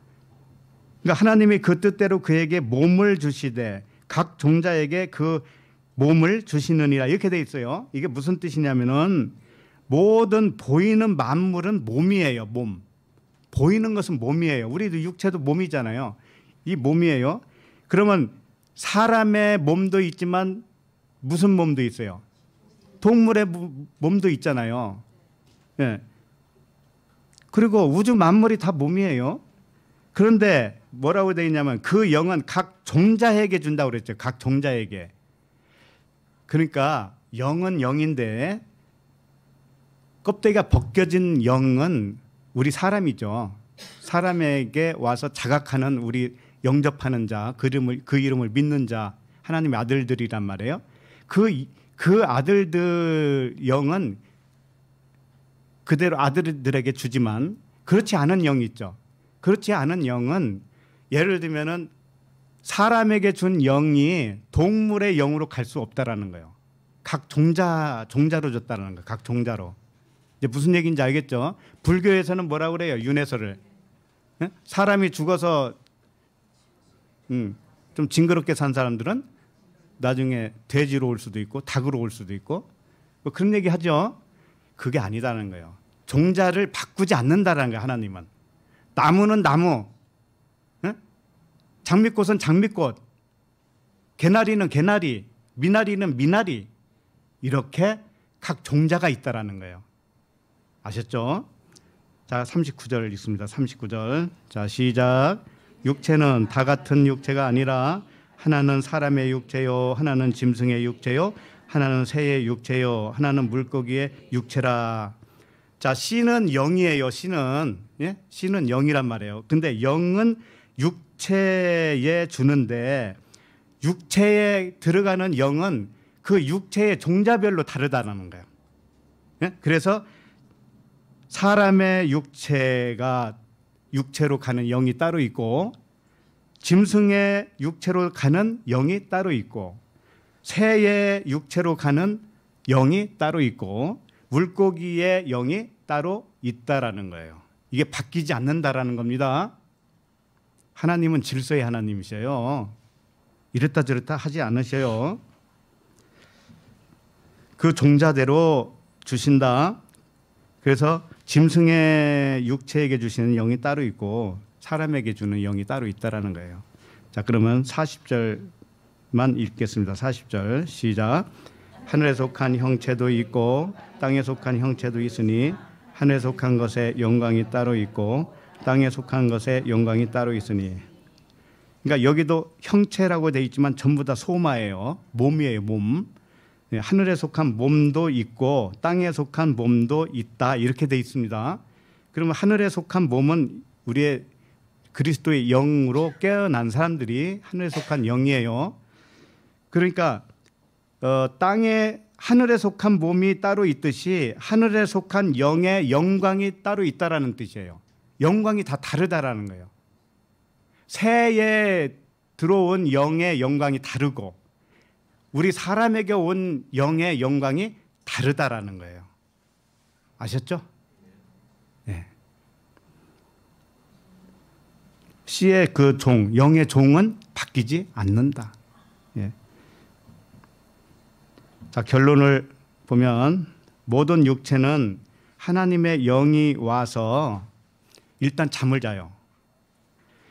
그러니까 하나님이 그 뜻대로 그에게 몸을 주시되 각 종자에게 그 몸을 주시느니라 이렇게 돼 있어요. 이게 무슨 뜻이냐면은 모든 보이는 만물은 몸이에요. 몸. 보이는 것은 몸이에요. 우리도 육체도 몸이잖아요. 이 몸이에요. 그러면 사람의 몸도 있지만 무슨 몸도 있어요? 동물의 몸도 있잖아요. 예. 그리고 우주 만물이 다 몸이에요. 그런데 뭐라고 되어 있냐면 그 영은 각 종자에게 준다고 그랬죠. 각 종자에게. 그러니까 영은 영인데 껍데기가 벗겨진 영은 우리 사람이죠. 사람에게 와서 자각하는 우리 영접하는 자, 그 이름을, 그 이름을 믿는 자, 하나님의 아들들이란 말이에요. 그, 그 아들들 영은 그대로 아들들에게 주지만 그렇지 않은 영이 있죠. 그렇지 않은 영은 예를 들면은 사람에게 준 영이 동물의 영으로 갈 수 없다라는 거예요. 각 종자 종자로 줬다라는 거. 예요각 종자로. 이제 무슨 얘기인지 알겠죠? 불교에서는 뭐라 그래요? 윤회설을 예? 사람이 죽어서 음, 좀 징그럽게 산 사람들은 나중에 돼지로 올 수도 있고 닭으로 올 수도 있고 뭐 그런 얘기 하죠. 그게 아니다는 거예요. 종자를 바꾸지 않는다라는 거예요 하나님은. 나무는 나무, 장미꽃은 장미꽃, 개나리는 개나리, 미나리는 미나리 이렇게 각 종자가 있다라는 거예요. 아셨죠? 자, 39절 읽습니다. 39절. 자, 시작. 육체는 다 같은 육체가 아니라 하나는 사람의 육체요, 하나는 짐승의 육체요, 하나는 새의 육체요, 하나는 물고기의 육체라. 자, 씨는 영이에요. 씨는 예? 씨는 영이란 말이에요. 근데 영은 육체에 주는데 육체에 들어가는 영은 그 육체의 종자별로 다르다는 거예요. 예? 그래서 사람의 육체가 육체로 가는 영이 따로 있고 짐승의 육체로 가는 영이 따로 있고 새의 육체로 가는 영이 따로 있고 물고기의 영이 따로 있다라는 거예요. 이게 바뀌지 않는다라는 겁니다. 하나님은 질서의 하나님이세요. 이렇다 저렇다 하지 않으셔요. 그 종자대로 주신다. 그래서 짐승의 육체에게 주시는 영이 따로 있고 사람에게 주는 영이 따로 있다라는 거예요. 자, 그러면 40절만 읽겠습니다. 40절 시작. 하늘에 속한 형체도 있고 땅에 속한 형체도 있으니 하늘에 속한 것에 영광이 따로 있고 땅에 속한 것에 영광이 따로 있으니 그러니까 여기도 형체라고 돼 있지만 전부 다 소마예요. 몸이에요, 몸. 네, 하늘에 속한 몸도 있고 땅에 속한 몸도 있다 이렇게 돼 있습니다. 그러면 하늘에 속한 몸은 우리의 그리스도의 영으로 깨어난 사람들이 하늘에 속한 영이에요. 그러니까 어, 땅에 하늘에 속한 몸이 따로 있듯이 하늘에 속한 영의 영광이 따로 있다라는 뜻이에요. 영광이 다 다르다라는 거예요. 새에 들어온 영의 영광이 다르고 우리 사람에게 온 영의 영광이 다르다라는 거예요. 아셨죠? 네. 씨의 그 종, 영의 종은 바뀌지 않는다. 자, 결론을 보면 모든 육체는 하나님의 영이 와서 일단 잠을 자요.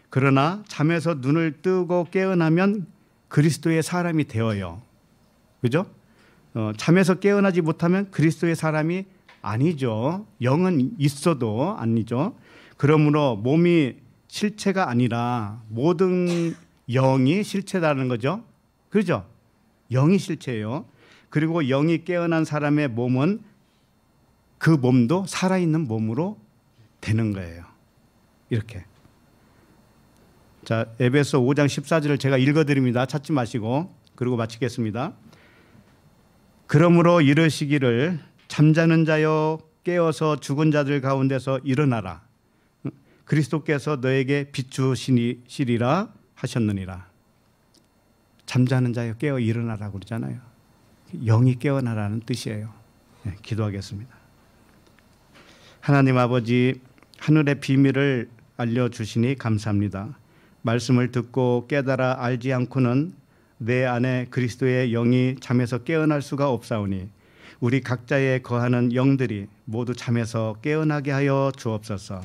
그러나 잠에서 눈을 뜨고 깨어나면 그리스도의 사람이 되어요. 그죠? 어, 잠에서 깨어나지 못하면 그리스도의 사람이 아니죠. 영은 있어도 아니죠. 그러므로 몸이 실체가 아니라 모든 영이 실체라는 거죠. 그죠? 영이 실체예요. 그리고 영이 깨어난 사람의 몸은 그 몸도 살아있는 몸으로 되는 거예요. 이렇게. 자, 에베소 5장 14절을 제가 읽어 드립니다. 찾지 마시고 그리고 마치겠습니다. 그러므로 이르시기를 잠자는 자여 깨어서 죽은 자들 가운데서 일어나라. 그리스도께서 너에게 비추시리라 하셨느니라. 잠자는 자여 깨어 일어나라 그러잖아요. 영이 깨어나라는 뜻이에요. 네, 기도하겠습니다. 하나님 아버지 하늘의 비밀을 알려주시니 감사합니다. 말씀을 듣고 깨달아 알지 않고는 내 안에 그리스도의 영이 잠에서 깨어날 수가 없사오니 우리 각자의 거하는 영들이 모두 잠에서 깨어나게 하여 주옵소서.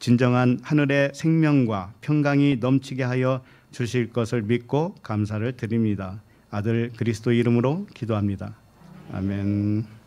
진정한 하늘의 생명과 평강이 넘치게 하여 주실 것을 믿고 감사를 드립니다. 아들 그리스도 이름으로 기도합니다. 아멘.